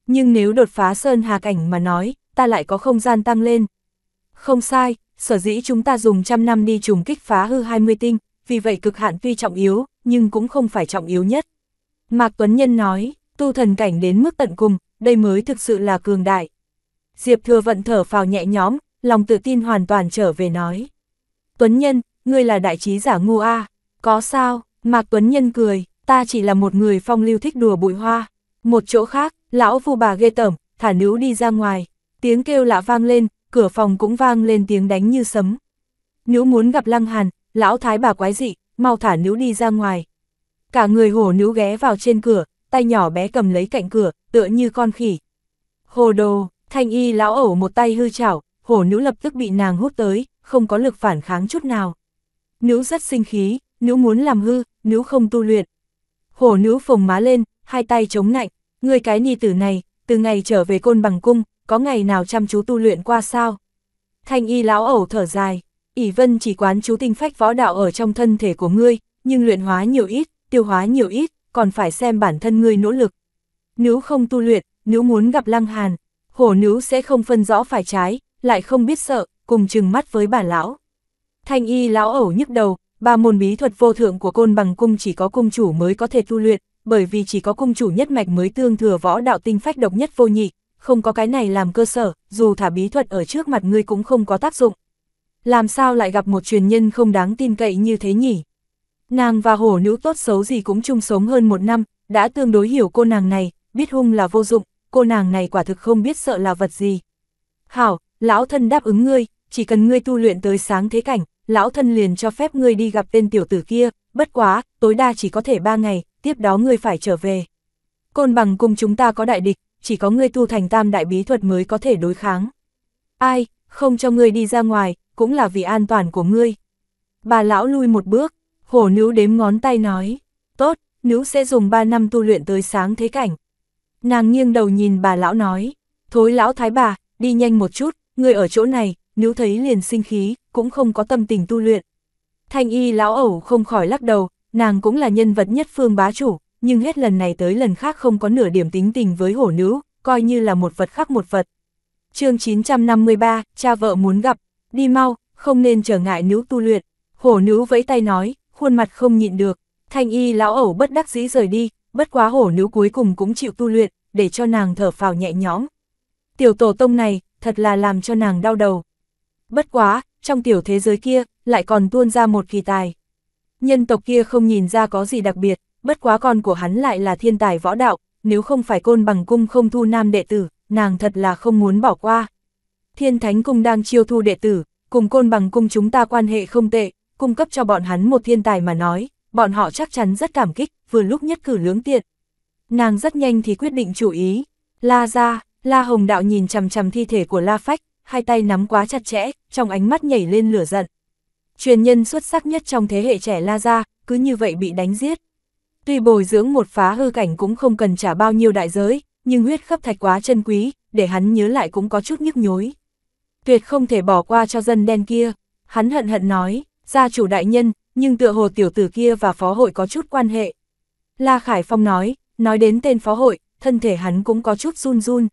Nhưng nếu đột phá sơn hà cảnh mà nói, ta lại có không gian tăng lên. Không sai, sở dĩ chúng ta dùng trăm năm đi trùng kích phá hư 20 tinh, vì vậy cực hạn tuy trọng yếu, nhưng cũng không phải trọng yếu nhất. Mạc Tuấn Nhân nói, tu thần cảnh đến mức tận cùng, đây mới thực sự là cường đại. Diệp Thừa Vận thở phào nhẹ nhõm, lòng tự tin hoàn toàn trở về nói. Tuấn Nhân, ngươi là đại trí giả ngu a có sao, Mạc Tuấn Nhân cười, ta chỉ là một người phong lưu thích đùa bụi hoa. Một chỗ khác, lão vu bà ghê tởm, thả nữ đi ra ngoài, tiếng kêu lạ vang lên, cửa phòng cũng vang lên tiếng đánh như sấm. Nữ muốn gặp Lăng Hàn, lão thái bà quái dị, mau thả níu đi ra ngoài. Cả người hổ níu ghé vào trên cửa, tay nhỏ bé cầm lấy cạnh cửa, tựa như con khỉ. Hồ đồ, thanh y lão ẩu một tay hư chảo, hổ nữ lập tức bị nàng hút tới, không có lực phản kháng chút nào. Nữ rất sinh khí, nữ muốn làm hư, nữ không tu luyện. Hổ nữ phồng má lên, hai tay chống nạnh, người cái nhi tử này, từ ngày trở về côn bằng cung, có ngày nào chăm chú tu luyện qua sao? Thanh y lão ẩu thở dài ỷ vân chỉ quán chú tinh phách võ đạo ở trong thân thể của ngươi, nhưng luyện hóa nhiều ít, tiêu hóa nhiều ít, còn phải xem bản thân ngươi nỗ lực. Nếu không tu luyện, nếu muốn gặp lăng hàn, hổ nếu sẽ không phân rõ phải trái, lại không biết sợ, cùng chừng mắt với bà lão. Thanh y lão ẩu nhức đầu, ba môn bí thuật vô thượng của côn bằng cung chỉ có cung chủ mới có thể tu luyện, bởi vì chỉ có cung chủ nhất mạch mới tương thừa võ đạo tinh phách độc nhất vô nhị, không có cái này làm cơ sở, dù thả bí thuật ở trước mặt ngươi cũng không có tác dụng làm sao lại gặp một truyền nhân không đáng tin cậy như thế nhỉ? Nàng và hổ nữ tốt xấu gì cũng chung sống hơn một năm, đã tương đối hiểu cô nàng này, biết hung là vô dụng, cô nàng này quả thực không biết sợ là vật gì. Hảo, lão thân đáp ứng ngươi, chỉ cần ngươi tu luyện tới sáng thế cảnh, lão thân liền cho phép ngươi đi gặp tên tiểu tử kia, bất quá, tối đa chỉ có thể ba ngày, tiếp đó ngươi phải trở về. Côn bằng cùng chúng ta có đại địch, chỉ có ngươi tu thành tam đại bí thuật mới có thể đối kháng. Ai, không cho ngươi đi ra ngoài, cũng là vì an toàn của ngươi. Bà lão lui một bước, hổ nữ đếm ngón tay nói, tốt, nữ sẽ dùng 3 năm tu luyện tới sáng thế cảnh. Nàng nghiêng đầu nhìn bà lão nói, thối lão thái bà, đi nhanh một chút, người ở chỗ này, nếu thấy liền sinh khí, cũng không có tâm tình tu luyện. Thanh y lão ẩu không khỏi lắc đầu, nàng cũng là nhân vật nhất phương bá chủ, nhưng hết lần này tới lần khác không có nửa điểm tính tình với hổ nữ, coi như là một vật khác một vật. chương 953, cha vợ muốn gặp đi mau, không nên trở ngại nữ tu luyện. Hổ nữ vẫy tay nói, khuôn mặt không nhịn được, thanh y lão ẩu bất đắc dĩ rời đi, bất quá hổ nữ cuối cùng cũng chịu tu luyện, để cho nàng thở phào nhẹ nhõm. Tiểu tổ tông này, thật là làm cho nàng đau đầu. Bất quá, trong tiểu thế giới kia, lại còn tuôn ra một kỳ tài. Nhân tộc kia không nhìn ra có gì đặc biệt, bất quá con của hắn lại là thiên tài võ đạo, nếu không phải côn bằng cung không thu nam đệ tử, nàng thật là không muốn bỏ qua. Thiên Thánh Cung đang chiêu thu đệ tử, cùng côn bằng cung chúng ta quan hệ không tệ, cung cấp cho bọn hắn một thiên tài mà nói, bọn họ chắc chắn rất cảm kích, vừa lúc nhất cử lưỡng tiện. Nàng rất nhanh thì quyết định chủ ý. La ra, La Hồng Đạo nhìn chằm chằm thi thể của La Phách, hai tay nắm quá chặt chẽ, trong ánh mắt nhảy lên lửa giận. Truyền nhân xuất sắc nhất trong thế hệ trẻ La Gia, cứ như vậy bị đánh giết. Tuy bồi dưỡng một phá hư cảnh cũng không cần trả bao nhiêu đại giới, nhưng huyết khắp thạch quá chân quý, để hắn nhớ lại cũng có chút nhức nhối tuyệt không thể bỏ qua cho dân đen kia. Hắn hận hận nói, gia chủ đại nhân, nhưng tựa hồ tiểu tử kia và phó hội có chút quan hệ. La Khải Phong nói, nói đến tên phó hội, thân thể hắn cũng có chút run run.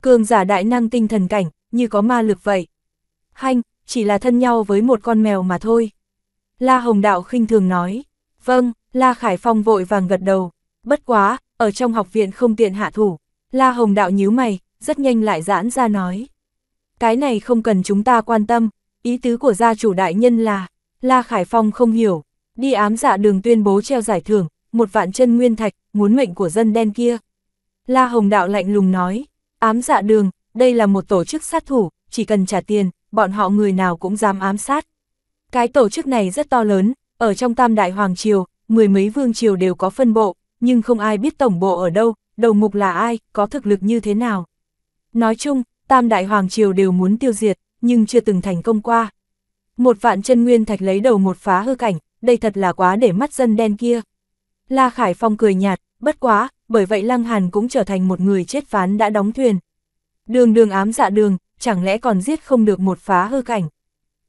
Cường giả đại năng tinh thần cảnh, như có ma lực vậy. Hanh, chỉ là thân nhau với một con mèo mà thôi. La Hồng Đạo khinh thường nói, vâng, La Khải Phong vội vàng gật đầu, bất quá, ở trong học viện không tiện hạ thủ. La Hồng Đạo nhíu mày, rất nhanh lại giãn ra nói cái này không cần chúng ta quan tâm, ý tứ của gia chủ đại nhân là, La Khải Phong không hiểu, đi ám dạ đường tuyên bố treo giải thưởng, một vạn chân nguyên thạch, muốn mệnh của dân đen kia. La Hồng Đạo lạnh lùng nói, ám dạ đường, đây là một tổ chức sát thủ, chỉ cần trả tiền, bọn họ người nào cũng dám ám sát. Cái tổ chức này rất to lớn, ở trong tam đại hoàng triều, mười mấy vương triều đều có phân bộ, nhưng không ai biết tổng bộ ở đâu, đầu mục là ai, có thực lực như thế nào. Nói chung, tam đại hoàng triều đều muốn tiêu diệt, nhưng chưa từng thành công qua. Một vạn chân nguyên thạch lấy đầu một phá hư cảnh, đây thật là quá để mắt dân đen kia. La Khải Phong cười nhạt, bất quá, bởi vậy Lăng Hàn cũng trở thành một người chết phán đã đóng thuyền. Đường đường ám dạ đường, chẳng lẽ còn giết không được một phá hư cảnh.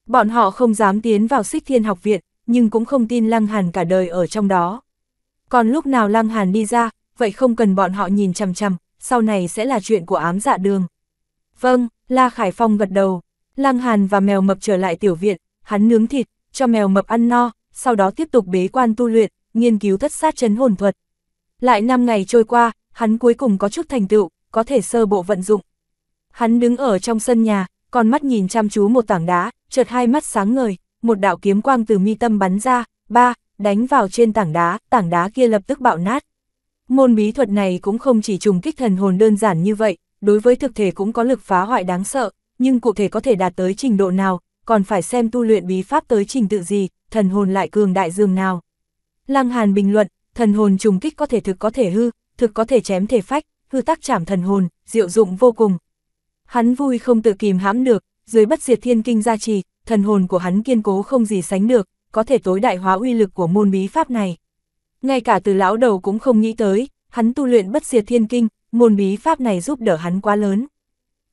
Bọn họ không dám tiến vào xích thiên học viện, nhưng cũng không tin Lăng Hàn cả đời ở trong đó. Còn lúc nào Lăng Hàn đi ra, vậy không cần bọn họ nhìn chằm chằm, sau này sẽ là chuyện của ám dạ đường. Vâng, La Khải Phong gật đầu. Lăng Hàn và mèo mập trở lại tiểu viện, hắn nướng thịt, cho mèo mập ăn no, sau đó tiếp tục bế quan tu luyện, nghiên cứu thất sát chấn hồn thuật. Lại 5 ngày trôi qua, hắn cuối cùng có chút thành tựu, có thể sơ bộ vận dụng. Hắn đứng ở trong sân nhà, con mắt nhìn chăm chú một tảng đá, chợt hai mắt sáng ngời, một đạo kiếm quang từ mi tâm bắn ra, ba, đánh vào trên tảng đá, tảng đá kia lập tức bạo nát. Môn bí thuật này cũng không chỉ trùng kích thần hồn đơn giản như vậy, đối với thực thể cũng có lực phá hoại đáng sợ, nhưng cụ thể có thể đạt tới trình độ nào, còn phải xem tu luyện bí pháp tới trình tự gì, thần hồn lại cường đại dương nào. Lăng Hàn bình luận, thần hồn trùng kích có thể thực có thể hư, thực có thể chém thể phách, hư tác chảm thần hồn, diệu dụng vô cùng. Hắn vui không tự kìm hãm được, dưới bất diệt thiên kinh gia trì, thần hồn của hắn kiên cố không gì sánh được, có thể tối đại hóa uy lực của môn bí pháp này. Ngay cả từ lão đầu cũng không nghĩ tới, hắn tu luyện bất diệt thiên kinh, Môn bí pháp này giúp đỡ hắn quá lớn.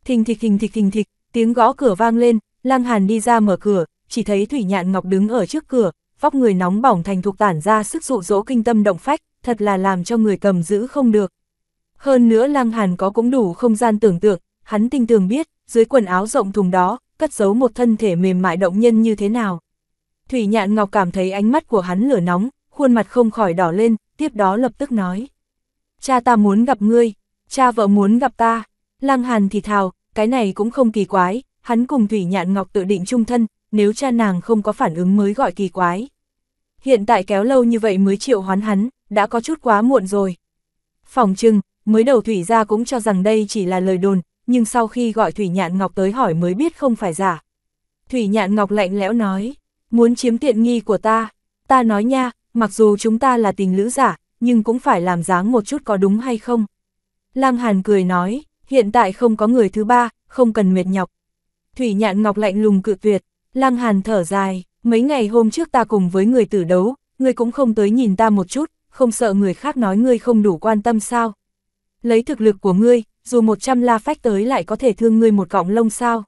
Thình thịch thình thịch thình thịch, tiếng gõ cửa vang lên, Lăng Hàn đi ra mở cửa, chỉ thấy Thủy Nhạn Ngọc đứng ở trước cửa, vóc người nóng bỏng thành thục tản ra sức dụ dỗ kinh tâm động phách, thật là làm cho người cầm giữ không được. Hơn nữa Lăng Hàn có cũng đủ không gian tưởng tượng, hắn tinh tường biết, dưới quần áo rộng thùng đó, cất giấu một thân thể mềm mại động nhân như thế nào. Thủy Nhạn Ngọc cảm thấy ánh mắt của hắn lửa nóng, khuôn mặt không khỏi đỏ lên, tiếp đó lập tức nói. Cha ta muốn gặp ngươi, cha vợ muốn gặp ta. Lăng Hàn thì thào, cái này cũng không kỳ quái, hắn cùng Thủy Nhạn Ngọc tự định chung thân, nếu cha nàng không có phản ứng mới gọi kỳ quái. Hiện tại kéo lâu như vậy mới chịu hoán hắn, đã có chút quá muộn rồi. Phòng trưng, mới đầu Thủy ra cũng cho rằng đây chỉ là lời đồn, nhưng sau khi gọi Thủy Nhạn Ngọc tới hỏi mới biết không phải giả. Thủy Nhạn Ngọc lạnh lẽo nói, muốn chiếm tiện nghi của ta, ta nói nha, mặc dù chúng ta là tình lữ giả, nhưng cũng phải làm dáng một chút có đúng hay không. Lăng Hàn cười nói, hiện tại không có người thứ ba, không cần mệt nhọc. Thủy nhạn ngọc lạnh lùng cự tuyệt, Lăng Hàn thở dài, mấy ngày hôm trước ta cùng với người tử đấu, người cũng không tới nhìn ta một chút, không sợ người khác nói ngươi không đủ quan tâm sao. Lấy thực lực của ngươi, dù 100 la phách tới lại có thể thương ngươi một cọng lông sao.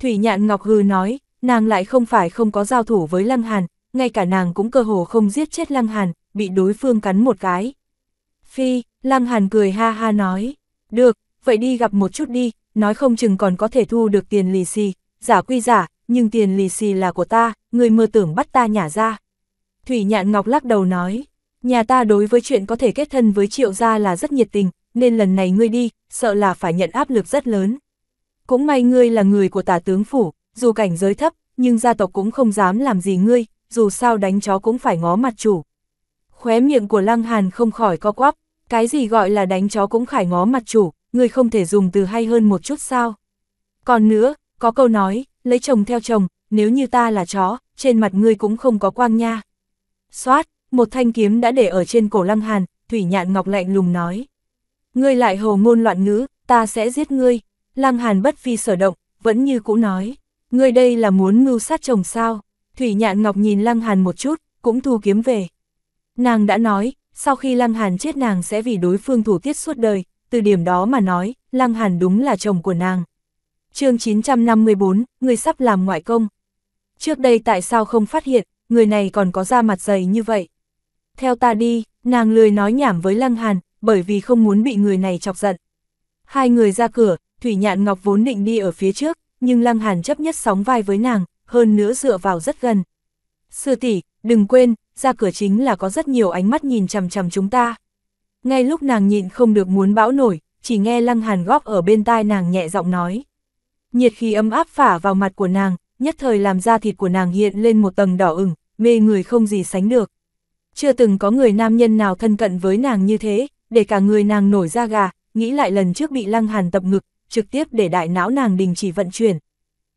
Thủy nhạn ngọc hư nói, nàng lại không phải không có giao thủ với Lăng Hàn, ngay cả nàng cũng cơ hồ không giết chết Lăng Hàn, bị đối phương cắn một cái. Phi, Lăng Hàn cười ha ha nói, được, vậy đi gặp một chút đi, nói không chừng còn có thể thu được tiền lì xì, giả quy giả, nhưng tiền lì xì là của ta, người mơ tưởng bắt ta nhả ra. Thủy Nhạn Ngọc lắc đầu nói, nhà ta đối với chuyện có thể kết thân với triệu gia là rất nhiệt tình, nên lần này ngươi đi, sợ là phải nhận áp lực rất lớn. Cũng may ngươi là người của tả tướng phủ, dù cảnh giới thấp, nhưng gia tộc cũng không dám làm gì ngươi, dù sao đánh chó cũng phải ngó mặt chủ. Khóe miệng của Lăng Hàn không khỏi co quắp, cái gì gọi là đánh chó cũng khải ngó mặt chủ, người không thể dùng từ hay hơn một chút sao. Còn nữa, có câu nói, lấy chồng theo chồng, nếu như ta là chó, trên mặt ngươi cũng không có quang nha. Xoát, một thanh kiếm đã để ở trên cổ lăng hàn, thủy nhạn ngọc lạnh lùng nói. Ngươi lại hồ ngôn loạn ngữ, ta sẽ giết ngươi. Lăng hàn bất phi sở động, vẫn như cũ nói. Ngươi đây là muốn mưu sát chồng sao? Thủy nhạn ngọc nhìn lăng hàn một chút, cũng thu kiếm về. Nàng đã nói, sau khi Lăng Hàn chết nàng sẽ vì đối phương thủ tiết suốt đời, từ điểm đó mà nói, Lăng Hàn đúng là chồng của nàng. chương 954, người sắp làm ngoại công. Trước đây tại sao không phát hiện, người này còn có da mặt dày như vậy? Theo ta đi, nàng lười nói nhảm với Lăng Hàn, bởi vì không muốn bị người này chọc giận. Hai người ra cửa, Thủy Nhạn Ngọc vốn định đi ở phía trước, nhưng Lăng Hàn chấp nhất sóng vai với nàng, hơn nữa dựa vào rất gần. Sư tỷ, đừng quên, ra cửa chính là có rất nhiều ánh mắt nhìn chằm chằm chúng ta. Ngay lúc nàng nhịn không được muốn bão nổi, chỉ nghe lăng hàn góp ở bên tai nàng nhẹ giọng nói. Nhiệt khí ấm áp phả vào mặt của nàng, nhất thời làm da thịt của nàng hiện lên một tầng đỏ ửng, mê người không gì sánh được. Chưa từng có người nam nhân nào thân cận với nàng như thế, để cả người nàng nổi da gà, nghĩ lại lần trước bị lăng hàn tập ngực, trực tiếp để đại não nàng đình chỉ vận chuyển.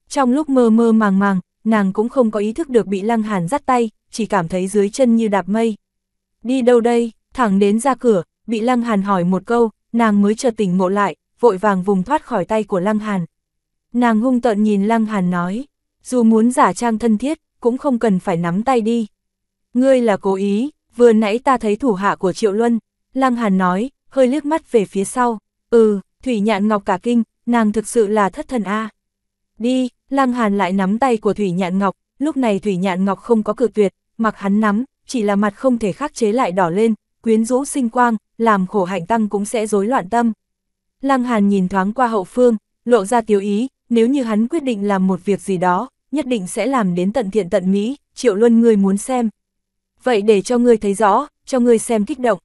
Trong lúc mơ mơ màng màng, nàng cũng không có ý thức được bị lăng hàn dắt tay, chỉ cảm thấy dưới chân như đạp mây. Đi đâu đây, thẳng đến ra cửa, bị Lăng Hàn hỏi một câu, nàng mới chợt tỉnh ngộ lại, vội vàng vùng thoát khỏi tay của Lăng Hàn. Nàng hung tợn nhìn Lăng Hàn nói, dù muốn giả trang thân thiết, cũng không cần phải nắm tay đi. Ngươi là cố ý, vừa nãy ta thấy thủ hạ của Triệu Luân, Lăng Hàn nói, hơi liếc mắt về phía sau, ừ, Thủy Nhạn Ngọc cả kinh, nàng thực sự là thất thần a. Đi, Lăng Hàn lại nắm tay của Thủy Nhạn Ngọc, lúc này Thủy Nhạn Ngọc không có cự tuyệt, mặc hắn nắm, chỉ là mặt không thể khắc chế lại đỏ lên, quyến rũ sinh quang, làm khổ hạnh tăng cũng sẽ rối loạn tâm. Lăng Hàn nhìn thoáng qua hậu phương, lộ ra tiểu ý, nếu như hắn quyết định làm một việc gì đó, nhất định sẽ làm đến tận thiện tận mỹ, triệu luân người muốn xem. Vậy để cho ngươi thấy rõ, cho ngươi xem kích động.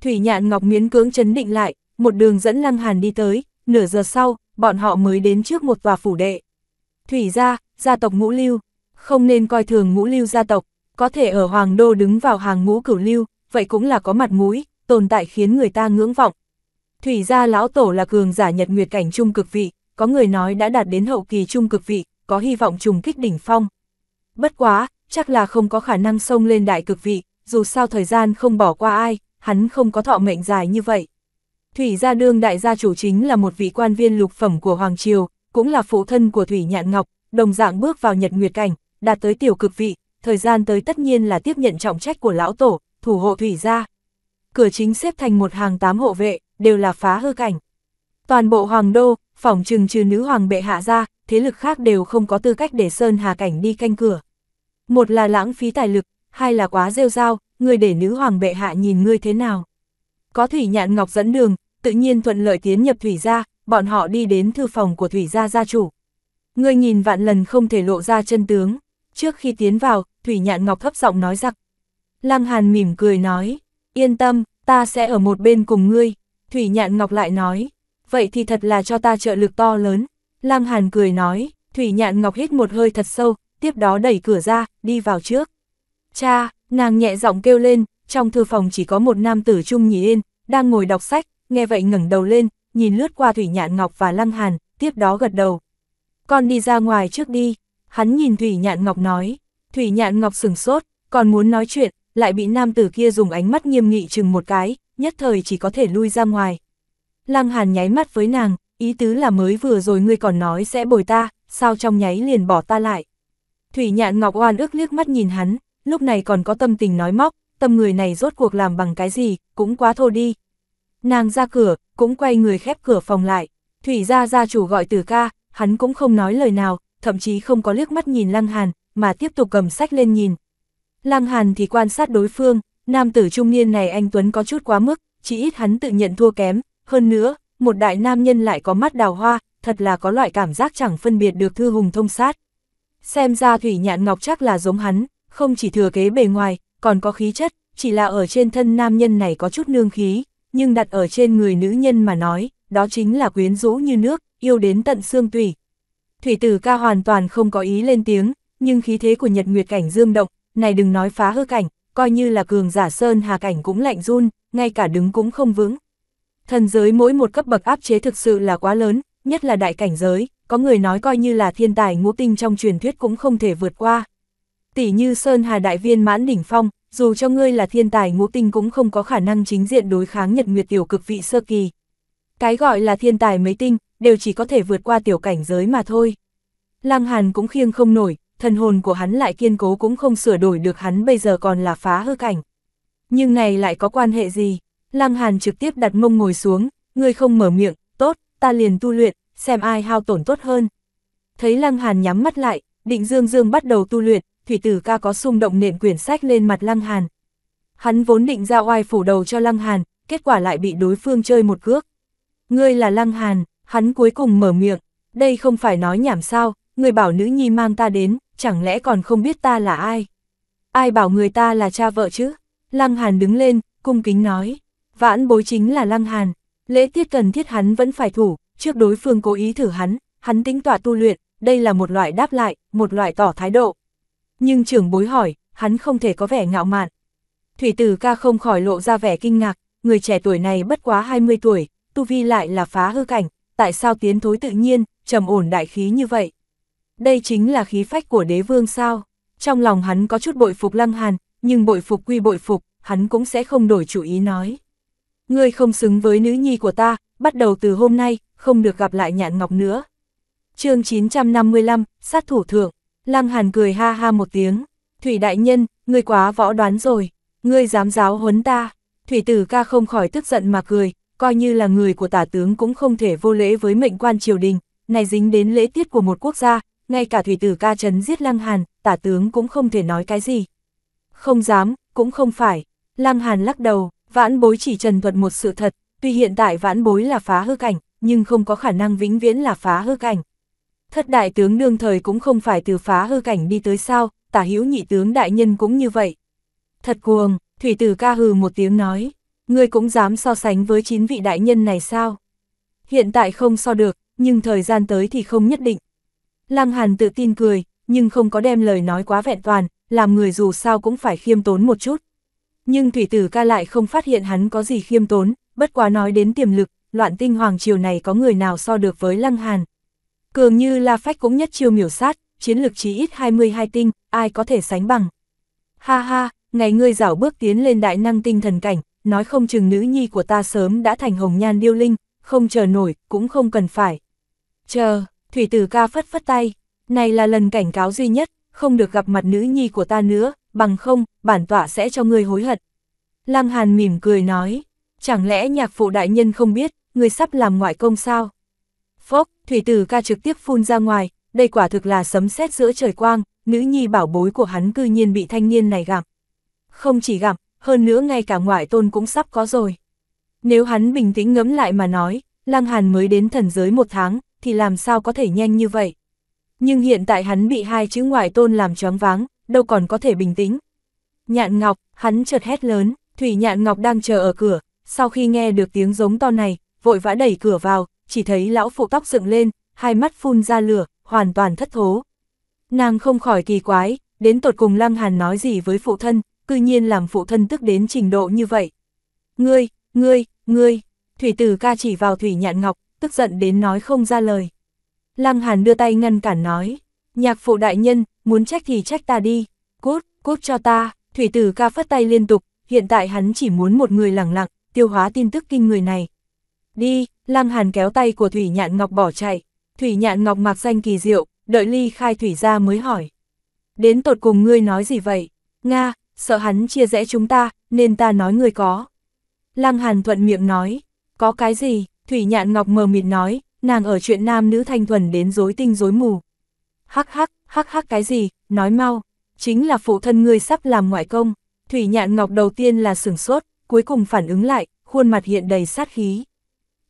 Thủy nhạn ngọc miến cưỡng chấn định lại, một đường dẫn Lăng Hàn đi tới, nửa giờ sau, bọn họ mới đến trước một tòa phủ đệ. Thủy gia, gia tộc ngũ lưu, không nên coi thường ngũ lưu gia tộc, có thể ở Hoàng Đô đứng vào hàng ngũ cửu lưu, vậy cũng là có mặt mũi, tồn tại khiến người ta ngưỡng vọng. Thủy gia lão tổ là cường giả nhật nguyệt cảnh trung cực vị, có người nói đã đạt đến hậu kỳ trung cực vị, có hy vọng trùng kích đỉnh phong. Bất quá, chắc là không có khả năng xông lên đại cực vị, dù sao thời gian không bỏ qua ai, hắn không có thọ mệnh dài như vậy. Thủy gia đương đại gia chủ chính là một vị quan viên lục phẩm của Hoàng Triều, cũng là phụ thân của Thủy Nhạn Ngọc, đồng dạng bước vào nhật nguyệt cảnh, đạt tới tiểu cực vị, thời gian tới tất nhiên là tiếp nhận trọng trách của lão tổ, thủ hộ thủy gia. Cửa chính xếp thành một hàng tám hộ vệ, đều là phá hư cảnh. Toàn bộ hoàng đô, phỏng trừng trừ nữ hoàng bệ hạ ra, thế lực khác đều không có tư cách để Sơn Hà Cảnh đi canh cửa. Một là lãng phí tài lực, hai là quá rêu rao, người để nữ hoàng bệ hạ nhìn ngươi thế nào. Có thủy nhạn ngọc dẫn đường, tự nhiên thuận lợi tiến nhập thủy gia, bọn họ đi đến thư phòng của thủy gia gia chủ. Ngươi nhìn vạn lần không thể lộ ra chân tướng. Trước khi tiến vào, Thủy Nhạn Ngọc thấp giọng nói rằng, Lăng Hàn mỉm cười nói, yên tâm, ta sẽ ở một bên cùng ngươi. Thủy Nhạn Ngọc lại nói, vậy thì thật là cho ta trợ lực to lớn. Lăng Hàn cười nói, Thủy Nhạn Ngọc hít một hơi thật sâu, tiếp đó đẩy cửa ra, đi vào trước. Cha, nàng nhẹ giọng kêu lên, trong thư phòng chỉ có một nam tử trung nhị yên, đang ngồi đọc sách, nghe vậy ngẩng đầu lên, nhìn lướt qua Thủy Nhạn Ngọc và Lăng Hàn, tiếp đó gật đầu. Con đi ra ngoài trước đi, hắn nhìn Thủy Nhạn Ngọc nói. Thủy Nhạn Ngọc sửng sốt, còn muốn nói chuyện, lại bị nam tử kia dùng ánh mắt nghiêm nghị chừng một cái, nhất thời chỉ có thể lui ra ngoài. Lăng Hàn nháy mắt với nàng, ý tứ là mới vừa rồi ngươi còn nói sẽ bồi ta, sao trong nháy liền bỏ ta lại. Thủy Nhạn Ngọc oan ước liếc mắt nhìn hắn, lúc này còn có tâm tình nói móc, tâm người này rốt cuộc làm bằng cái gì, cũng quá thô đi. Nàng ra cửa, cũng quay người khép cửa phòng lại, Thủy ra gia chủ gọi từ ca, hắn cũng không nói lời nào, thậm chí không có liếc mắt nhìn Lăng Hàn, mà tiếp tục cầm sách lên nhìn. Lăng Hàn thì quan sát đối phương, nam tử trung niên này anh Tuấn có chút quá mức, chỉ ít hắn tự nhận thua kém, hơn nữa, một đại nam nhân lại có mắt đào hoa, thật là có loại cảm giác chẳng phân biệt được thư hùng thông sát. Xem ra Thủy Nhạn Ngọc chắc là giống hắn, không chỉ thừa kế bề ngoài, còn có khí chất, chỉ là ở trên thân nam nhân này có chút nương khí, nhưng đặt ở trên người nữ nhân mà nói, đó chính là quyến rũ như nước, yêu đến tận xương tủy, Thủy tử ca hoàn toàn không có ý lên tiếng, nhưng khí thế của nhật nguyệt cảnh dương động, này đừng nói phá hư cảnh, coi như là cường giả sơn hà cảnh cũng lạnh run, ngay cả đứng cũng không vững. Thần giới mỗi một cấp bậc áp chế thực sự là quá lớn, nhất là đại cảnh giới, có người nói coi như là thiên tài ngũ tinh trong truyền thuyết cũng không thể vượt qua. Tỷ như Sơn Hà Đại Viên mãn đỉnh phong, dù cho ngươi là thiên tài ngũ tinh cũng không có khả năng chính diện đối kháng nhật nguyệt tiểu cực vị sơ kỳ. Cái gọi là thiên tài mấy tinh, đều chỉ có thể vượt qua tiểu cảnh giới mà thôi. Lăng Hàn cũng khiêng không nổi, thần hồn của hắn lại kiên cố cũng không sửa đổi được hắn bây giờ còn là phá hư cảnh. Nhưng này lại có quan hệ gì? Lăng Hàn trực tiếp đặt mông ngồi xuống, người không mở miệng, tốt, ta liền tu luyện, xem ai hao tổn tốt hơn. Thấy Lăng Hàn nhắm mắt lại, định dương dương bắt đầu tu luyện, thủy tử ca có xung động nện quyển sách lên mặt Lăng Hàn. Hắn vốn định ra oai phủ đầu cho Lăng Hàn, kết quả lại bị đối phương chơi một cước. Ngươi là Lăng Hàn, Hắn cuối cùng mở miệng, đây không phải nói nhảm sao, người bảo nữ nhi mang ta đến, chẳng lẽ còn không biết ta là ai? Ai bảo người ta là cha vợ chứ? Lăng Hàn đứng lên, cung kính nói, vãn bối chính là Lăng Hàn, lễ tiết cần thiết hắn vẫn phải thủ, trước đối phương cố ý thử hắn, hắn tính tọa tu luyện, đây là một loại đáp lại, một loại tỏ thái độ. Nhưng trưởng bối hỏi, hắn không thể có vẻ ngạo mạn. Thủy tử ca không khỏi lộ ra vẻ kinh ngạc, người trẻ tuổi này bất quá 20 tuổi, tu vi lại là phá hư cảnh, tại sao tiến thối tự nhiên, trầm ổn đại khí như vậy? Đây chính là khí phách của đế vương sao? Trong lòng hắn có chút bội phục Lăng Hàn, nhưng bội phục quy bội phục, hắn cũng sẽ không đổi chủ ý nói. Ngươi không xứng với nữ nhi của ta, bắt đầu từ hôm nay, không được gặp lại nhạn ngọc nữa. chương 955, sát thủ thượng, Lăng Hàn cười ha ha một tiếng. Thủy đại nhân, ngươi quá võ đoán rồi, ngươi dám giáo huấn ta. Thủy tử ca không khỏi tức giận mà cười, coi như là người của tả tướng cũng không thể vô lễ với mệnh quan triều đình, này dính đến lễ tiết của một quốc gia, ngay cả thủy tử ca trấn giết Lăng Hàn, tả tướng cũng không thể nói cái gì. Không dám, cũng không phải. Lăng Hàn lắc đầu, vãn bối chỉ trần thuật một sự thật, tuy hiện tại vãn bối là phá hư cảnh, nhưng không có khả năng vĩnh viễn là phá hư cảnh. Thất đại tướng đương thời cũng không phải từ phá hư cảnh đi tới sao, tả hữu nhị tướng đại nhân cũng như vậy. Thật cuồng, thủy tử ca hừ một tiếng nói. Ngươi cũng dám so sánh với chín vị đại nhân này sao? Hiện tại không so được, nhưng thời gian tới thì không nhất định. Lăng Hàn tự tin cười, nhưng không có đem lời nói quá vẹn toàn, làm người dù sao cũng phải khiêm tốn một chút. Nhưng thủy tử ca lại không phát hiện hắn có gì khiêm tốn, bất quá nói đến tiềm lực, loạn tinh hoàng triều này có người nào so được với Lăng Hàn. Cường như La Phách cũng nhất chiêu miểu sát, chiến lực chỉ ít 22 tinh, ai có thể sánh bằng. Ha ha, ngày ngươi dảo bước tiến lên đại năng tinh thần cảnh, nói không chừng nữ nhi của ta sớm đã thành hồng nhan điêu linh, không chờ nổi, cũng không cần phải. Chờ, thủy tử ca phất phất tay, này là lần cảnh cáo duy nhất, không được gặp mặt nữ nhi của ta nữa, bằng không, bản tọa sẽ cho ngươi hối hận. Lăng Hàn mỉm cười nói, chẳng lẽ nhạc phụ đại nhân không biết, ngươi sắp làm ngoại công sao? Phốc, thủy tử ca trực tiếp phun ra ngoài, đây quả thực là sấm sét giữa trời quang, nữ nhi bảo bối của hắn cư nhiên bị thanh niên này gặp, Không chỉ gặp hơn nữa ngay cả ngoại tôn cũng sắp có rồi. Nếu hắn bình tĩnh ngẫm lại mà nói, Lăng Hàn mới đến thần giới một tháng, thì làm sao có thể nhanh như vậy. Nhưng hiện tại hắn bị hai chữ ngoại tôn làm choáng váng, đâu còn có thể bình tĩnh. Nhạn Ngọc, hắn chợt hét lớn, Thủy Nhạn Ngọc đang chờ ở cửa, sau khi nghe được tiếng giống to này, vội vã đẩy cửa vào, chỉ thấy lão phụ tóc dựng lên, hai mắt phun ra lửa, hoàn toàn thất thố. Nàng không khỏi kỳ quái, đến tột cùng Lăng Hàn nói gì với phụ thân, cư nhiên làm phụ thân tức đến trình độ như vậy. Ngươi, ngươi, ngươi, thủy tử ca chỉ vào thủy nhạn ngọc, tức giận đến nói không ra lời. Lăng Hàn đưa tay ngăn cản nói, nhạc phụ đại nhân, muốn trách thì trách ta đi, cút, cút cho ta, thủy tử ca phất tay liên tục, hiện tại hắn chỉ muốn một người lẳng lặng, tiêu hóa tin tức kinh người này. Đi, Lăng Hàn kéo tay của Thủy Nhạn Ngọc bỏ chạy, Thủy Nhạn Ngọc mặc danh kỳ diệu, đợi ly khai Thủy ra mới hỏi. Đến tột cùng ngươi nói gì vậy? Nga, sợ hắn chia rẽ chúng ta, nên ta nói người có. Lăng Hàn thuận miệng nói, có cái gì, Thủy Nhạn Ngọc mờ mịt nói, nàng ở chuyện nam nữ thanh thuần đến rối tinh rối mù. Hắc hắc, hắc hắc cái gì, nói mau, chính là phụ thân ngươi sắp làm ngoại công. Thủy Nhạn Ngọc đầu tiên là sửng sốt, cuối cùng phản ứng lại, khuôn mặt hiện đầy sát khí.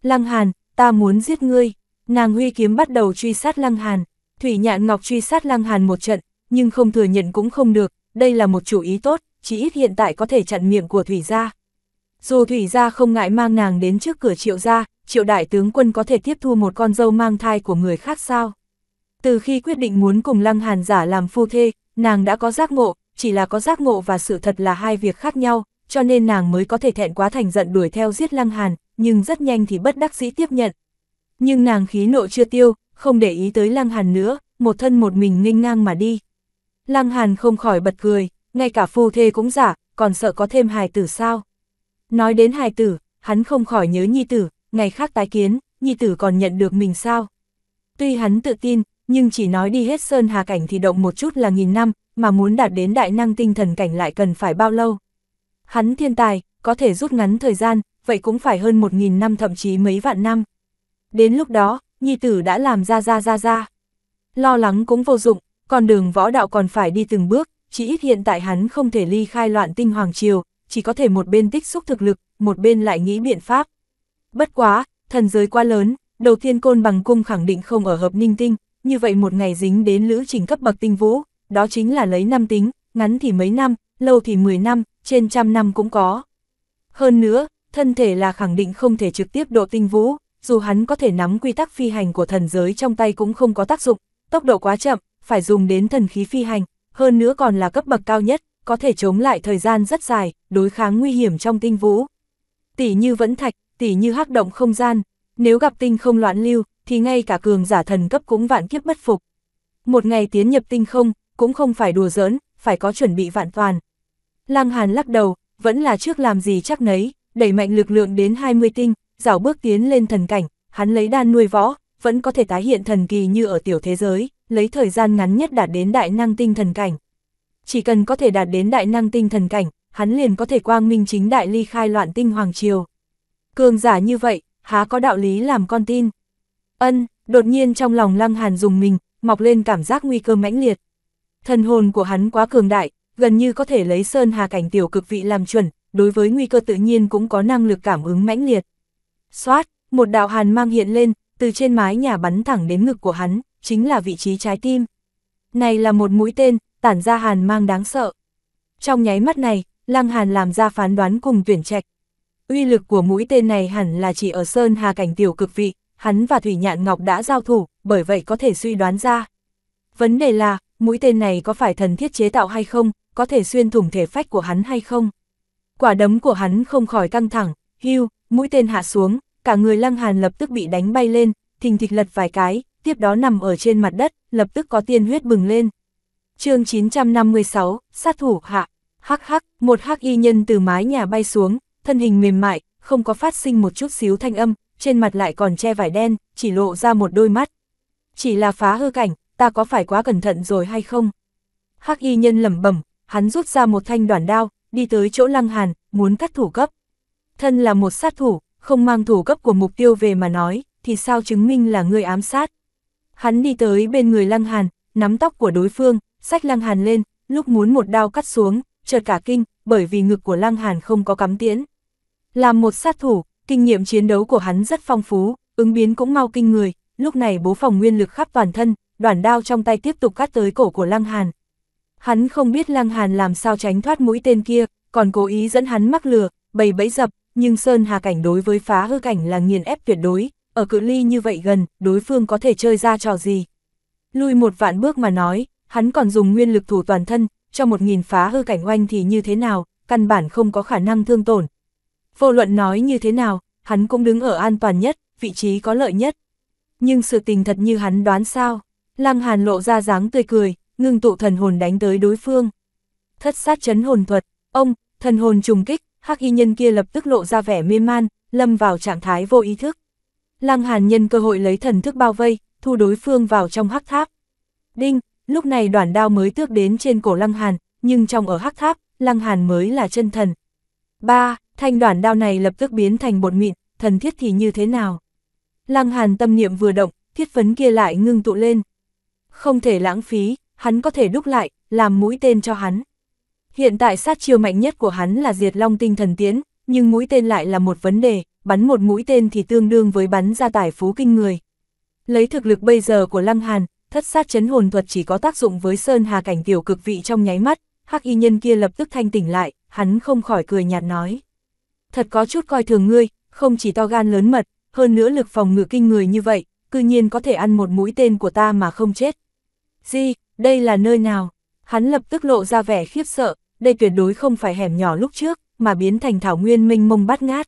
Lăng Hàn, ta muốn giết ngươi. Nàng huy kiếm bắt đầu truy sát Lăng Hàn. Thủy Nhạn Ngọc truy sát Lăng Hàn một trận, nhưng không thừa nhận cũng không được, đây là một chủ ý tốt, chỉ ít hiện tại có thể chặn miệng của Thủy gia. Dù Thủy gia không ngại mang nàng đến trước cửa triệu gia, triệu đại tướng quân có thể tiếp thu một con dâu mang thai của người khác sao? Từ khi quyết định muốn cùng Lăng Hàn giả làm phu thê, nàng đã có giác ngộ, chỉ là có giác ngộ và sự thật là hai việc khác nhau, cho nên nàng mới có thể thẹn quá thành giận đuổi theo giết Lăng Hàn, nhưng rất nhanh thì bất đắc dĩ tiếp nhận. Nhưng nàng khí nộ chưa tiêu, không để ý tới Lăng Hàn nữa, một thân một mình nghênh ngang mà đi. Lăng Hàn không khỏi bật cười, ngay cả phu thê cũng giả, còn sợ có thêm hài tử sao. Nói đến hài tử, hắn không khỏi nhớ nhi tử, ngày khác tái kiến, nhi tử còn nhận được mình sao. Tuy hắn tự tin, nhưng chỉ nói đi hết sơn hà cảnh thì động một chút là nghìn năm, mà muốn đạt đến đại năng tinh thần cảnh lại cần phải bao lâu. Hắn thiên tài, có thể rút ngắn thời gian, vậy cũng phải hơn một nghìn năm thậm chí mấy vạn năm. Đến lúc đó, nhi tử đã làm ra ra ra ra. Lo lắng cũng vô dụng, con đường võ đạo còn phải đi từng bước, chỉ ít hiện tại hắn không thể ly khai loạn tinh hoàng triều, chỉ có thể một bên tích xúc thực lực, một bên lại nghĩ biện pháp. Bất quá, thần giới quá lớn, đầu tiên côn bằng cung khẳng định không ở hợp ninh tinh, như vậy một ngày dính đến lữ trình cấp bậc tinh vũ, đó chính là lấy năm tính, ngắn thì mấy năm, lâu thì 10 năm, trên trăm năm cũng có. Hơn nữa, thân thể là khẳng định không thể trực tiếp độ tinh vũ, dù hắn có thể nắm quy tắc phi hành của thần giới trong tay cũng không có tác dụng, tốc độ quá chậm, phải dùng đến thần khí phi hành, hơn nữa còn là cấp bậc cao nhất, có thể chống lại thời gian rất dài, đối kháng nguy hiểm trong tinh vũ. Tỷ như vẫn thạch, tỷ như hắc động không gian, nếu gặp tinh không loạn lưu, thì ngay cả cường giả thần cấp cũng vạn kiếp bất phục. Một ngày tiến nhập tinh không, cũng không phải đùa giỡn, phải có chuẩn bị vạn toàn. Lăng Hàn lắc đầu, vẫn là trước làm gì chắc nấy, đẩy mạnh lực lượng đến 20 tinh, dảo bước tiến lên thần cảnh, hắn lấy đan nuôi võ, vẫn có thể tái hiện thần kỳ như ở tiểu thế giới, lấy thời gian ngắn nhất đạt đến đại năng tinh thần cảnh. Chỉ cần có thể đạt đến đại năng tinh thần cảnh, hắn liền có thể quang minh chính đại ly khai loạn tinh hoàng triều. Cường giả như vậy, há có đạo lý làm con tin. Ân, đột nhiên trong lòng Lăng Hàn dùng mình, mọc lên cảm giác nguy cơ mãnh liệt. Thần hồn của hắn quá cường đại, gần như có thể lấy sơn hà cảnh tiểu cực vị làm chuẩn, đối với nguy cơ tự nhiên cũng có năng lực cảm ứng mãnh liệt. Xoát, một đạo hàn mang hiện lên, từ trên mái nhà bắn thẳng đến ngực của hắn, chính là vị trí trái tim. Này là một mũi tên, tản ra hàn mang đáng sợ. Trong nháy mắt này, Lăng Hàn làm ra phán đoán cùng tuyển trạch. Uy lực của mũi tên này hẳn là chỉ ở Sơn Hà Cảnh Tiểu Cực Vị, hắn và Thủy Nhạn Ngọc đã giao thủ, bởi vậy có thể suy đoán ra. Vấn đề là, mũi tên này có phải thần thiết chế tạo hay không, có thể xuyên thủng thể phách của hắn hay không? Quả đấm của hắn không khỏi căng thẳng, hưu, mũi tên hạ xuống, cả người Lăng Hàn lập tức bị đánh bay lên, thình thịch lật vài cái, tiếp đó nằm ở trên mặt đất, lập tức có tiên huyết bừng lên. chương 956, sát thủ hạ, hắc hắc, một hắc y nhân từ mái nhà bay xuống, thân hình mềm mại, không có phát sinh một chút xíu thanh âm, trên mặt lại còn che vải đen, chỉ lộ ra một đôi mắt. Chỉ là phá hư cảnh, ta có phải quá cẩn thận rồi hay không? Hắc y nhân lẩm bẩm, hắn rút ra một thanh đoản đao, đi tới chỗ Lăng Hàn, muốn cắt thủ cấp. Thân là một sát thủ, không mang thủ cấp của mục tiêu về mà nói, thì sao chứng minh là người ám sát. Hắn đi tới bên người Lăng Hàn, nắm tóc của đối phương, sách Lăng Hàn lên, lúc muốn một đao cắt xuống, chợt cả kinh, bởi vì ngực của Lăng Hàn không có cắm tiễn. Làm một sát thủ, kinh nghiệm chiến đấu của hắn rất phong phú, ứng biến cũng mau kinh người, lúc này bố phòng nguyên lực khắp toàn thân, đoàn đao trong tay tiếp tục cắt tới cổ của Lăng Hàn. Hắn không biết Lăng Hàn làm sao tránh thoát mũi tên kia, còn cố ý dẫn hắn mắc lừa, bầy bẫy dập, nhưng Sơn Hà Cảnh đối với phá hư cảnh là nghiền ép tuyệt đối, ở cự ly như vậy gần, đối phương có thể chơi ra trò gì. Lui một vạn bước mà nói, hắn còn dùng nguyên lực thủ toàn thân, cho một nghìn phá hư cảnh oanh thì như thế nào, căn bản không có khả năng thương tổn. Vô luận nói như thế nào, hắn cũng đứng ở an toàn nhất, vị trí có lợi nhất. Nhưng sự tình thật như hắn đoán sao, Lăng Hàn lộ ra dáng tươi cười, ngưng tụ thần hồn đánh tới đối phương. Thất sát chấn hồn thuật, ông, thần hồn trùng kích, hắc y nhân kia lập tức lộ ra vẻ mê man, lâm vào trạng thái vô ý thức. Lăng Hàn nhân cơ hội lấy thần thức bao vây, thu đối phương vào trong hắc tháp. Đinh, lúc này đoàn đao mới tước đến trên cổ Lăng Hàn, nhưng trong ở hắc tháp, Lăng Hàn mới là chân thần. Ba, thanh đoàn đao này lập tức biến thành bột mịn, thần thiết thì như thế nào? Lăng Hàn tâm niệm vừa động, thiết phấn kia lại ngưng tụ lên. Không thể lãng phí, hắn có thể đúc lại, làm mũi tên cho hắn. Hiện tại sát chiêu mạnh nhất của hắn là diệt long tinh thần tiến, nhưng mũi tên lại là một vấn đề, bắn một mũi tên thì tương đương với bắn ra tải phú kinh người. Lấy thực lực bây giờ của Lăng Hàn, thất sát chấn hồn thuật chỉ có tác dụng với Sơn Hà cảnh tiểu cực vị trong nháy mắt, hắc y nhân kia lập tức thanh tỉnh lại, hắn không khỏi cười nhạt nói. Thật có chút coi thường ngươi, không chỉ to gan lớn mật, hơn nữa lực phòng ngự kinh người như vậy, cư nhiên có thể ăn một mũi tên của ta mà không chết. Gì, đây là nơi nào? Hắn lập tức lộ ra vẻ khiếp sợ, đây tuyệt đối không phải hẻm nhỏ lúc trước, mà biến thành thảo nguyên minh mông bát ngát.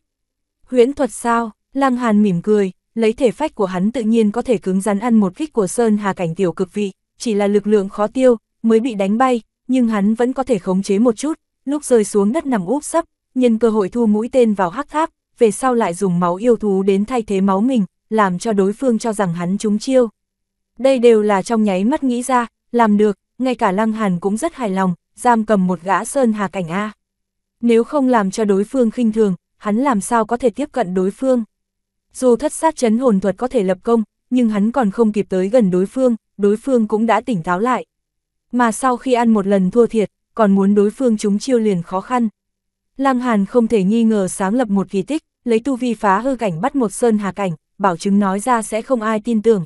Huyễn thuật sao, Lăng Hàn mỉm cười, lấy thể phách của hắn tự nhiên có thể cứng rắn ăn một kích của Sơn Hà cảnh tiểu cực vị, chỉ là lực lượng khó tiêu, mới bị đánh bay, nhưng hắn vẫn có thể khống chế một chút, lúc rơi xuống đất nằm úp sấp, nhân cơ hội thu mũi tên vào hắc tháp, về sau lại dùng máu yêu thú đến thay thế máu mình, làm cho đối phương cho rằng hắn trúng chiêu. Đây đều là trong nháy mắt nghĩ ra, làm được, ngay cả Lăng Hàn cũng rất hài lòng, giam cầm một gã sơn hà cảnh A. Nếu không làm cho đối phương khinh thường, hắn làm sao có thể tiếp cận đối phương. Dù thất sát chấn hồn thuật có thể lập công, nhưng hắn còn không kịp tới gần đối phương, đối phương cũng đã tỉnh táo lại. Mà sau khi ăn một lần thua thiệt, còn muốn đối phương chúng chiêu liền khó khăn. Lăng Hàn không thể nghi ngờ sáng lập một kỳ tích, lấy tu vi phá hư cảnh bắt một sơn hà cảnh, bảo chứng nói ra sẽ không ai tin tưởng.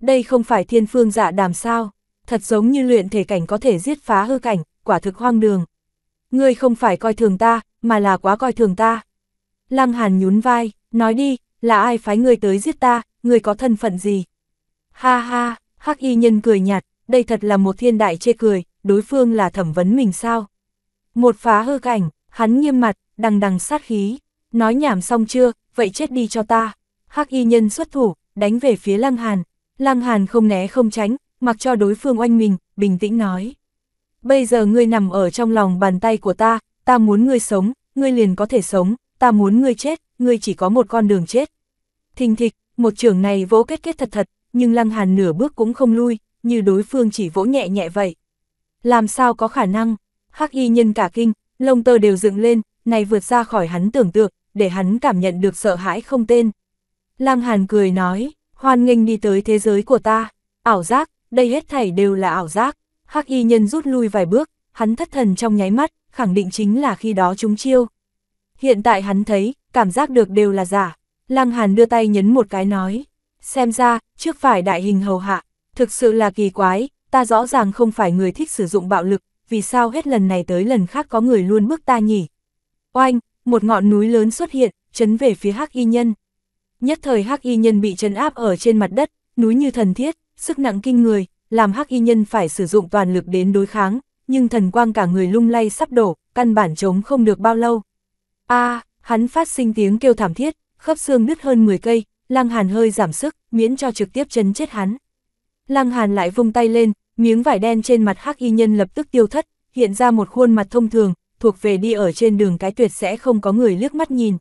Đây không phải thiên phương dạ đàm sao, thật giống như luyện thể cảnh có thể giết phá hư cảnh, quả thực hoang đường. Ngươi không phải coi thường ta, mà là quá coi thường ta. Lăng Hàn nhún vai, nói đi, là ai phái ngươi tới giết ta, ngươi có thân phận gì? Ha ha, hắc y nhân cười nhạt, đây thật là một thiên đại chê cười, đối phương là thẩm vấn mình sao? Một phá hư cảnh, hắn nghiêm mặt, đằng đằng sát khí, nói nhảm xong chưa, vậy chết đi cho ta. Hắc y nhân xuất thủ, đánh về phía Lăng Hàn, Lăng Hàn không né không tránh, mặc cho đối phương oanh mình, bình tĩnh nói. Bây giờ ngươi nằm ở trong lòng bàn tay của ta, ta muốn ngươi sống, ngươi liền có thể sống, ta muốn ngươi chết, ngươi chỉ có một con đường chết. Thình thịch, một trường này vỗ kết kết thật thật, nhưng Lăng Hàn nửa bước cũng không lui, như đối phương chỉ vỗ nhẹ nhẹ vậy. Làm sao có khả năng? Hắc y nhân cả kinh, lông tơ đều dựng lên, này vượt ra khỏi hắn tưởng tượng, để hắn cảm nhận được sợ hãi không tên. Lăng Hàn cười nói, hoan nghênh đi tới thế giới của ta, ảo giác, đây hết thảy đều là ảo giác. Hắc y nhân rút lui vài bước, hắn thất thần trong nháy mắt, khẳng định chính là khi đó chúng chiêu. Hiện tại hắn thấy, cảm giác được đều là giả. Lăng Hàn đưa tay nhấn một cái nói, xem ra, trước phải đại hình hầu hạ, thực sự là kỳ quái, ta rõ ràng không phải người thích sử dụng bạo lực, vì sao hết lần này tới lần khác có người luôn bước ta nhỉ? Oanh, một ngọn núi lớn xuất hiện, chấn về phía Hắc Y Nhân. Nhất thời Hắc Y Nhân bị chấn áp ở trên mặt đất, núi như thần thiết, sức nặng kinh người, làm hắc y nhân phải sử dụng toàn lực đến đối kháng, nhưng thần quang cả người lung lay sắp đổ, căn bản chống không được bao lâu. A, hắn phát sinh tiếng kêu thảm thiết, khớp xương nứt hơn 10 cây, Lăng Hàn hơi giảm sức, miễn cho trực tiếp chấn chết hắn. Lăng Hàn lại vung tay lên, miếng vải đen trên mặt hắc y nhân lập tức tiêu thất, hiện ra một khuôn mặt thông thường, thuộc về đi ở trên đường cái tuyệt sẽ không có người liếc mắt nhìn.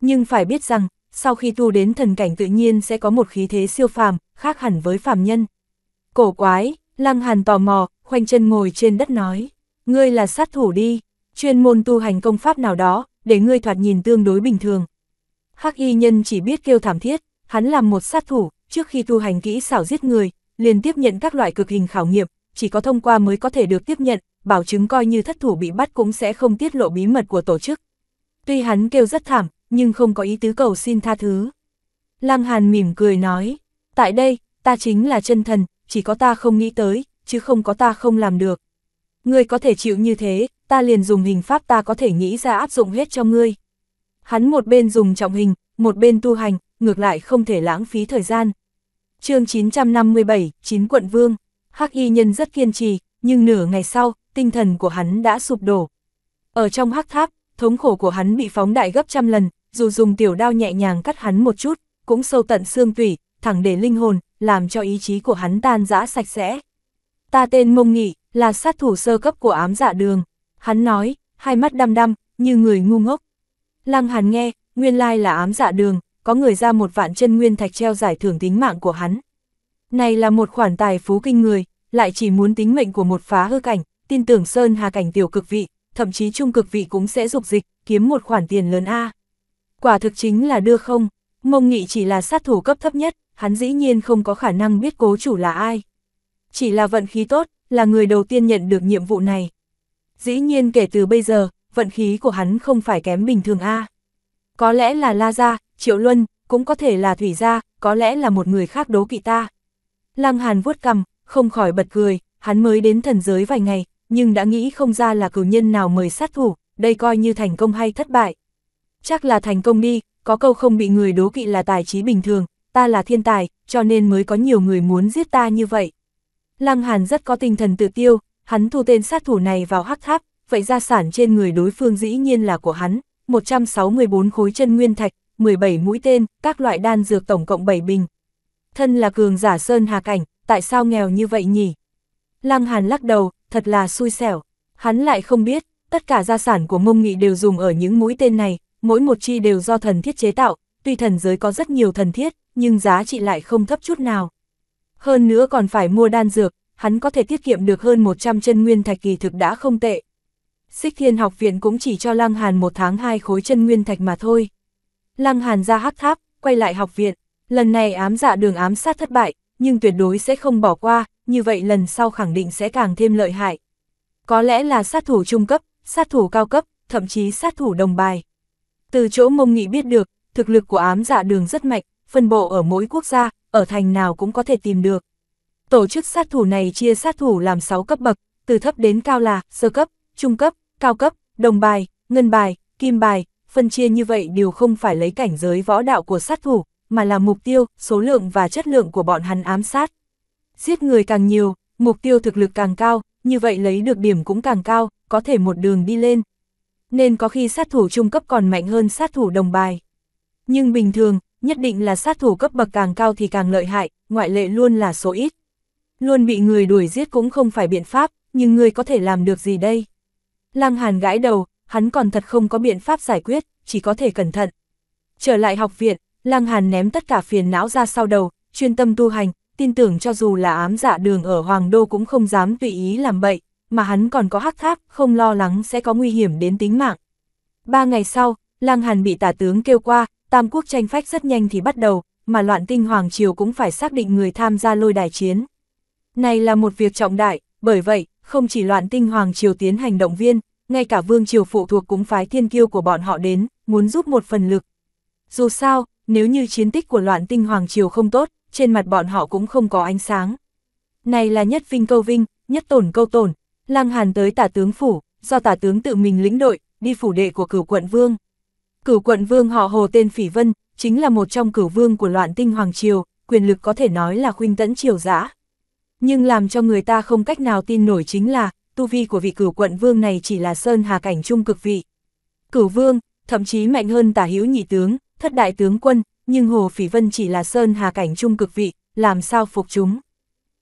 Nhưng phải biết rằng, sau khi tu đến thần cảnh tự nhiên sẽ có một khí thế siêu phàm, khác hẳn với phàm nhân. Cổ quái, Lăng Hàn tò mò, khoanh chân ngồi trên đất nói. Ngươi là sát thủ đi, chuyên môn tu hành công pháp nào đó, để ngươi thoạt nhìn tương đối bình thường. Hắc y nhân chỉ biết kêu thảm thiết, hắn làm một sát thủ, trước khi tu hành kỹ xảo giết người, liền tiếp nhận các loại cực hình khảo nghiệm, chỉ có thông qua mới có thể được tiếp nhận, bảo chứng coi như thất thủ bị bắt cũng sẽ không tiết lộ bí mật của tổ chức. Tuy hắn kêu rất thảm, nhưng không có ý tứ cầu xin tha thứ. Lăng Hàn mỉm cười nói, tại đây, ta chính là chân thần, chỉ có ta không nghĩ tới, chứ không có ta không làm được. Ngươi có thể chịu như thế, ta liền dùng hình pháp ta có thể nghĩ ra áp dụng hết cho ngươi. Hắn một bên dùng trọng hình, một bên tu hành, ngược lại không thể lãng phí thời gian. chương 957, 9 quận vương, hắc y nhân rất kiên trì, nhưng nửa ngày sau, tinh thần của hắn đã sụp đổ. Ở trong hắc tháp, thống khổ của hắn bị phóng đại gấp trăm lần, dù dùng tiểu đao nhẹ nhàng cắt hắn một chút, cũng sâu tận xương tủy, thẳng để linh hồn, làm cho ý chí của hắn tan rã sạch sẽ. Ta tên Mông Nghị, là sát thủ sơ cấp của ám dạ đường. Hắn nói, hai mắt đăm đăm, như người ngu ngốc. Lăng Hàn nghe, nguyên lai là ám dạ đường, có người ra một vạn chân nguyên thạch treo giải thưởng tính mạng của hắn. Này là một khoản tài phú kinh người, lại chỉ muốn tính mệnh của một phá hư cảnh, tin tưởng Sơn Hà cảnh tiểu cực vị, thậm chí trung cực vị cũng sẽ dục dịch, kiếm một khoản tiền lớn A. Quả thực chính là đưa không, mông nghị chỉ là sát thủ cấp thấp nhất, hắn dĩ nhiên không có khả năng biết cố chủ là ai. Chỉ là vận khí tốt, là người đầu tiên nhận được nhiệm vụ này. Dĩ nhiên kể từ bây giờ, vận khí của hắn không phải kém bình thường a. Có lẽ là La Gia, Triệu Luân, cũng có thể là Thủy Gia, có lẽ là một người khác đố kỵ ta. Lăng Hàn vuốt cằm, không khỏi bật cười, hắn mới đến thần giới vài ngày, nhưng đã nghĩ không ra là cử nhân nào mời sát thủ, đây coi như thành công hay thất bại. Chắc là thành công đi, có câu không bị người đố kỵ là tài trí bình thường, ta là thiên tài, cho nên mới có nhiều người muốn giết ta như vậy. Lăng Hàn rất có tinh thần tự tiêu, hắn thu tên sát thủ này vào hắc tháp, vậy gia sản trên người đối phương dĩ nhiên là của hắn, 164 khối chân nguyên thạch, 17 mũi tên, các loại đan dược tổng cộng 7 bình. Thân là cường giả sơn hà cảnh, tại sao nghèo như vậy nhỉ? Lăng Hàn lắc đầu, thật là xui xẻo. Hắn lại không biết, tất cả gia sản của mông nghị đều dùng ở những mũi tên này, mỗi một chi đều do thần thiết chế tạo, tuy thần giới có rất nhiều thần thiết, nhưng giá trị lại không thấp chút nào. Hơn nữa còn phải mua đan dược, hắn có thể tiết kiệm được hơn 100 chân nguyên thạch kỳ thực đã không tệ. Xích Thiên học viện cũng chỉ cho Lăng Hàn một tháng hai khối chân nguyên thạch mà thôi. Lăng Hàn ra hắc tháp, quay lại học viện, lần này ám dạ đường ám sát thất bại, nhưng tuyệt đối sẽ không bỏ qua, như vậy lần sau khẳng định sẽ càng thêm lợi hại. Có lẽ là sát thủ trung cấp, sát thủ cao cấp, thậm chí sát thủ đồng bài. Từ chỗ mông nghị biết được, thực lực của ám dạ đường rất mạnh, phân bộ ở mỗi quốc gia, ở thành nào cũng có thể tìm được. Tổ chức sát thủ này chia sát thủ làm 6 cấp bậc, từ thấp đến cao là sơ cấp, trung cấp, cao cấp, đồng bài, ngân bài, kim bài, phân chia như vậy đều không phải lấy cảnh giới võ đạo của sát thủ, mà là mục tiêu, số lượng và chất lượng của bọn hắn ám sát. Giết người càng nhiều, mục tiêu thực lực càng cao, như vậy lấy được điểm cũng càng cao, có thể một đường đi lên. Nên có khi sát thủ trung cấp còn mạnh hơn sát thủ đồng bài. Nhưng bình thường, nhất định là sát thủ cấp bậc càng cao thì càng lợi hại, ngoại lệ luôn là số ít. Luôn bị người đuổi giết cũng không phải biện pháp, nhưng người có thể làm được gì đây? Lăng Hàn gãi đầu, hắn còn thật không có biện pháp giải quyết, chỉ có thể cẩn thận. Trở lại học viện, Lăng Hàn ném tất cả phiền não ra sau đầu, chuyên tâm tu hành, tin tưởng cho dù là ám dạ đường ở Hoàng Đô cũng không dám tùy ý làm bậy, mà hắn còn có hắc tháp, không lo lắng sẽ có nguy hiểm đến tính mạng. Ba ngày sau, Lăng Hàn bị tả tướng kêu qua, Tam quốc tranh phách rất nhanh thì bắt đầu, mà loạn tinh Hoàng Triều cũng phải xác định người tham gia lôi đài chiến. Này là một việc trọng đại, bởi vậy, không chỉ loạn tinh Hoàng Triều tiến hành động viên, ngay cả Vương Triều phụ thuộc cũng phái thiên kiêu của bọn họ đến, muốn giúp một phần lực. Dù sao, nếu như chiến tích của loạn tinh Hoàng Triều không tốt, trên mặt bọn họ cũng không có ánh sáng. Này là nhất vinh câu vinh, nhất tổn câu tổn, lang hàn tới tả tướng phủ, do tả tướng tự mình lĩnh đội, đi phủ đệ của cửu quận Vương. Cửu quận vương họ Hồ tên Phỉ Vân, chính là một trong cửu vương của loạn tinh Hoàng Triều, quyền lực có thể nói là khuynh tẫn triều dã. Nhưng làm cho người ta không cách nào tin nổi chính là, tu vi của vị cửu quận vương này chỉ là sơn hà cảnh trung cực vị. Cửu vương, thậm chí mạnh hơn tả hữu nhị tướng, thất đại tướng quân, nhưng Hồ Phỉ Vân chỉ là sơn hà cảnh trung cực vị, làm sao phục chúng.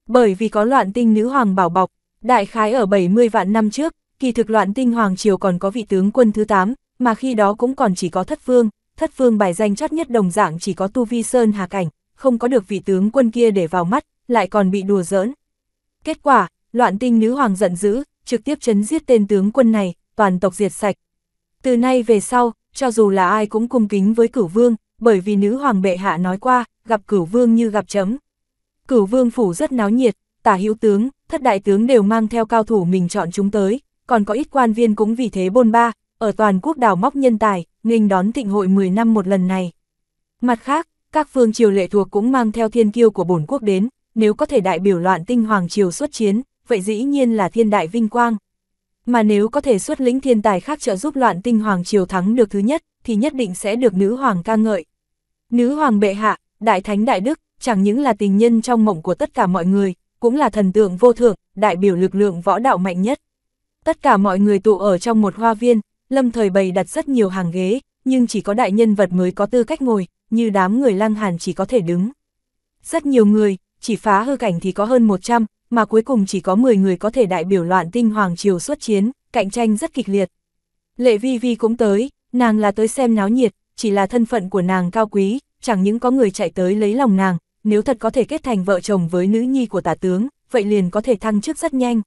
Bởi vì có loạn tinh nữ hoàng bảo bọc, đại khái ở 70 vạn năm trước, kỳ thực loạn tinh hoàng triều còn có vị tướng quân thứ 8, mà khi đó cũng còn chỉ có thất phương, thất phương bài danh chót nhất đồng dạng chỉ có tu vi sơn hà cảnh, không có được vị tướng quân kia để vào mắt, lại còn bị đùa giỡn. Kết quả, loạn tinh nữ hoàng giận dữ, trực tiếp chấn giết tên tướng quân này, toàn tộc diệt sạch. Từ nay về sau, cho dù là ai cũng cung kính với cửu vương, bởi vì nữ hoàng bệ hạ nói qua, gặp cửu vương như gặp chấm. Cửu vương phủ rất náo nhiệt, tả hữu tướng, thất đại tướng đều mang theo cao thủ mình chọn chúng tới, còn có ít quan viên cũng vì thế bôn ba, ở toàn quốc đào móc nhân tài, nghênh đón thịnh hội 10 năm một lần này. Mặt khác, các phương triều lệ thuộc cũng mang theo thiên kiêu của bổn quốc đến, nếu có thể đại biểu loạn tinh hoàng triều xuất chiến, vậy dĩ nhiên là thiên đại vinh quang. Mà nếu có thể xuất lĩnh thiên tài khác trợ giúp loạn tinh hoàng triều thắng được thứ nhất, thì nhất định sẽ được nữ hoàng ca ngợi. Nữ hoàng bệ hạ, đại thánh đại đức, chẳng những là tình nhân trong mộng của tất cả mọi người, cũng là thần tượng vô thượng, đại biểu lực lượng võ đạo mạnh nhất. Tất cả mọi người tụ ở trong một hoa viên, lâm thời bày đặt rất nhiều hàng ghế, nhưng chỉ có đại nhân vật mới có tư cách ngồi, như đám người lang hàn chỉ có thể đứng. Rất nhiều người, chỉ phá hư cảnh thì có hơn 100, mà cuối cùng chỉ có 10 người có thể đại biểu loạn tinh hoàng triều xuất chiến, cạnh tranh rất kịch liệt. Lệ Vi Vi cũng tới, nàng là tới xem náo nhiệt, chỉ là thân phận của nàng cao quý, chẳng những có người chạy tới lấy lòng nàng, nếu thật có thể kết thành vợ chồng với nữ nhi của tả tướng, vậy liền có thể thăng chức rất nhanh.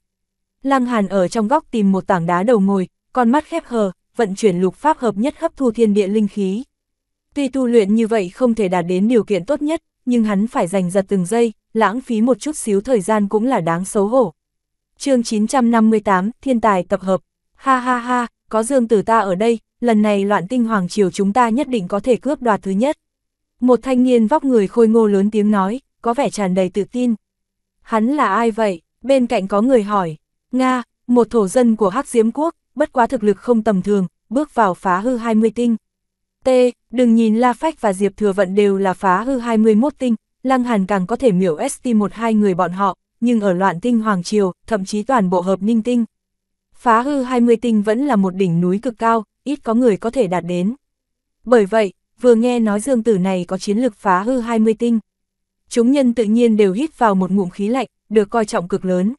Lăng Hàn ở trong góc tìm một tảng đá đầu ngồi, con mắt khép hờ, vận chuyển lục pháp hợp nhất hấp thu thiên địa linh khí. Tuy tu luyện như vậy không thể đạt đến điều kiện tốt nhất, nhưng hắn phải dành giật từng giây, lãng phí một chút xíu thời gian cũng là đáng xấu hổ. chương 958, Thiên tài tập hợp. Ha ha ha, có dương tử ta ở đây, lần này loạn tinh hoàng triều chúng ta nhất định có thể cướp đoạt thứ nhất. Một thanh niên vóc người khôi ngô lớn tiếng nói, có vẻ tràn đầy tự tin. Hắn là ai vậy? Bên cạnh có người hỏi. Nga, một thổ dân của Hắc Diếm Quốc, bất quá thực lực không tầm thường, bước vào phá hư 20 tinh. T, đừng nhìn La Phách và Diệp Thừa Vận đều là phá hư 21 tinh, Lăng Hàn càng có thể miểu st một hai người bọn họ, nhưng ở loạn tinh Hoàng Triều, thậm chí toàn bộ hợp ninh tinh. Phá hư 20 tinh vẫn là một đỉnh núi cực cao, ít có người có thể đạt đến. Bởi vậy, vừa nghe nói dương tử này có chiến lực phá hư 20 tinh. Chúng nhân tự nhiên đều hít vào một ngụm khí lạnh, được coi trọng cực lớn.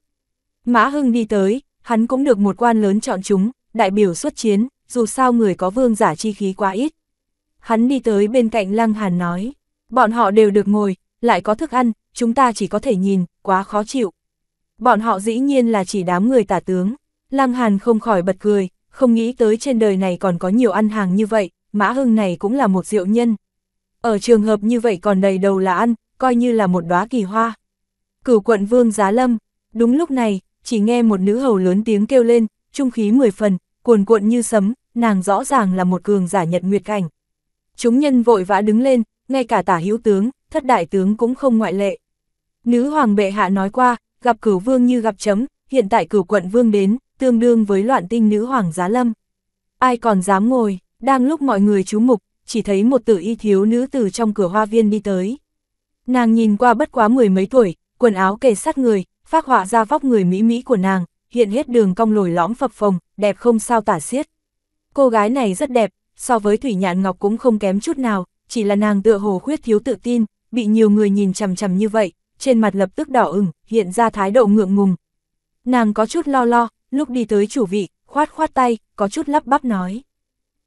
Mã Hưng đi tới, Hắn cũng được một quan lớn chọn chúng, đại biểu xuất chiến, dù sao người có vương giả chi khí quá ít. Hắn đi tới bên cạnh Lăng Hàn nói, bọn họ đều được ngồi, lại có thức ăn, chúng ta chỉ có thể nhìn, quá khó chịu. Bọn họ dĩ nhiên là chỉ đám người tả tướng. Lăng Hàn không khỏi bật cười, không nghĩ tới trên đời này còn có nhiều ăn hàng như vậy, Mã Hưng này cũng là một diệu nhân. Ở trường hợp như vậy còn đầy đầu là ăn, coi như là một đóa kỳ hoa. Cửu quận vương Giá Lâm, đúng lúc này, chỉ nghe một nữ hầu lớn tiếng kêu lên, trung khí mười phần, cuồn cuộn như sấm, nàng rõ ràng là một cường giả nhật nguyệt cảnh. Chúng nhân vội vã đứng lên, ngay cả tả hữu tướng, thất đại tướng cũng không ngoại lệ. Nữ hoàng bệ hạ nói qua, gặp cửu vương như gặp chấm, hiện tại cửu quận vương đến, tương đương với loạn tinh nữ hoàng giá lâm. Ai còn dám ngồi, đang lúc mọi người chú mục, chỉ thấy một tử y thiếu nữ từ trong cửa hoa viên đi tới. Nàng nhìn qua bất quá mười mấy tuổi, quần áo kề sát người, phác họa ra vóc người mỹ mỹ của nàng, hiện hết đường cong lồi lõm phập phồng, đẹp không sao tả xiết. Cô gái này rất đẹp, so với Thủy Nhạn Ngọc cũng không kém chút nào, chỉ là nàng tựa hồ khuyết thiếu tự tin, bị nhiều người nhìn chằm chằm như vậy, trên mặt lập tức đỏ ửng, hiện ra thái độ ngượng ngùng. Nàng có chút lo lo, lúc đi tới chủ vị, khoát khoát tay, có chút lắp bắp nói.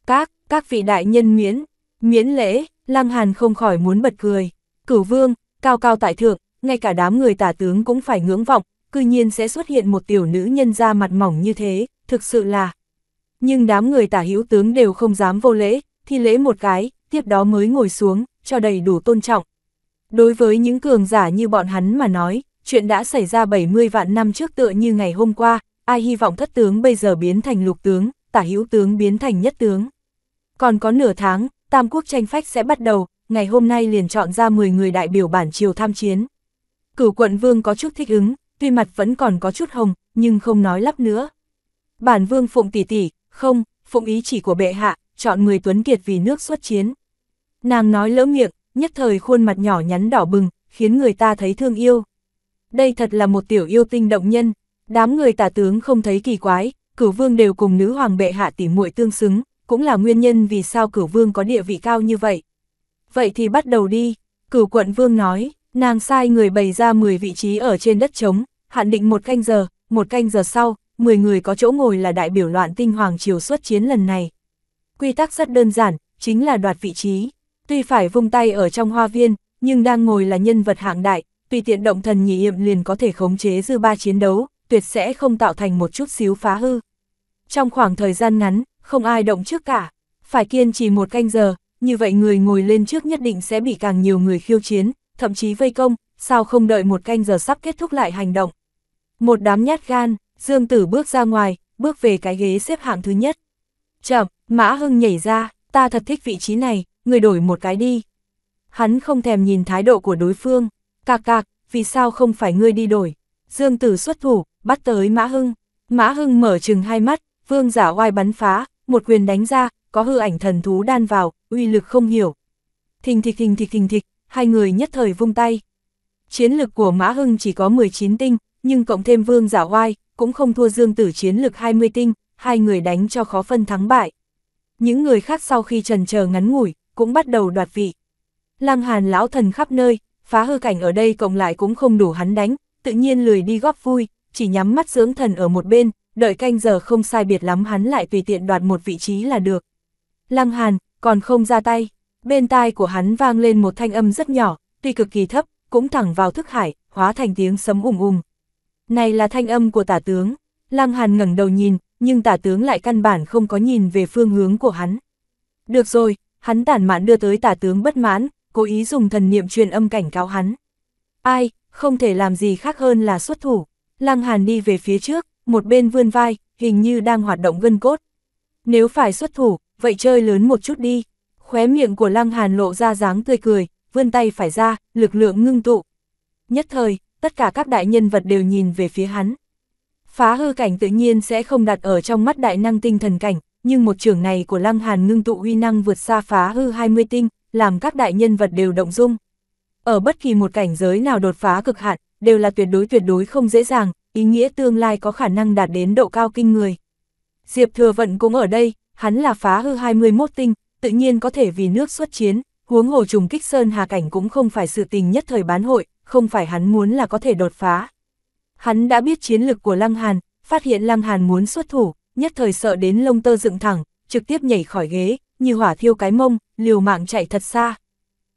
Các, các vị đại nhân miễn, miễn lễ, Lăng Hàn không khỏi muốn bật cười. Cửu vương, cao cao tại thượng, ngay cả đám người tả tướng cũng phải ngưỡng vọng, cư nhiên sẽ xuất hiện một tiểu nữ nhân ra mặt mỏng như thế, thực sự là. Nhưng đám người tả hữu tướng đều không dám vô lễ, thi lễ một cái, tiếp đó mới ngồi xuống, cho đầy đủ tôn trọng. Đối với những cường giả như bọn hắn mà nói, chuyện đã xảy ra 70 vạn năm trước tựa như ngày hôm qua, ai hy vọng thất tướng bây giờ biến thành lục tướng, tả hữu tướng biến thành nhất tướng. Còn có nửa tháng, Tam Quốc tranh phách sẽ bắt đầu, ngày hôm nay liền chọn ra 10 người đại biểu bản triều tham chiến, cửu quận vương có chút thích ứng, tuy mặt vẫn còn có chút hồng, nhưng không nói lắp nữa. Bản vương phụng tỷ tỷ, không, phụng ý chỉ của bệ hạ, chọn người tuấn kiệt vì nước xuất chiến. Nàng nói lỡ miệng, nhất thời khuôn mặt nhỏ nhắn đỏ bừng, khiến người ta thấy thương yêu. Đây thật là một tiểu yêu tinh động nhân, đám người tả tướng không thấy kỳ quái, cửu vương đều cùng nữ hoàng bệ hạ tỉ muội tương xứng, cũng là nguyên nhân vì sao cửu vương có địa vị cao như vậy. Vậy thì bắt đầu đi, cửu quận vương nói. Nàng sai người bày ra 10 vị trí ở trên đất trống, hạn định một canh giờ, một canh giờ sau, 10 người có chỗ ngồi là đại biểu loạn tinh hoàng triều xuất chiến lần này. Quy tắc rất đơn giản, chính là đoạt vị trí. Tuy phải vung tay ở trong hoa viên, nhưng đang ngồi là nhân vật hạng đại, tùy tiện động thần nhị yểm liền có thể khống chế dư ba chiến đấu, tuyệt sẽ không tạo thành một chút xíu phá hư. Trong khoảng thời gian ngắn, không ai động trước cả, phải kiên trì một canh giờ, như vậy người ngồi lên trước nhất định sẽ bị càng nhiều người khiêu chiến, thậm chí vây công, sao không đợi một canh giờ sắp kết thúc lại hành động. Một đám nhát gan, Dương Tử bước ra ngoài, bước về cái ghế xếp hạng thứ nhất. Chậm, Mã Hưng nhảy ra, ta thật thích vị trí này, người đổi một cái đi. Hắn không thèm nhìn thái độ của đối phương, cạc cạc, vì sao không phải ngươi đi đổi. Dương Tử xuất thủ, bắt tới Mã Hưng. Mã Hưng mở chừng hai mắt, vương giả oai bắn phá, một quyền đánh ra, có hư ảnh thần thú đan vào, uy lực không hiểu. Thình thịch thình thịch thình thịch, hai người nhất thời vung tay. Chiến lực của Mã Hưng chỉ có 19 tinh, nhưng cộng thêm Vương Giả Oai, cũng không thua Dương Tử chiến lực 20 tinh, hai người đánh cho khó phân thắng bại. Những người khác sau khi trần chờ ngắn ngủi, cũng bắt đầu đoạt vị. Lăng Hàn lão thần khắp nơi, phá hư cảnh ở đây cộng lại cũng không đủ hắn đánh, tự nhiên lười đi góp vui, chỉ nhắm mắt dưỡng thần ở một bên, đợi canh giờ không sai biệt lắm hắn lại tùy tiện đoạt một vị trí là được. Lăng Hàn, còn không ra tay bên tai của hắn vang lên một thanh âm rất nhỏ, tuy cực kỳ thấp, cũng thẳng vào thức hải, hóa thành tiếng sấm ùm ùm. Này là thanh âm của tả tướng, Lăng Hàn ngẩng đầu nhìn, nhưng tả tướng lại căn bản không có nhìn về phương hướng của hắn. Được rồi, hắn tản mạn đưa tới tả tướng bất mãn, cố ý dùng thần niệm truyền âm cảnh cáo hắn. Ai, không thể làm gì khác hơn là xuất thủ. Lăng Hàn đi về phía trước, một bên vươn vai, hình như đang hoạt động gân cốt. Nếu phải xuất thủ, vậy chơi lớn một chút đi. Khóe miệng của Lăng Hàn lộ ra dáng tươi cười, vươn tay phải ra, lực lượng ngưng tụ. Nhất thời, tất cả các đại nhân vật đều nhìn về phía hắn. Phá hư cảnh tự nhiên sẽ không đặt ở trong mắt đại năng tinh thần cảnh, nhưng một trường này của Lăng Hàn ngưng tụ uy năng vượt xa phá hư 20 tinh, làm các đại nhân vật đều động dung. Ở bất kỳ một cảnh giới nào đột phá cực hạn, đều là tuyệt đối tuyệt đối không dễ dàng, ý nghĩa tương lai có khả năng đạt đến độ cao kinh người. Diệp Thừa Vận cũng ở đây, hắn là phá hư 21 tinh, tự nhiên có thể vì nước xuất chiến, huống hồ trùng kích Sơn Hà Cảnh cũng không phải sự tình nhất thời bán hội, không phải hắn muốn là có thể đột phá. Hắn đã biết chiến lực của Lăng Hàn, phát hiện Lăng Hàn muốn xuất thủ, nhất thời sợ đến lông tơ dựng thẳng, trực tiếp nhảy khỏi ghế, như hỏa thiêu cái mông, liều mạng chạy thật xa.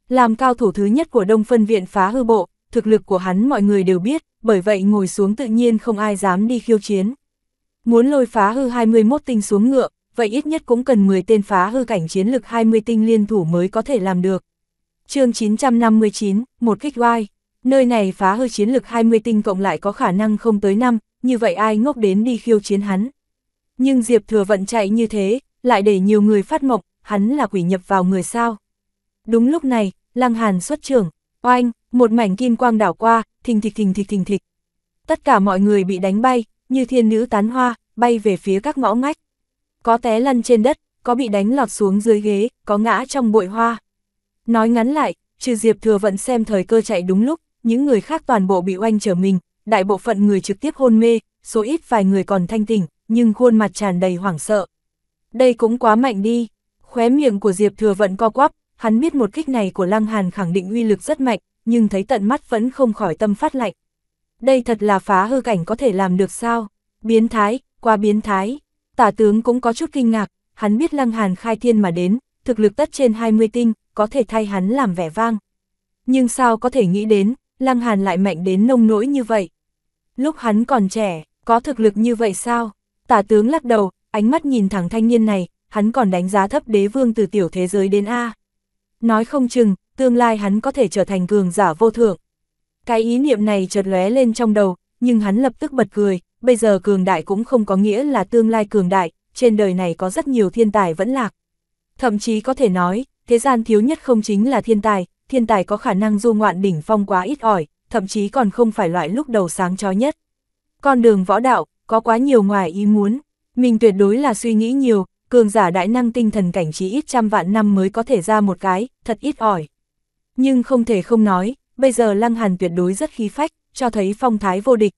Làm cao thủ thứ nhất của Đông Phân Viện phá hư bộ, thực lực của hắn mọi người đều biết, bởi vậy ngồi xuống tự nhiên không ai dám đi khiêu chiến. Muốn lôi phá hư 21 tinh xuống ngựa, vậy ít nhất cũng cần 10 tên phá hư cảnh chiến lực 20 tinh liên thủ mới có thể làm được. chương 959, một kích oai, nơi này phá hư chiến lực 20 tinh cộng lại có khả năng không tới năm, như vậy ai ngốc đến đi khiêu chiến hắn. Nhưng Diệp Thừa Vận chạy như thế, lại để nhiều người phát mộng, hắn là quỷ nhập vào người sao. Đúng lúc này, Lăng Hàn xuất trưởng, oanh, một mảnh kim quang đảo qua, thình thịch thình thịch thình thịch. Tất cả mọi người bị đánh bay, như thiên nữ tán hoa, bay về phía các ngõ ngách có té lăn trên đất, có bị đánh lọt xuống dưới ghế, có ngã trong bụi hoa. Nói ngắn lại, trừ Diệp Thừa vẫn xem thời cơ chạy đúng lúc, những người khác toàn bộ bị oanh trở mình, đại bộ phận người trực tiếp hôn mê, số ít vài người còn thanh tỉnh, nhưng khuôn mặt tràn đầy hoảng sợ. Đây cũng quá mạnh đi, khóe miệng của Diệp Thừa vẫn co quắp, hắn biết một kích này của Lăng Hàn khẳng định uy lực rất mạnh, nhưng thấy tận mắt vẫn không khỏi tâm phát lạnh. Đây thật là phá hư cảnh có thể làm được sao? Biến thái, qua biến thái. Tả tướng cũng có chút kinh ngạc, hắn biết Lăng Hàn khai thiên mà đến, thực lực tất trên 20 tinh, có thể thay hắn làm vẻ vang. Nhưng sao có thể nghĩ đến, Lăng Hàn lại mạnh đến nông nỗi như vậy. Lúc hắn còn trẻ, có thực lực như vậy sao? Tả tướng lắc đầu, ánh mắt nhìn thẳng thanh niên này, hắn còn đánh giá thấp đế vương từ tiểu thế giới đến A. Nói không chừng, tương lai hắn có thể trở thành cường giả vô thượng. Cái ý niệm này chợt lóe lên trong đầu, nhưng hắn lập tức bật cười, bây giờ cường đại cũng không có nghĩa là tương lai cường đại, trên đời này có rất nhiều thiên tài vẫn lạc. Thậm chí có thể nói, thế gian thiếu nhất không chính là thiên tài, thiên tài có khả năng du ngoạn đỉnh phong quá ít ỏi, thậm chí còn không phải loại lúc đầu sáng chói nhất. Con đường võ đạo, có quá nhiều ngoài ý muốn, mình tuyệt đối là suy nghĩ nhiều, cường giả đại năng tinh thần cảnh trí ít trăm vạn năm mới có thể ra một cái, thật ít ỏi. Nhưng không thể không nói, bây giờ Lăng Hàn tuyệt đối rất khí phách, cho thấy phong thái vô địch,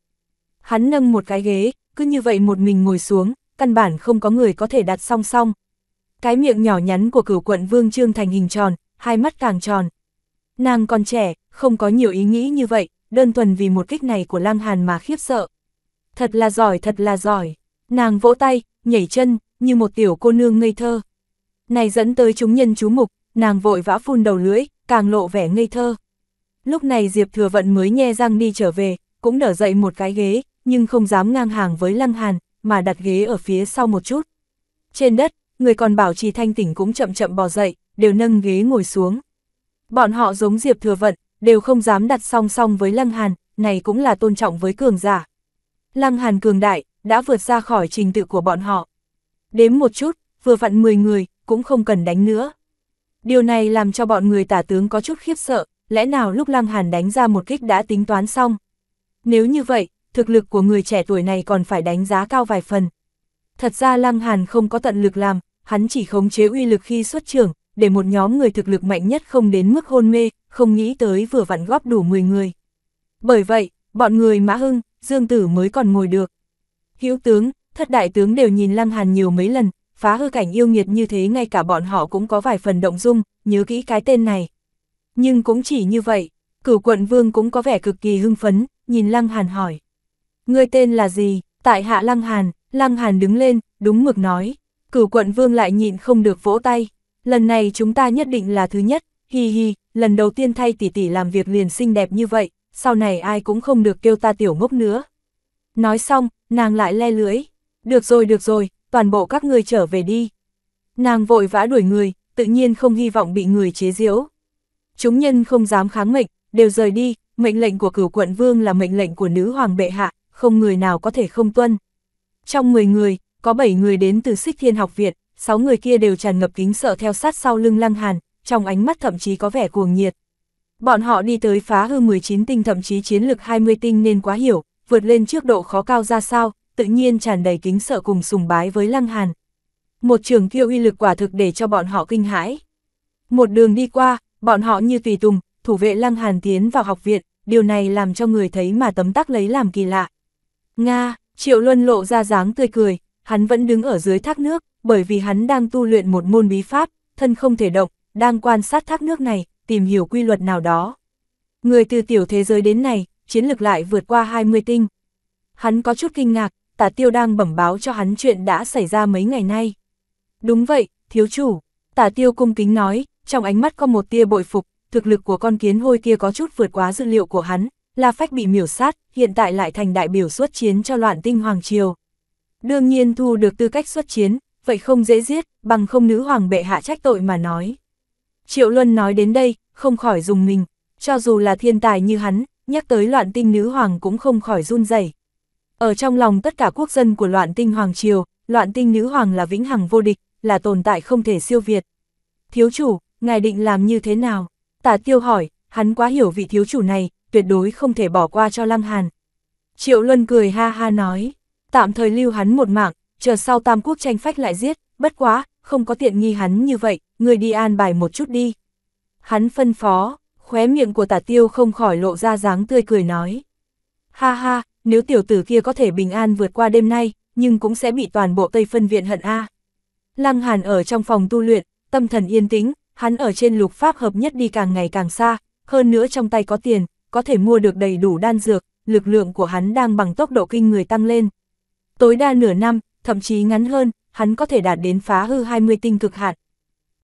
Hắn nâng một cái ghế, cứ như vậy một mình ngồi xuống, căn bản không có người có thể đặt song song. Cái miệng nhỏ nhắn của cửu quận vương trương thành hình tròn, hai mắt càng tròn. Nàng còn trẻ, không có nhiều ý nghĩ như vậy, đơn thuần vì một kích này của lang hàn mà khiếp sợ. Thật là giỏi, thật là giỏi. Nàng vỗ tay, nhảy chân, như một tiểu cô nương ngây thơ. Này dẫn tới chúng nhân chú mục, nàng vội vã phun đầu lưỡi, càng lộ vẻ ngây thơ. Lúc này Diệp Thừa Vận mới nhe răng đi trở về, cũng nở dậy một cái ghế, nhưng không dám ngang hàng với Lăng Hàn, mà đặt ghế ở phía sau một chút. Trên đất, người còn bảo trì thanh tỉnh cũng chậm chậm bò dậy, đều nâng ghế ngồi xuống. Bọn họ giống Diệp Thừa Vận, đều không dám đặt song song với Lăng Hàn, này cũng là tôn trọng với cường giả. Lăng Hàn cường đại, đã vượt ra khỏi trình tự của bọn họ. Đếm một chút, vừa vặn 10 người, cũng không cần đánh nữa. Điều này làm cho bọn người tả tướng có chút khiếp sợ, lẽ nào lúc Lăng Hàn đánh ra một kích đã tính toán xong. Nếu như vậy, thực lực của người trẻ tuổi này còn phải đánh giá cao vài phần. Thật ra Lăng Hàn không có tận lực làm, hắn chỉ khống chế uy lực khi xuất trưởng để một nhóm người thực lực mạnh nhất không đến mức hôn mê, không nghĩ tới vừa vặn góp đủ 10 người. Bởi vậy, bọn người Mã Hưng, Dương Tử mới còn ngồi được. Hữu tướng, thất đại tướng đều nhìn Lăng Hàn nhiều mấy lần, phá hư cảnh yêu nghiệt như thế ngay cả bọn họ cũng có vài phần động dung, nhớ kỹ cái tên này. Nhưng cũng chỉ như vậy, cửu quận vương cũng có vẻ cực kỳ hưng phấn, nhìn Lăng Hàn hỏi. Ngươi tên là gì? Tại hạ Lăng Hàn, Lăng Hàn đứng lên, đúng mực nói. Cửu quận vương lại nhịn không được vỗ tay. Lần này chúng ta nhất định là thứ nhất, hi hi, lần đầu tiên thay tỷ tỷ làm việc liền xinh đẹp như vậy, sau này ai cũng không được kêu ta tiểu ngốc nữa. Nói xong, nàng lại le lưỡi. Được rồi được rồi, toàn bộ các người trở về đi. Nàng vội vã đuổi người, tự nhiên không hy vọng bị người chế giễu. Chúng nhân không dám kháng mệnh, đều rời đi, mệnh lệnh của cửu quận vương là mệnh lệnh của nữ hoàng bệ hạ, không người nào có thể không tuân. Trong 10 người, có 7 người đến từ xích thiên học Việt, 6 người kia đều tràn ngập kính sợ theo sát sau lưng lăng hàn, trong ánh mắt thậm chí có vẻ cuồng nhiệt. Bọn họ đi tới phá hư 19 tinh thậm chí chiến lực 20 tinh nên quá hiểu, vượt lên trước độ khó cao ra sao, tự nhiên tràn đầy kính sợ cùng sùng bái với lăng hàn. Một trường kia uy lực quả thực để cho bọn họ kinh hãi. Một đường đi qua, bọn họ như tùy tùng, thủ vệ lăng hàn tiến vào học viện, điều này làm cho người thấy mà tấm tắc lấy làm kỳ lạ. Nga, Triệu Luân lộ ra dáng tươi cười, hắn vẫn đứng ở dưới thác nước, bởi vì hắn đang tu luyện một môn bí pháp, thân không thể động, đang quan sát thác nước này, tìm hiểu quy luật nào đó. Người từ tiểu thế giới đến này, chiến lược lại vượt qua 20 tinh. Hắn có chút kinh ngạc, tả tiêu đang bẩm báo cho hắn chuyện đã xảy ra mấy ngày nay. Đúng vậy, thiếu chủ, tả tiêu cung kính nói, trong ánh mắt có một tia bội phục, thực lực của con kiến hôi kia có chút vượt quá dự liệu của hắn, La Phách bị miểu sát, hiện tại lại thành đại biểu xuất chiến cho loạn tinh Hoàng Triều. Đương nhiên thu được tư cách xuất chiến, vậy không dễ giết, bằng không nữ hoàng bệ hạ trách tội mà nói. Triệu Luân nói đến đây, không khỏi dùng mình, cho dù là thiên tài như hắn, nhắc tới loạn tinh nữ hoàng cũng không khỏi run rẩy. Ở trong lòng tất cả quốc dân của loạn tinh hoàng triều, loạn tinh nữ hoàng là vĩnh hằng vô địch, là tồn tại không thể siêu việt. Thiếu chủ, ngài định làm như thế nào? Tả tiêu hỏi, hắn quá hiểu vị thiếu chủ này, tuyệt đối không thể bỏ qua cho Lăng Hàn. Triệu Luân cười ha ha nói, tạm thời lưu hắn một mạng, chờ sau Tam Quốc tranh phách lại giết, bất quá, không có tiện nghi hắn như vậy, người đi an bài một chút đi. Hắn phân phó, khóe miệng của tả tiêu không khỏi lộ ra dáng tươi cười nói. Ha ha, nếu tiểu tử kia có thể bình an vượt qua đêm nay, nhưng cũng sẽ bị toàn bộ Tây Phân Viện hận A. Lăng Hàn ở trong phòng tu luyện, tâm thần yên tĩnh, hắn ở trên lục pháp hợp nhất đi càng ngày càng xa, hơn nữa trong tay có tiền, có thể mua được đầy đủ đan dược, lực lượng của hắn đang bằng tốc độ kinh người tăng lên. Tối đa nửa năm, thậm chí ngắn hơn, hắn có thể đạt đến phá hư 20 tinh cực hạt.